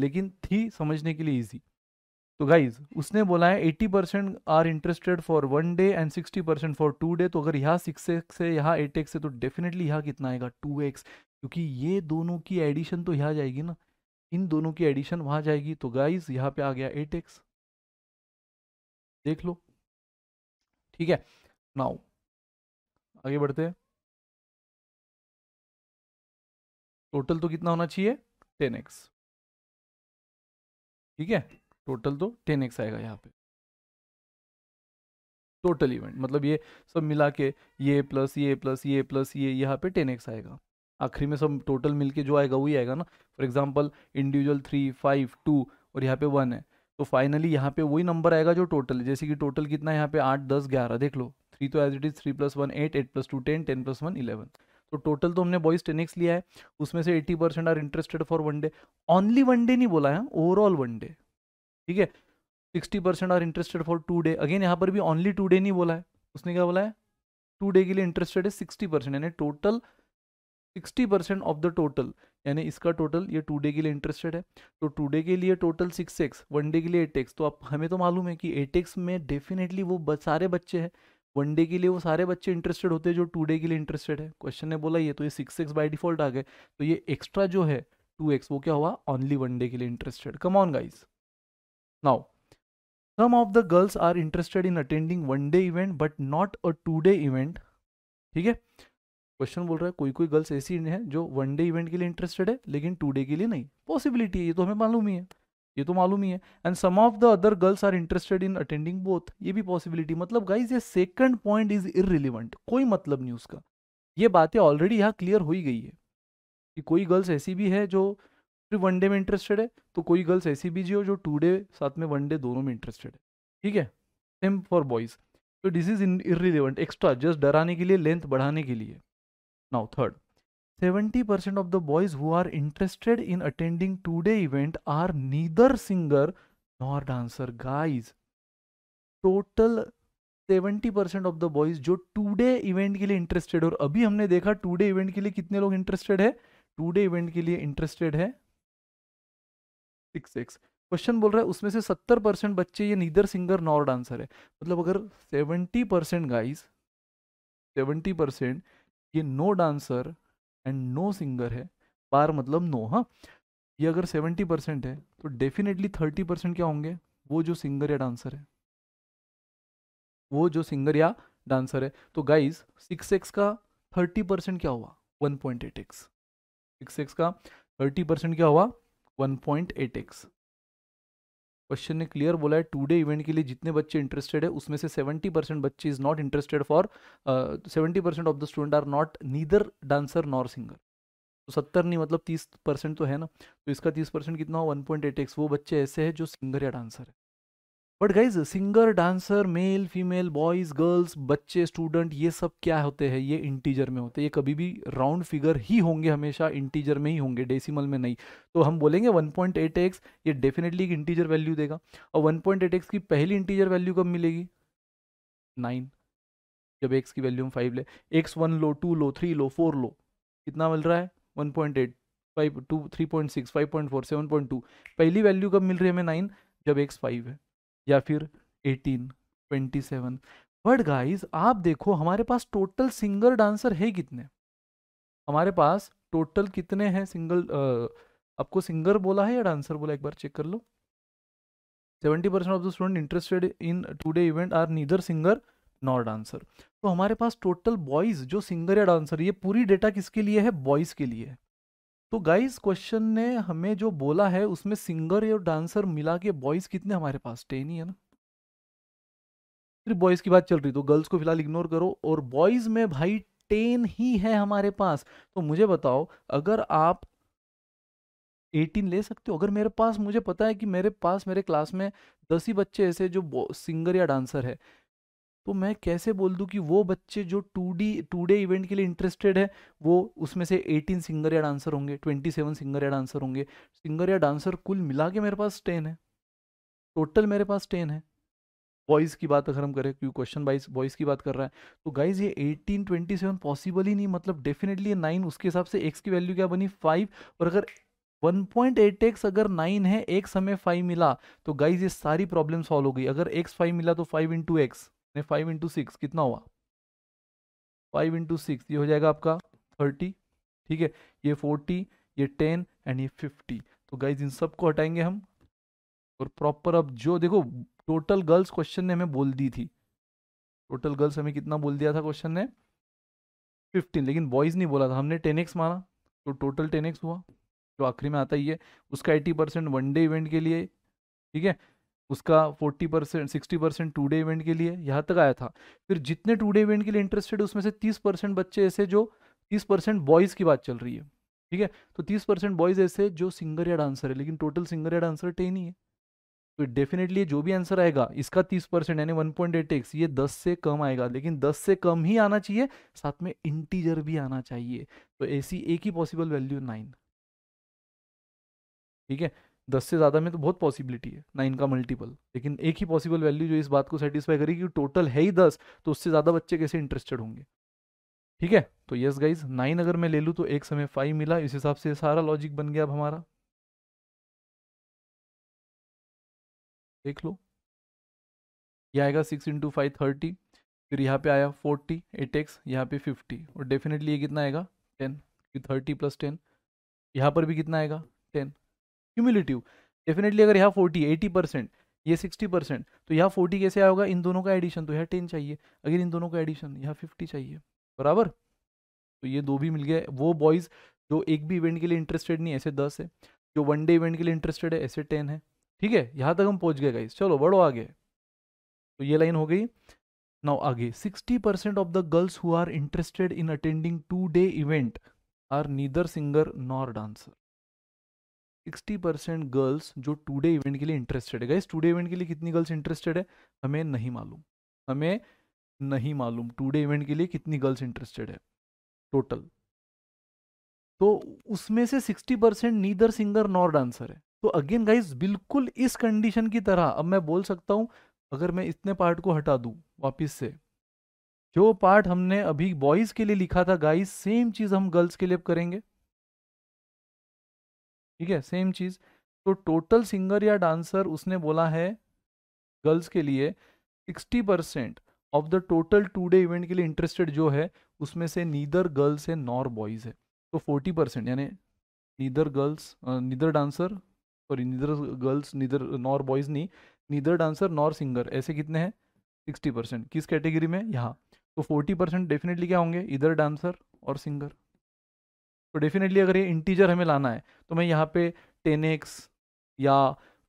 लेकिन थी समझने के लिए ईजी तो गाइज उसने बोला है eighty percent are interested for one day and sixty percent for two day तो अगर यहाँ सिक्स एक्स है यहाँ एट एक्स है तो डेफिनेटली यहाँ कितना आएगा टू एक्स क्योंकि ये दोनों की एडिशन तो यहाँ जाएगी ना इन दोनों की एडिशन वहां जाएगी तो गाइस यहाँ पे आ गया एट एक्स देख लो ठीक है नाउ आगे बढ़ते हैं टोटल तो कितना होना चाहिए टेन एक्स ठीक है टोटल तो टेन एक्स आएगा यहाँ पे टोटल इवेंट मतलब ये सब मिला के ये प्लस ये प्लस ये प्लस ये यहाँ पे टेन एक्स आएगा आखिरी में सब टोटल मिलके जो आएगा वही आएगा ना for example individual three five two और यहाँ पे वन है तो फाइनली यहाँ पे वही नंबर आएगा जो टोटल है जैसे कि टोटल कितना है यहाँ पे आठ दस ग्यारह देख लो थ्री तो as it is three plus one eight eight plus two ten ten plus one eleven तो टोटल तो हमने बॉयज टेनिक्स लिया है उसमें से eighty percent are interested for one day only one day नहीं बोला है ओवरऑल वन डे ठीक है sixty percent are interested for two day again यहाँ पर भी ओनली टू डे नहीं बोला है उसने क्या बोला है टू डे के लिए इंटरेस्टेड है सिक्सटी परसेंट यानी total sixty percent of the total यानी इसका टोटल ये टू डे के लिए इंटरेस्टेड है तो टू डे के लिए total six X one day के लिए एट एक्स तो आप हमें तो मालूम है कि एट एक्स में डेफिनेटली वो सारे बच्चे हैं वन डे के लिए वो सारे बच्चे इंटरेस्टेड होते हैं जो टू डे के लिए इंटरेस्टेड है क्वेश्चन ने बोला ये तो ये सिक्स एक्स बाई डिफॉल्ट आ गए तो ये एक्स्ट्रा जो है टू एक्स वो क्या हुआ ओनली वन डे के लिए interested come on guys now some of the girls are interested in attending one day event but not a two day event ठीक है क्वेश्चन बोल रहा है कोई कोई गर्ल्स ऐसी हैं जो वन डे इवेंट के लिए इंटरेस्टेड है लेकिन टू डे के लिए नहीं पॉसिबिलिटी है ये तो हमें मालूम ही है ये तो मालूम ही है and some of the other girls are interested in attending both ये भी पॉसिबिलिटी मतलब गाइज ये सेकंड पॉइंट इज इरिलिवेंट कोई मतलब नहीं उसका ये बातें ऑलरेडी यहाँ क्लियर हो ही गई है कि कोई गर्ल्स ऐसी भी है जो सिर्फ वन डे में इंटरेस्टेड है तो कोई गर्ल्स ऐसी भी जो जो टू डे साथ में वन डे दोनों में इंटरेस्टेड है ठीक है सेम फॉर बॉयज़ तो this is in irrelevant extra just डराने के लिए लेंथ बढ़ाने के लिए Now, third, 70% of the boys who are interested in attending today event are neither singer nor dancer guys Total 70% of the boys जो today event के लिए interested और अभी हमने देखा today event के लिए कितने लोग interested है Today event के लिए interested है सिक्स एक्स क्वेश्चन बोल रहा है उसमें से सत्तर परसेंट बच्चे ये नीदर सिंगर नॉर डांसर है मतलब अगर seventy percent guys seventy percent ये no dancer and no singer है पार मतलब नो हाँ ये अगर सेवेंटी परसेंट है तो डेफिनेटली थर्टी परसेंट क्या होंगे वो जो सिंगर या डांसर है वो जो सिंगर या डांसर है तो गाइज सिक्स एक्स का थर्टी परसेंट क्या हुआ one point eight X six X का थर्टी परसेंट क्या हुआ one point eight X question ने क्लियर बोला है टूडे इवेंट के लिए जितने बच्चे इंटरेस्टेड है उसमें से सेवेंटी परसेंट बच्चे is not interested for seventy percent of the student are not neither dancer nor singer तो सत्तर नहीं मतलब तीस परसेंट तो है ना तो इसका तीस परसेंट कितना हो वन पॉइंट एट एक्स वो बच्चे ऐसे हैं जो सिंगर या डांसर है but guys singer dancer male female boys girls बच्चे स्टूडेंट ये सब क्या होते हैं ये इंटीजर में होते हैं ये कभी भी राउंड फिगर ही होंगे हमेशा इंटीजर में ही होंगे डेसिमल में नहीं तो हम बोलेंगे 1.8x ये डेफिनेटली एक इंटीजर वैल्यू देगा और 1.8x की पहली इंटीजर वैल्यू कब मिलेगी नाइन जब एक्स की वैल्यू हम फाइव ले एक्स वन लो टू लो थ्री लो फोर लो कितना मिल रहा है one point eight five two three point six five point four seven point two पहली वैल्यू कब मिल रही है हमें नाइन जब एक्स फाइव है या फिर eighteen twenty seven but guys आप देखो हमारे पास टोटल सिंगल डांसर है कितने हमारे पास टोटल कितने हैं सिंगल आपको सिंगर बोला है या डांसर बोला एक बार चेक कर लो seventy percent of the student interested in two day event are neither singer nor dancer तो हमारे पास टोटल बॉयज जो सिंगर या डांसर ये पूरी डेटा किसके लिए है बॉयज के लिए है तो गाइस क्वेश्चन ने हमें जो बोला है उसमें सिंगर और डांसर मिला के बॉयज कितने हमारे पास टेन ही है ना सिर्फ बॉयज की बात चल रही तो गर्ल्स को फिलहाल इग्नोर करो और बॉयज में भाई टेन ही है हमारे पास तो मुझे बताओ अगर आप एटीन ले सकते हो अगर मेरे पास मुझे पता है कि मेरे पास मेरे क्लास में दस ही बच्चे ऐसे जो सिंगर या डांसर है तो मैं कैसे बोल दूं कि वो बच्चे जो to the two day event के लिए इंटरेस्टेड है वो उसमें से 18 सिंगर या डांसर होंगे 27 सिंगर या डांसर होंगे सिंगर या डांसर कुल मिला के मेरे पास टेन है टोटल मेरे पास टेन है बॉयज की बात अगर हम करें क्योंकि क्वेश्चन वाइज बॉयज की बात कर रहा है तो गाइज ये 18 27 पॉसिबल ही नहीं मतलब डेफिनेटली ये नाइन उसके हिसाब से एक्स की वैल्यू क्या बनी फाइव और अगर 1.8x अगर 9 है एक समय 5 मिला तो गाइज ये सारी प्रॉब्लम सॉल्व हो गई अगर x 5 मिला तो 5 इंटू एक्स नहीं फाइव इंटू सिक्स कितना हुआ फाइव इंटू सिक्स ये हो जाएगा आपका थर्टी ठीक है ये फोर्टी ये टेन एंड ये फिफ्टी तो गाइज इन सबको हटाएंगे हम और प्रॉपर अब जो देखो टोटल गर्ल्स क्वेश्चन ने हमें बोल दी थी टोटल गर्ल्स हमें कितना बोल दिया था क्वेश्चन ने फिफ्टीन लेकिन बॉयज़ नहीं बोला था हमने टेन एक्स मारा तो टोटल टेन हुआ जो आखिरी में आता ही है उसका एट्टी परसेंट वनडे इवेंट के लिए ठीक है उसका 40 percent sixty percent two day event के लिए यहाँ तक आया था फिर जितने टू डे इवेंट के लिए इंटरेस्टेड उसमें से तीस परसेंट बच्चे ऐसे जो तीस परसेंट बॉयज़ की बात चल रही है ठीक है तो तीस परसेंट बॉयज़ ऐसे जो सिंगर या डांसर है लेकिन टोटल सिंगर या डांसर टेन ही है तो डेफिनेटली जो भी आंसर आएगा इसका तीस परसेंट यानी वन पॉइंट एट एक्स ये दस से कम आएगा लेकिन दस से कम ही आना चाहिए साथ में इंटीजर भी आना चाहिए तो ऐसी एक ही पॉसिबल वैल्यू नाइन ठीक है दस से ज़्यादा में तो बहुत पॉसिबिलिटी है नाइन का मल्टीपल लेकिन एक ही पॉसिबल वैल्यू जो इस बात को सेटिस्फाई करेगी कि टोटल है ही दस तो उससे ज़्यादा बच्चे कैसे इंटरेस्टेड होंगे ठीक है तो यस गाइज नाइन अगर मैं ले लूँ तो एक समय फाइव मिला इस हिसाब से सारा लॉजिक बन गया अब हमारा देख लो ये आएगा सिक्स इंटू फाइव थर्टी फिर यहाँ पे आया फोर्टी एट एक्स यहाँ पे फिफ्टी और डेफिनेटली ये कितना आएगा टेन थर्टी प्लस टेन यहाँ पर भी कितना आएगा टेन क्यूमुलेटिव डेफिनेटली अगर यहाँ फोर्टी एटी परसेंट ये सिक्सटी परसेंट तो यहाँ फोर्टी कैसे आएगा इन दोनों का एडिशन तो यहाँ टेन चाहिए अगर इन दोनों का एडिशन यहाँ फिफ्टी चाहिए बराबर तो ये दो भी मिल गया वो बॉयज़ जो एक भी इवेंट के लिए इंटरेस्टेड नहीं ऐसे दस है जो वन डे इवेंट के लिए इंटरेस्टेड है ऐसे टेन है ठीक है यहाँ तक हम पहुँच गए गाइज चलो बड़ो आगे तो ये लाइन हो गई नाउ आगे sixty percent of the girls who are interested in attending two day event are neither singer nor dancer sixty percent girls जो टूडे इवेंट के लिए इंटरेस्टेड है गाइस टूडे इवेंट के लिए कितनी गर्ल्स इंटरेस्टेड है हमें नहीं मालूम हमें नहीं मालूम टूडे इवेंट के लिए कितनी गर्ल्स इंटरेस्टेड है टोटल तो उसमें से sixty percent neither singer nor dancer है तो अगेन गाइज बिल्कुल इस कंडीशन की तरह अब मैं बोल सकता हूँ अगर मैं इतने पार्ट को हटा दूँ वापिस से जो पार्ट हमने अभी बॉयज़ के लिए लिखा था गाइज सेम चीज़ हम गर्ल्स के लिए करेंगे ठीक है सेम चीज़ तो टोटल सिंगर या डांसर उसने बोला है गर्ल्स के लिए sixty percent of the total two day event के लिए इंटरेस्टेड जो है उसमें से नीदर गर्ल्स है नॉर बॉयज़ है तो फोर्टी परसेंट यानी neither girls neither dancer sorry neither girls neither nor boys नहीं नीदर डांसर नॉर सिंगर ऐसे कितने हैं सिक्सटी परसेंट किस कैटेगरी में यहाँ तो फोर्टी परसेंट डेफिनेटली क्या होंगे इधर डांसर और सिंगर तो डेफिनेटली अगर ये इंटीजर हमें लाना है तो मैं यहाँ पे टेन एक्स या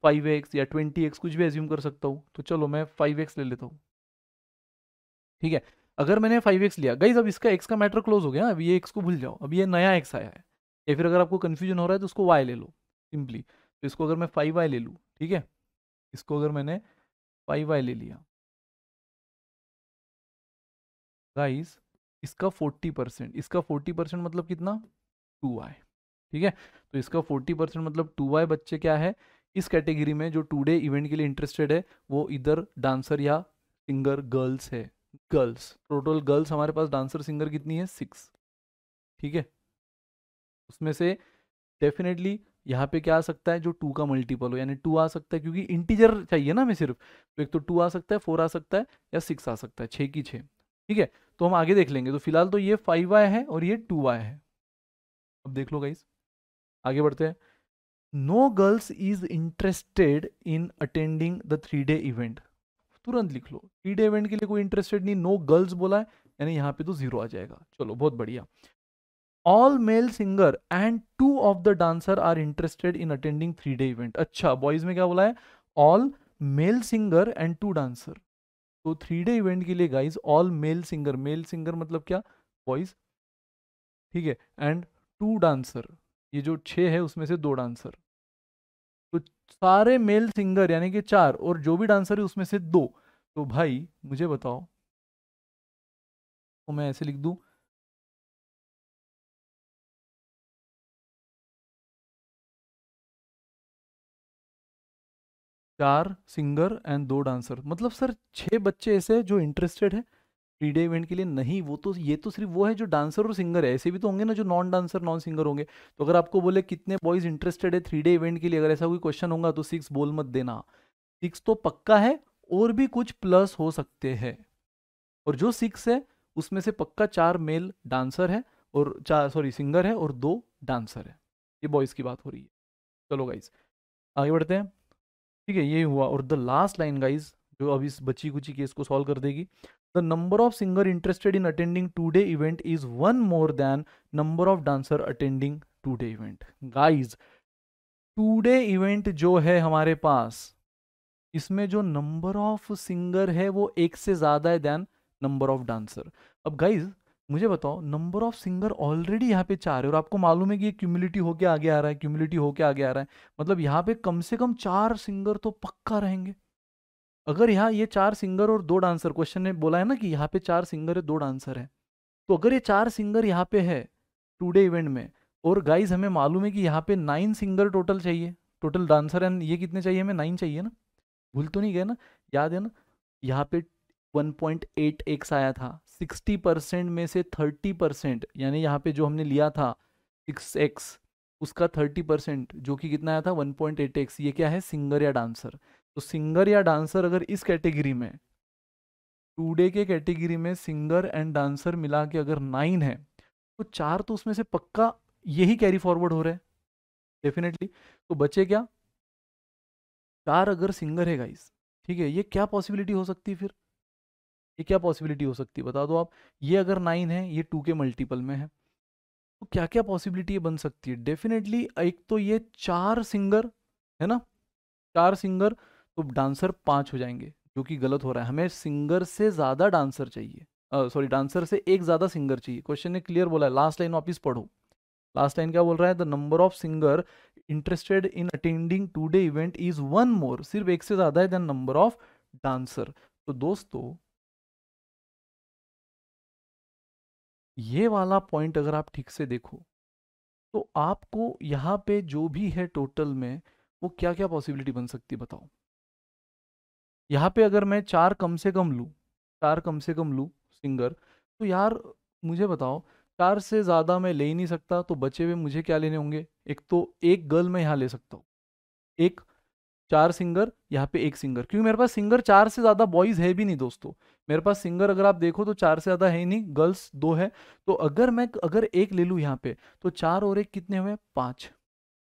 फाइव एक्स या ट्वेंटी एक्स कुछ भी एज्यूम कर सकता हूँ तो चलो मैं फाइव एक्स ले लेता हूँ ठीक है अगर मैंने फाइव एक्स लिया गाइज अब इसका एक्स का मैटर क्लोज हो गया अब ये एक्स को भूल जाओ अब ये नया एक्स आया है या फिर अगर आपको कन्फ्यूजन हो रहा है तो उसको वाई ले लो सिंपली तो इसको अगर मैं फाइव वाई ले लूँ ठीक है इसको अगर मैंने फाइव वाई ले लिया गाइज इसका फोर्टी परसेंट इसका फोर्टी परसेंट मतलब कितना टू वाई ठीक है तो इसका फोर्टी परसेंट मतलब टू वाई बच्चे क्या है इस कैटेगरी में जो टू डे इवेंट के लिए इंटरेस्टेड है वो इधर डांसर या सिंगर गर्ल्स है गर्ल्स टोटल गर्ल्स हमारे पास डांसर सिंगर कितनी है सिक्स ठीक है उसमें से डेफिनेटली यहाँ पे क्या आ सकता है जो टू का मल्टीपल हो यानी टू आ सकता है क्योंकि इंटीजर चाहिए ना हमें सिर्फ तो एक तो टू आ सकता है फोर आ सकता है या सिक्स आ सकता है छः की छः ठीक है तो हम आगे देख लेंगे तो फिलहाल तो ये फाइव वाई है और ये टू वाई है अब देख लो गाइस आगे बढ़ते हैं no girls is interested in attending the three day event तुरंत लिख लो थ्री डे इवेंट के लिए कोई इंटरेस्टेड नहीं नो गर्ल्स बोला है यानी यहाँ पे तो जीरो आ जाएगा चलो बहुत बढ़िया all male singer and two of the dancer are interested in attending three day event अच्छा बॉयज में क्या बोला है all male singer and two dancer तो थ्री डे इवेंट के लिए guys all male singer male singer मतलब क्या बॉयज ठीक है एंड टू डांसर ये जो छः है उसमें से दो डांसर तो सारे मेल सिंगर यानी कि चार और जो भी डांसर है उसमें से दो तो भाई मुझे बताओ तो मैं ऐसे लिख दूँ चार सिंगर एंड दो डांसर मतलब सर छः बच्चे ऐसे जो इंटरेस्टेड है थ्री डे इवेंट के लिए नहीं वो तो ये तो सिर्फ वो है जो डांसर और सिंगर है ऐसे भी तो होंगे ना जो नॉन डांसर नॉन सिंगर होंगे तो अगर आपको बोले कितने बॉयज इंटरेस्टेड है थ्री डे इवेंट के लिए अगर ऐसा कोई क्वेश्चन होगा तो सिक्स बोल मत देना सिक्स तो पक्का है और भी कुछ प्लस हो सकते हैं और जो सिक्स है उसमें से पक्का चार मेल डांसर है और चार सॉरी सिंगर है और दो डांसर है ये बॉयज़ की बात हो रही है चलो गाइज आगे बढ़ते हैं ठीक है ये हुआ और द लास्ट लाइन गाइज जो अब इस बच्ची कुची केस को सॉल्व कर देगी the number of singer interested in attending two-day event is one more than number of dancer attending two-day event. Guys, two-day event jo hai hamare paas isme jo number of singer hai wo ek se zyada hai than number of dancer ab guys मुझे बताओ number of singer already यहाँ पे चार है और आपको मालूम है कि ये क्यूमिलिटी होके आगे आ रहा है क्यूमिलिटी होके आगे आ रहा है मतलब यहाँ पे कम से कम चार सिंगर तो पक्का रहेंगे अगर यहाँ ये चार सिंगर और दो डांसर क्वेश्चन ने बोला है ना कि यहाँ पे चार सिंगर है दो डांसर है तो अगर ये चार सिंगर यहाँ पे है डे इवेंट में और गाइज हमें मालूम है कि यहाँ पे नाइन सिंगर टोटल चाहिए टोटल डांसर एंड ये कितने चाहिए हमें नाइन चाहिए ना भूल तो नहीं गए ना याद है ना यहाँ पे 1.8 एक्स आया था 60 परसेंट में से 30 परसेंट यानी यहाँ पे जो हमने लिया था सिक्स एक्स उसका 30 परसेंट जो कि कितना आया था 1.8 एक्स ये क्या है सिंगर या डांसर तो सिंगर या डांसर अगर इस कैटेगरी में टूडे के कैटेगरी में सिंगर एंड डांसर मिला के अगर नाइन है तो चार तो उसमें से पक्का यही कैरी फॉरवर्ड हो रहा है डेफिनेटली तो बचे क्या चार अगर सिंगर है गाइस ठीक है ये क्या पॉसिबिलिटी हो सकती है फिर ये क्या पॉसिबिलिटी हो सकती है बता दो आप ये अगर नाइन है ये टू के मल्टीपल में है तो क्या क्या पॉसिबिलिटी बन सकती है डेफिनेटली एक तो ये चार सिंगर है ना चार सिंगर तो डांसर पाँच हो जाएंगे जो कि गलत हो रहा है हमें सिंगर से ज़्यादा डांसर चाहिए सॉरी uh, डांसर से एक ज़्यादा सिंगर चाहिए क्वेश्चन ने क्लियर बोला है लास्ट लाइन वापिस पढ़ो लास्ट लाइन क्या बोल रहा है the number of singer interested in attending two day event is one more सिर्फ एक से ज़्यादा है नंबर ऑफ डांसर तो दोस्तों ये वाला पॉइंट अगर आप ठीक से देखो तो आपको यहां पे जो भी है टोटल में वो क्या क्या पॉसिबिलिटी बन सकती है बताओ यहाँ पे अगर मैं चार कम से कम लूँ चार कम से कम लूँ सिंगर तो यार मुझे बताओ चार से ज़्यादा मैं ले ही नहीं सकता तो बचे हुए मुझे क्या लेने होंगे एक तो एक गर्ल मैं यहाँ ले सकता हूँ एक चार सिंगर यहाँ पे एक सिंगर क्योंकि मेरे पास सिंगर चार से ज़्यादा बॉयज़ है भी नहीं दोस्तों मेरे पास सिंगर अगर आप देखो तो चार से ज़्यादा है ही नहीं गर्ल्स दो है तो अगर मैं अगर एक ले लूँ यहाँ पे तो चार और एक कितने हुए पाँच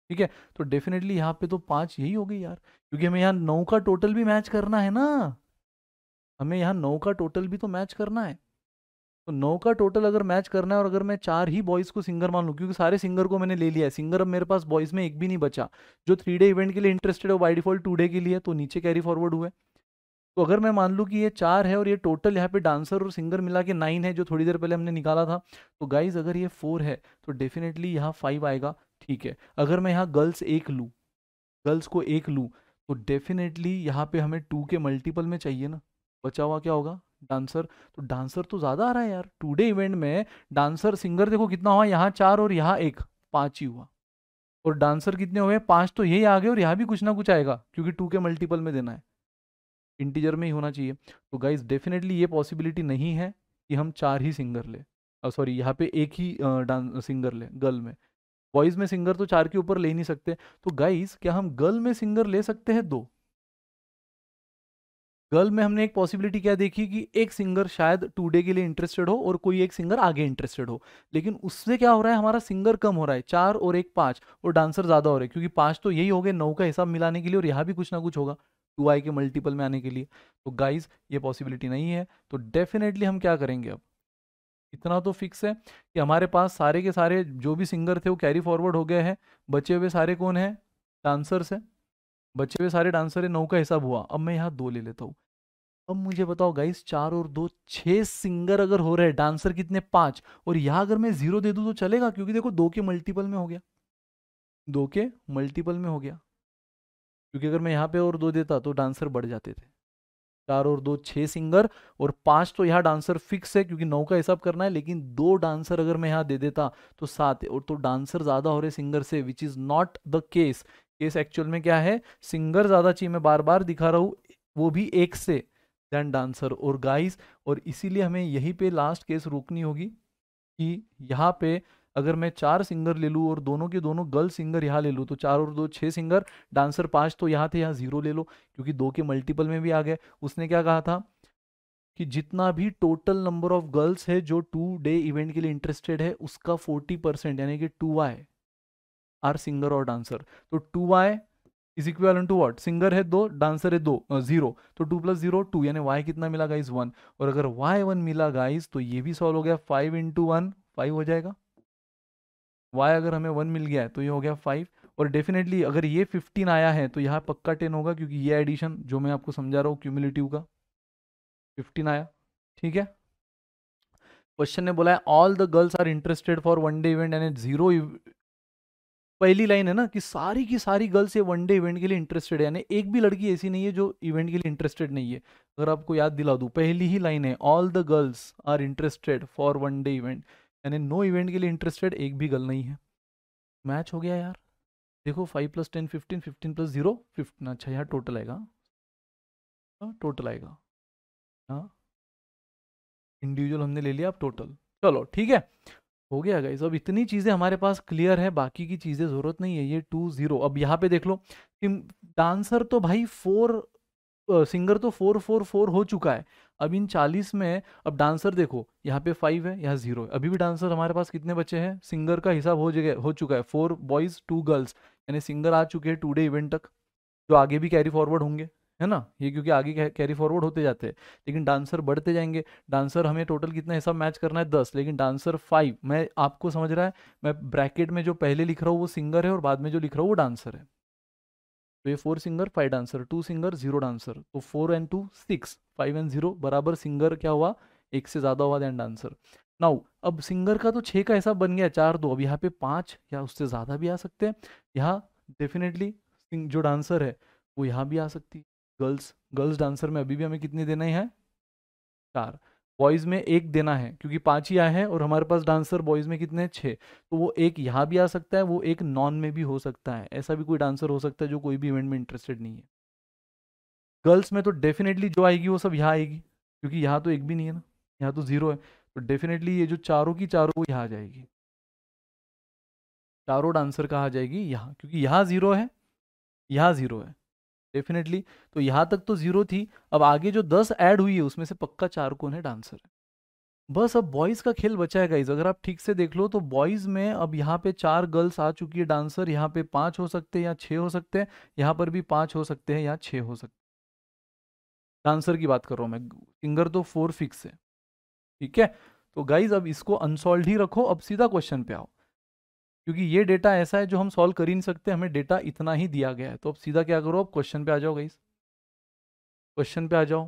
ठीक है तो डेफिनेटली यहाँ पे तो पांच यही हो गई यार क्योंकि हमें यहाँ नौ का टोटल भी मैच करना है ना हमें यहाँ नौ का टोटल भी तो मैच करना है तो नौ का टोटल अगर मैच करना है और अगर मैं चार ही बॉयज़ को सिंगर मान लूँ क्योंकि सारे सिंगर को मैंने ले लिया है सिंगर अब मेरे पास बॉयज़ में एक भी नहीं बचा जो थ्री डे इवेंट के लिए इंटरेस्टेड है बाई डिफॉल्ट टू डे के लिए तो नीचे कैरी फॉरवर्ड हुए तो अगर मैं मान लूँ कि ये चार है और ये टोटल यहाँ पे डांसर और सिंगर मिला के नाइन है जो थोड़ी देर पहले हमने निकाला था तो गाइज अगर ये फोर है तो डेफिनेटली यहाँ फाइव आएगा ठीक है अगर मैं यहाँ गर्ल्स एक लूँ गर्ल्स को एक लूँ तो डेफिनेटली यहाँ पे हमें टू के मल्टीपल में चाहिए ना बचा हुआ क्या होगा डांसर तो डांसर तो ज़्यादा आ रहा है यार टूडे इवेंट में डांसर सिंगर देखो कितना हुआ यहाँ चार और यहाँ एक पाँच ही हुआ और डांसर कितने हुए पाँच तो यही आ गए और यहाँ भी कुछ ना कुछ आएगा क्योंकि टू के मल्टीपल में देना है इंटीजर में ही होना चाहिए तो गाइज डेफिनेटली ये पॉसिबिलिटी नहीं है कि हम चार ही सिंगर ले सॉरी यहाँ पे एक ही डांस सिंगर ले गर्ल में बॉयज में सिंगर तो चार के ऊपर ले नहीं सकते तो गाइज क्या हम गर्ल में सिंगर ले सकते हैं दो गर्ल में हमने एक पॉसिबिलिटी क्या देखी कि एक सिंगर शायद टू डे के लिए इंटरेस्टेड हो और कोई एक सिंगर आगे इंटरेस्टेड हो लेकिन उससे क्या हो रहा है हमारा सिंगर कम हो रहा है चार और एक पांच और डांसर ज़्यादा हो रहे हैं क्योंकि पांच तो यही हो गए नौ का हिसाब मिलाने के लिए और यहाँ भी कुछ ना कुछ होगा टू आई के मल्टीपल में आने के लिए तो गाइज ये पॉसिबिलिटी नहीं है तो डेफिनेटली हम क्या करेंगे अब इतना तो फिक्स है कि हमारे पास सारे के सारे जो भी सिंगर थे वो कैरी फॉरवर्ड हो गए हैं बचे हुए सारे कौन है डांसर्स है बचे हुए सारे डांसर है नौ का हिसाब हुआ अब मैं यहाँ दो ले लेता हूँ अब मुझे बताओ गाइस चार और दो छह सिंगर अगर हो रहे डांसर कितने पांच और यहाँ अगर मैं ज़ीरो दे दू तो चलेगा क्योंकि देखो दो के मल्टीपल में हो गया दो के मल्टीपल में हो गया क्योंकि अगर मैं यहाँ पे और दो देता तो डांसर बढ़ जाते थे चार और दो छह सिंगर और पांच तो यहाँ डांसर फिक्स है क्योंकि नौ का हिसाब करना है लेकिन दो डांसर अगर मैं यहाँ दे देता तो सात और तो डांसर ज़्यादा हो रहे सिंगर से which is not the case case actual में क्या है सिंगर ज़्यादा चाहिए मैं बार बार दिखा रहा हूँ वो भी एक से देन डांसर और गाइस और इसीलिए हमें यही पे लास्ट केस रोकनी होगी कि यहाँ पे अगर मैं चार सिंगर ले लूँ और दोनों के दोनों गर्ल सिंगर यहाँ ले लूँ तो चार और दो छः सिंगर डांसर पाँच तो यहाँ थे यहाँ ज़ीरो ले लो क्योंकि दो के मल्टीपल में भी आ गए उसने क्या कहा था कि जितना भी टोटल नंबर ऑफ गर्ल्स है जो टू डे इवेंट के लिए इंटरेस्टेड है उसका फोर्टी परसेंट यानी कि टू आई आर सिंगर और डांसर तो two I is equal to what singer है दो डांसर है दो जीरो तो टू प्लस जीरो टू यानी वाई कितना मिला गाइज वन और अगर वाई वन मिला गाइज तो ये भी सॉल्व हो गया फाइव इंटू वन फाइव हो जाएगा वाई अगर हमें वन मिल गया है तो ये हो गया फाइव और डेफिनेटली अगर ये फिफ्टीन आया है तो यहाँ पक्का टेन होगा क्योंकि ये एडिशन जो मैं आपको समझा रहा हूँ क्यूमिलेटिव का फिफ्टीन आया ठीक है क्वेश्चन ने बोला है all the girls are interested for one day event and zero पहली लाइन है ना कि सारी की सारी गर्ल्स ये वन डे इवेंट के लिए इंटरेस्टेड है यानी एक भी लड़की ऐसी नहीं है जो इवेंट के लिए इंटरेस्टेड नहीं है अगर आपको याद दिला दूँ पहली ही लाइन है all the girls are interested for one day event यानी नो इवेंट के लिए इंटरेस्टेड एक भी गल नहीं है मैच हो गया यार देखो five plus ten fifteen fifteen plus zero fifteen अच्छा यार टोटल आएगा टोटल आएगा हाँ इंडिविजुअल हाँ। हमने ले लिया अब टोटल चलो ठीक है हो गया गाइज अब इतनी चीज़ें हमारे पास क्लियर है बाकी की चीज़ें ज़रूरत नहीं है ये टू ज़ीरो अब यहाँ पे देख लो कि डांसर तो भाई फोर सिंगर तो फोर फोर फोर हो चुका है अब इन चालीस में अब डांसर देखो यहाँ पे फाइव है यहाँ जीरो है अभी भी डांसर हमारे पास कितने बच्चे हैं सिंगर का हिसाब हो जगह हो चुका है फोर बॉयज टू गर्ल्स यानी सिंगर आ चुके हैं टू डे इवेंट तक जो आगे भी कैरी फॉरवर्ड होंगे है ना ये क्योंकि आगे कैरी फॉरवर्ड होते जाते हैं लेकिन डांसर बढ़ते जाएंगे डांसर हमें टोटल कितना हिसाब मैच करना है दस लेकिन डांसर फाइव मैं आपको समझ रहा है मैं ब्रैकेट में जो पहले लिख रहा हूँ वो सिंगर है और बाद में जो लिख रहा हूँ वो डांसर है तो ये four singer five dancer two singer zero dancer तो four and two six five and zero बराबर सिंगर क्या हुआ एक से ज़्यादा हुआ दैन डांसर नाउ अब सिंगर का तो छः का ऐसा बन गया चार दो अब यहाँ पे पाँच या उससे ज़्यादा भी आ सकते हैं यहाँ डेफिनेटली जो डांसर है वो यहाँ भी आ सकती है गर्ल्स गर्ल्स डांसर में अभी भी हमें कितने देना है चार बॉयज़ में एक देना है क्योंकि पाँच ही आए हैं और हमारे पास डांसर बॉयज़ में कितने छः तो वो एक यहाँ भी आ सकता है वो एक नॉन में भी हो सकता है ऐसा भी कोई डांसर हो सकता है जो कोई भी इवेंट में इंटरेस्टेड नहीं है गर्ल्स में तो डेफिनेटली जो आएगी वो सब यहाँ आएगी क्योंकि यहाँ तो एक भी नहीं है ना यहाँ तो ज़ीरो है तो डेफिनेटली ये जो चारों की चारों वो यहाँ आ जाएगी चारों डांसर कहा आ जाएगी यहाँ क्योंकि यहाँ ज़ीरो है यहाँ ज़ीरो है डेफिनेटली तो यहाँ तक तो जीरो थी अब आगे जो दस ऐड हुई है उसमें से पक्का चार कौन है डांसर है बस अब बॉयज़ का खेल बचा है गाइज अगर आप ठीक से देख लो तो बॉयज़ में अब यहाँ पे चार गर्ल्स आ चुकी है डांसर यहाँ पे पांच हो सकते हैं या छह हो सकते हैं यहाँ पर भी पांच हो सकते हैं या छह हो सकते डांसर की बात कर रहा हूँ मैं सिंगर तो फोर फिक्स है ठीक है तो गाइज अब इसको अनसॉल्व ही रखो अब सीधा क्वेश्चन पे आओ क्योंकि ये डेटा ऐसा है जो हम सॉल्व कर ही नहीं सकते हमें डेटा इतना ही दिया गया है तो अब सीधा क्या करो आप क्वेश्चन पे आ जाओ गाइस क्वेश्चन पे आ जाओ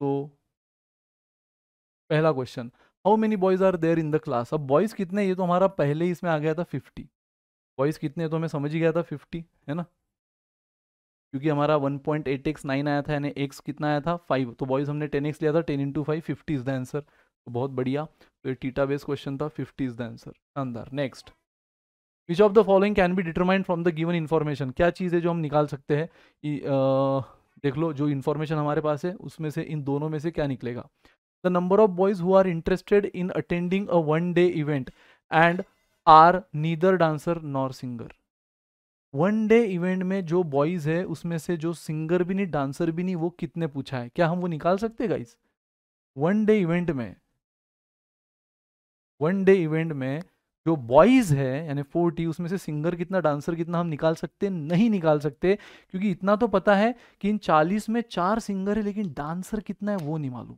तो पहला question how many boys are there in the class अब बॉयज़ कितने ये तो हमारा पहले ही इसमें आ गया था फिफ्टी बॉयज़ कितने तो हमें समझ ही गया था फिफ्टी है ना क्योंकि हमारा one point eight X nine आया था यानी एक्स कितना आया था फाइव तो बॉयज़ हमने टेन एक्स लिया था ten into five fifty is the answer तो बहुत बढ़िया तो ये टीटा बेस्ड क्वेश्चन था फिफ्टी इज द आंसर शानदार next which of the following can be determined from the given information क्या चीज़ है जो हम निकाल सकते हैं देख लो जो इन्फॉर्मेशन हमारे पास है उसमें से इन दोनों में से क्या निकलेगा the number of boys who are interested in attending a one day event and are neither dancer nor singer one day event में जो बॉयज है उसमें से जो सिंगर भी नहीं डांसर भी नहीं वो कितने पूछा है क्या हम वो निकाल सकते गाइज वन डे इवेंट में वन डे इवेंट में जो बॉयज़ है यानी फोर्टी उसमें से सिंगर कितना डांसर कितना हम निकाल सकते नहीं निकाल सकते क्योंकि इतना तो पता है कि इन चालीस में चार सिंगर है लेकिन डांसर कितना है वो नहीं मालूम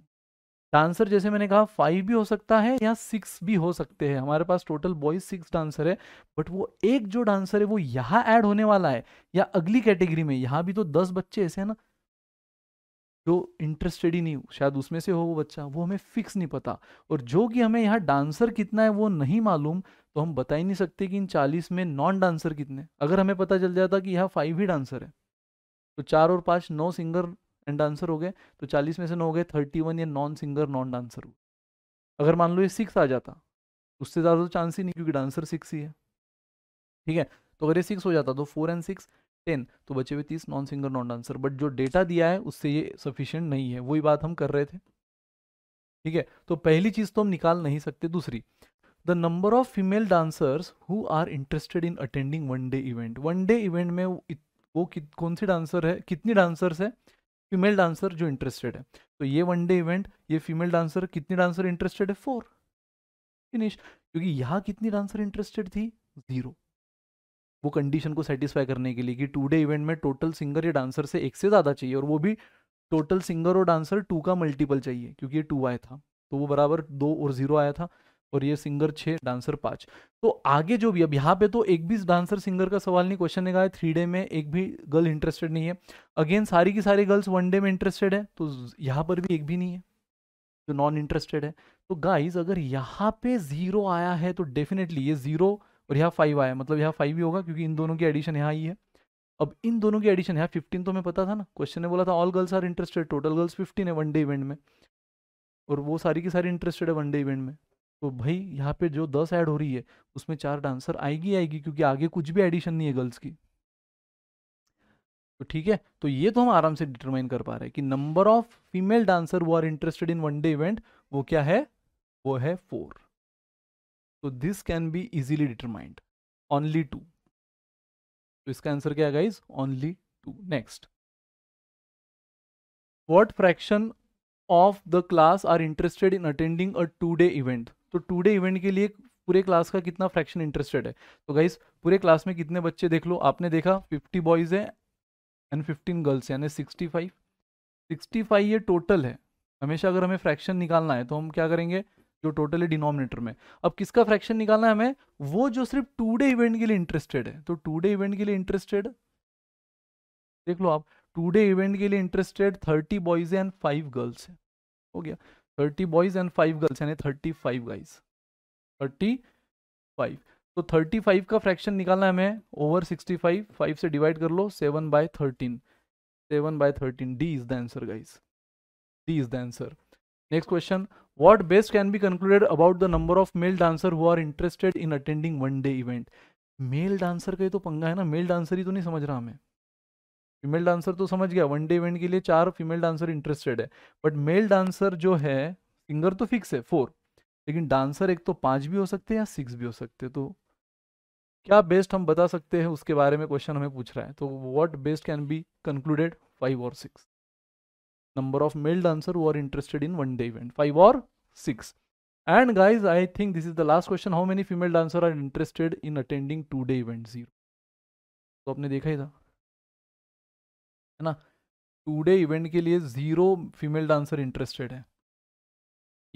डांसर जैसे मैंने कहा फाइव भी हो सकता है या सिक्स भी हो सकते हैं हमारे पास टोटल बॉयज सिक्स डांसर है बट वो एक जो डांसर है वो यहाँ ऐड होने वाला है या अगली कैटेगरी में यहाँ भी तो दस बच्चे ऐसे हैं ना जो इंटरेस्टेड ही नहीं शायद उसमें से हो वो बच्चा वो हमें फिक्स नहीं पता और जो कि हमें यहाँ डांसर कितना है वो नहीं मालूम तो हम बता ही नहीं सकते कि इन चालीस में नॉन डांसर कितने अगर हमें पता चल जाता कि यहाँ फाइव ही डांसर है तो चार और पाँच नौ सिंगर एंड डांसर हो गए तो चालीस में से नौ हो गए थर्टी वन ये नॉन सिंगर नॉन डांसर हो अगर मान लो ये सिक्स आ जाता उससे ज़्यादा तो चांस ही नहीं क्योंकि डांसर सिक्स ही है ठीक है तो अगर ये सिक्स हो जाता तो फोर एंड सिक्स टेन तो बचे हुए तीस non single non answer but जो डेटा दिया है उससे ये सफिशियंट नहीं है वही बात हम कर रहे थे ठीक है तो पहली चीज़ तो हम निकाल नहीं सकते दूसरी the number of female dancers who are interested in attending one day event one day event में वो कौन सी डांसर है कितनी डांसर्स है फीमेल डांसर जो इंटरेस्टेड है तो ये वन डे इवेंट ये फीमेल डांसर कितनी डांसर इंटरेस्टेड है फोर फिनिश क्योंकि यहाँ कितनी डांसर इंटरेस्टेड थी जीरो वो कंडीशन को सेटिस्फाई करने के लिए कि टू डे इवेंट में टोटल सिंगर या डांसर से एक से ज़्यादा चाहिए और वो भी टोटल सिंगर और डांसर टू का मल्टीपल चाहिए क्योंकि ये टू आया था तो वो बराबर दो और ज़ीरो आया था और ये सिंगर छः डांसर पाँच तो आगे जो भी अब यहाँ पे तो एक भी डांसर सिंगर का सवाल नहीं क्वेश्चन ने कहा है थ्री डे में एक भी गर्ल इंटरेस्टेड नहीं है अगेन सारी की सारी गर्ल्स वन डे में इंटरेस्टेड है तो यहाँ पर भी एक भी नहीं है जो नॉन इंटरेस्टेड है तो गाइज अगर यहाँ पे ज़ीरो आया है तो डेफिनेटली ये ज़ीरो और यहाँ फाइव आया मतलब यहाँ फाइव ही होगा क्योंकि इन दोनों की एडिशन यहाँ ही है अब इन दोनों की एडिशन यहाँ फिफ्टीन तो हमें पता था ना क्वेश्चन ने बोला था all girls are interested total girls fifteen है वन डे इवेंट में और वो सारी की सारी इंटरेस्टेड है वन डे इवेंट में तो भाई यहाँ पे जो दस ऐड हो रही है उसमें चार डांसर आएगी आएगी क्योंकि आगे कुछ भी एडिशन नहीं है गर्ल्स की तो ठीक है तो ये तो हम आराम से डिटरमाइन कर पा रहे हैं कि नंबर ऑफ फीमेल डांसर वो are interested in one day event वो क्या है वो है फोर तो this can be easily determined only two तो इसका आंसर क्या है guys only two next what fraction of the class are interested in attending a two day event तो टू डे इवेंट के लिए पूरे क्लास का कितना फ्रैक्शन इंटरेस्टेड है तो गाइज पूरे क्लास में कितने बच्चे देख लो आपने देखा फिफ्टी बॉयज है एंड फिफ्टीन गर्ल्स यानी सिक्सटी फाइव सिक्सटी फाइव ये टोटल है हमेशा अगर हमें फ्रैक्शन निकालना है तो हम क्या करेंगे जो टोटल है डिनोमिनेटर में अब किसका फ्रैक्शन निकालना है हमें वो जो सिर्फ टू डे इवेंट के लिए इंटरेस्टेड है तो टू डे इवेंट के लिए इंटरेस्टेड देख लो आप टू डे इवेंट के लिए interested thirty boys and five girls है हो गया thirty boys and five girls यानी thirty five guys thirty five तो थर्टी फाइव का फ्रैक्शन निकालना है हमें ओवर सिक्सटी फाइव फाइव से डिवाइड कर लो seven by thirteen seven by thirteen D is the answer guys D is the answer next question what best can be concluded about the number of male dancer who are interested in attending one day event male dancer का ही तो पंगा है ना mail dancer ही तो नहीं समझ रहा हमें फीमेल डांसर तो समझ गया वन डे इवेंट के लिए चार फीमेल डांसर इंटरेस्टेड है बट मेल डांसर जो है सिंगर तो फिक्स है फोर लेकिन डांसर एक तो पांच भी हो सकते हैं या सिक्स भी हो सकते हैं तो क्या बेस्ट हम बता सकते हैं उसके बारे में क्वेश्चन हमें पूछ रहा है तो what best can be concluded five और six number of male dancer who are interested in one day event five or six and guys i think this is the last question how many female dancer are interested in attending two day event zero तो आपने देखा ही था है ना to day event के लिए zero female dancer interested है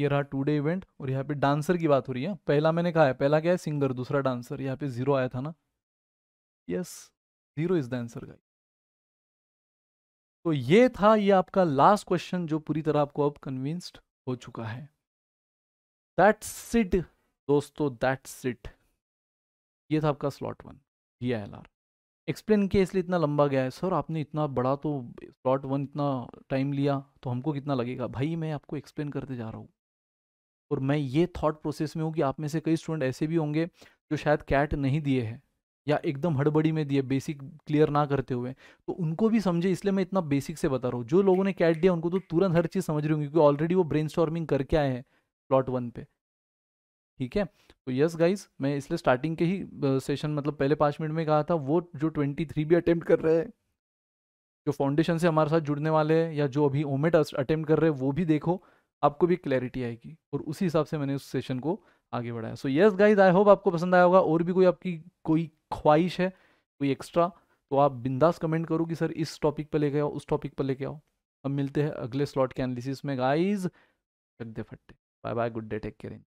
ये रहा टू डे इवेंट और यहाँ पे डांसर की बात हो रही है पहला मैंने कहा है पहला क्या है सिंगर दूसरा डांसर यहाँ पे ज़ीरो आया था ना yes zero is the answer guys तो ये था ये आपका लास्ट क्वेश्चन जो पूरी तरह आपको अब कन्विंस्ड हो चुका है दैट्स इट दोस्तों दैट्स इट ये था आपका slot one D I L R explain किया इसलिए इतना लंबा गया है सर आपने इतना बड़ा तो स्लॉट वन इतना टाइम लिया तो हमको कितना लगेगा भाई मैं आपको एक्सप्लेन करते जा रहा हूँ और मैं ये थॉट प्रोसेस में हूँ कि आप में से कई स्टूडेंट ऐसे भी होंगे जो शायद कैट नहीं दिए हैं या एकदम हड़बड़ी में दिए बेसिक क्लियर ना करते हुए तो उनको भी समझे इसलिए मैं इतना बेसिक से बता रहा हूँ जो लोगों ने कैट दिया उनको तो तुरंत हर चीज़ समझ रही हूँ क्योंकि ऑलरेडी वो ब्रेन स्टॉर्मिंग करके आए हैं प्लॉट वन पे ठीक है तो यस गाइस मैं इसलिए स्टार्टिंग के ही सेशन मतलब पहले पाँच मिनट में कहा था वो जो ट्वेंटी थ्री भी अटैम्प्ट कर रहे हैं जो फाउंडेशन से हमारे साथ जुड़ने वाले हैं या जो अभी ओमेट अटैम्प्ट कर रहे हैं वो भी देखो आपको भी क्लैरिटी आएगी और उसी हिसाब से मैंने उस सेशन को आगे बढ़ाया so yes guys I hope आपको पसंद आया होगा और भी कोई आपकी कोई ख्वाहिश है कोई एक्स्ट्रा तो आप बिंदास कमेंट करो कि सर इस टॉपिक पर लेके आओ उस टॉपिक पर लेके आओ हम मिलते हैं अगले स्लॉट के एनालिसिस में गाइज रख दे फट्टे bye bye good day take care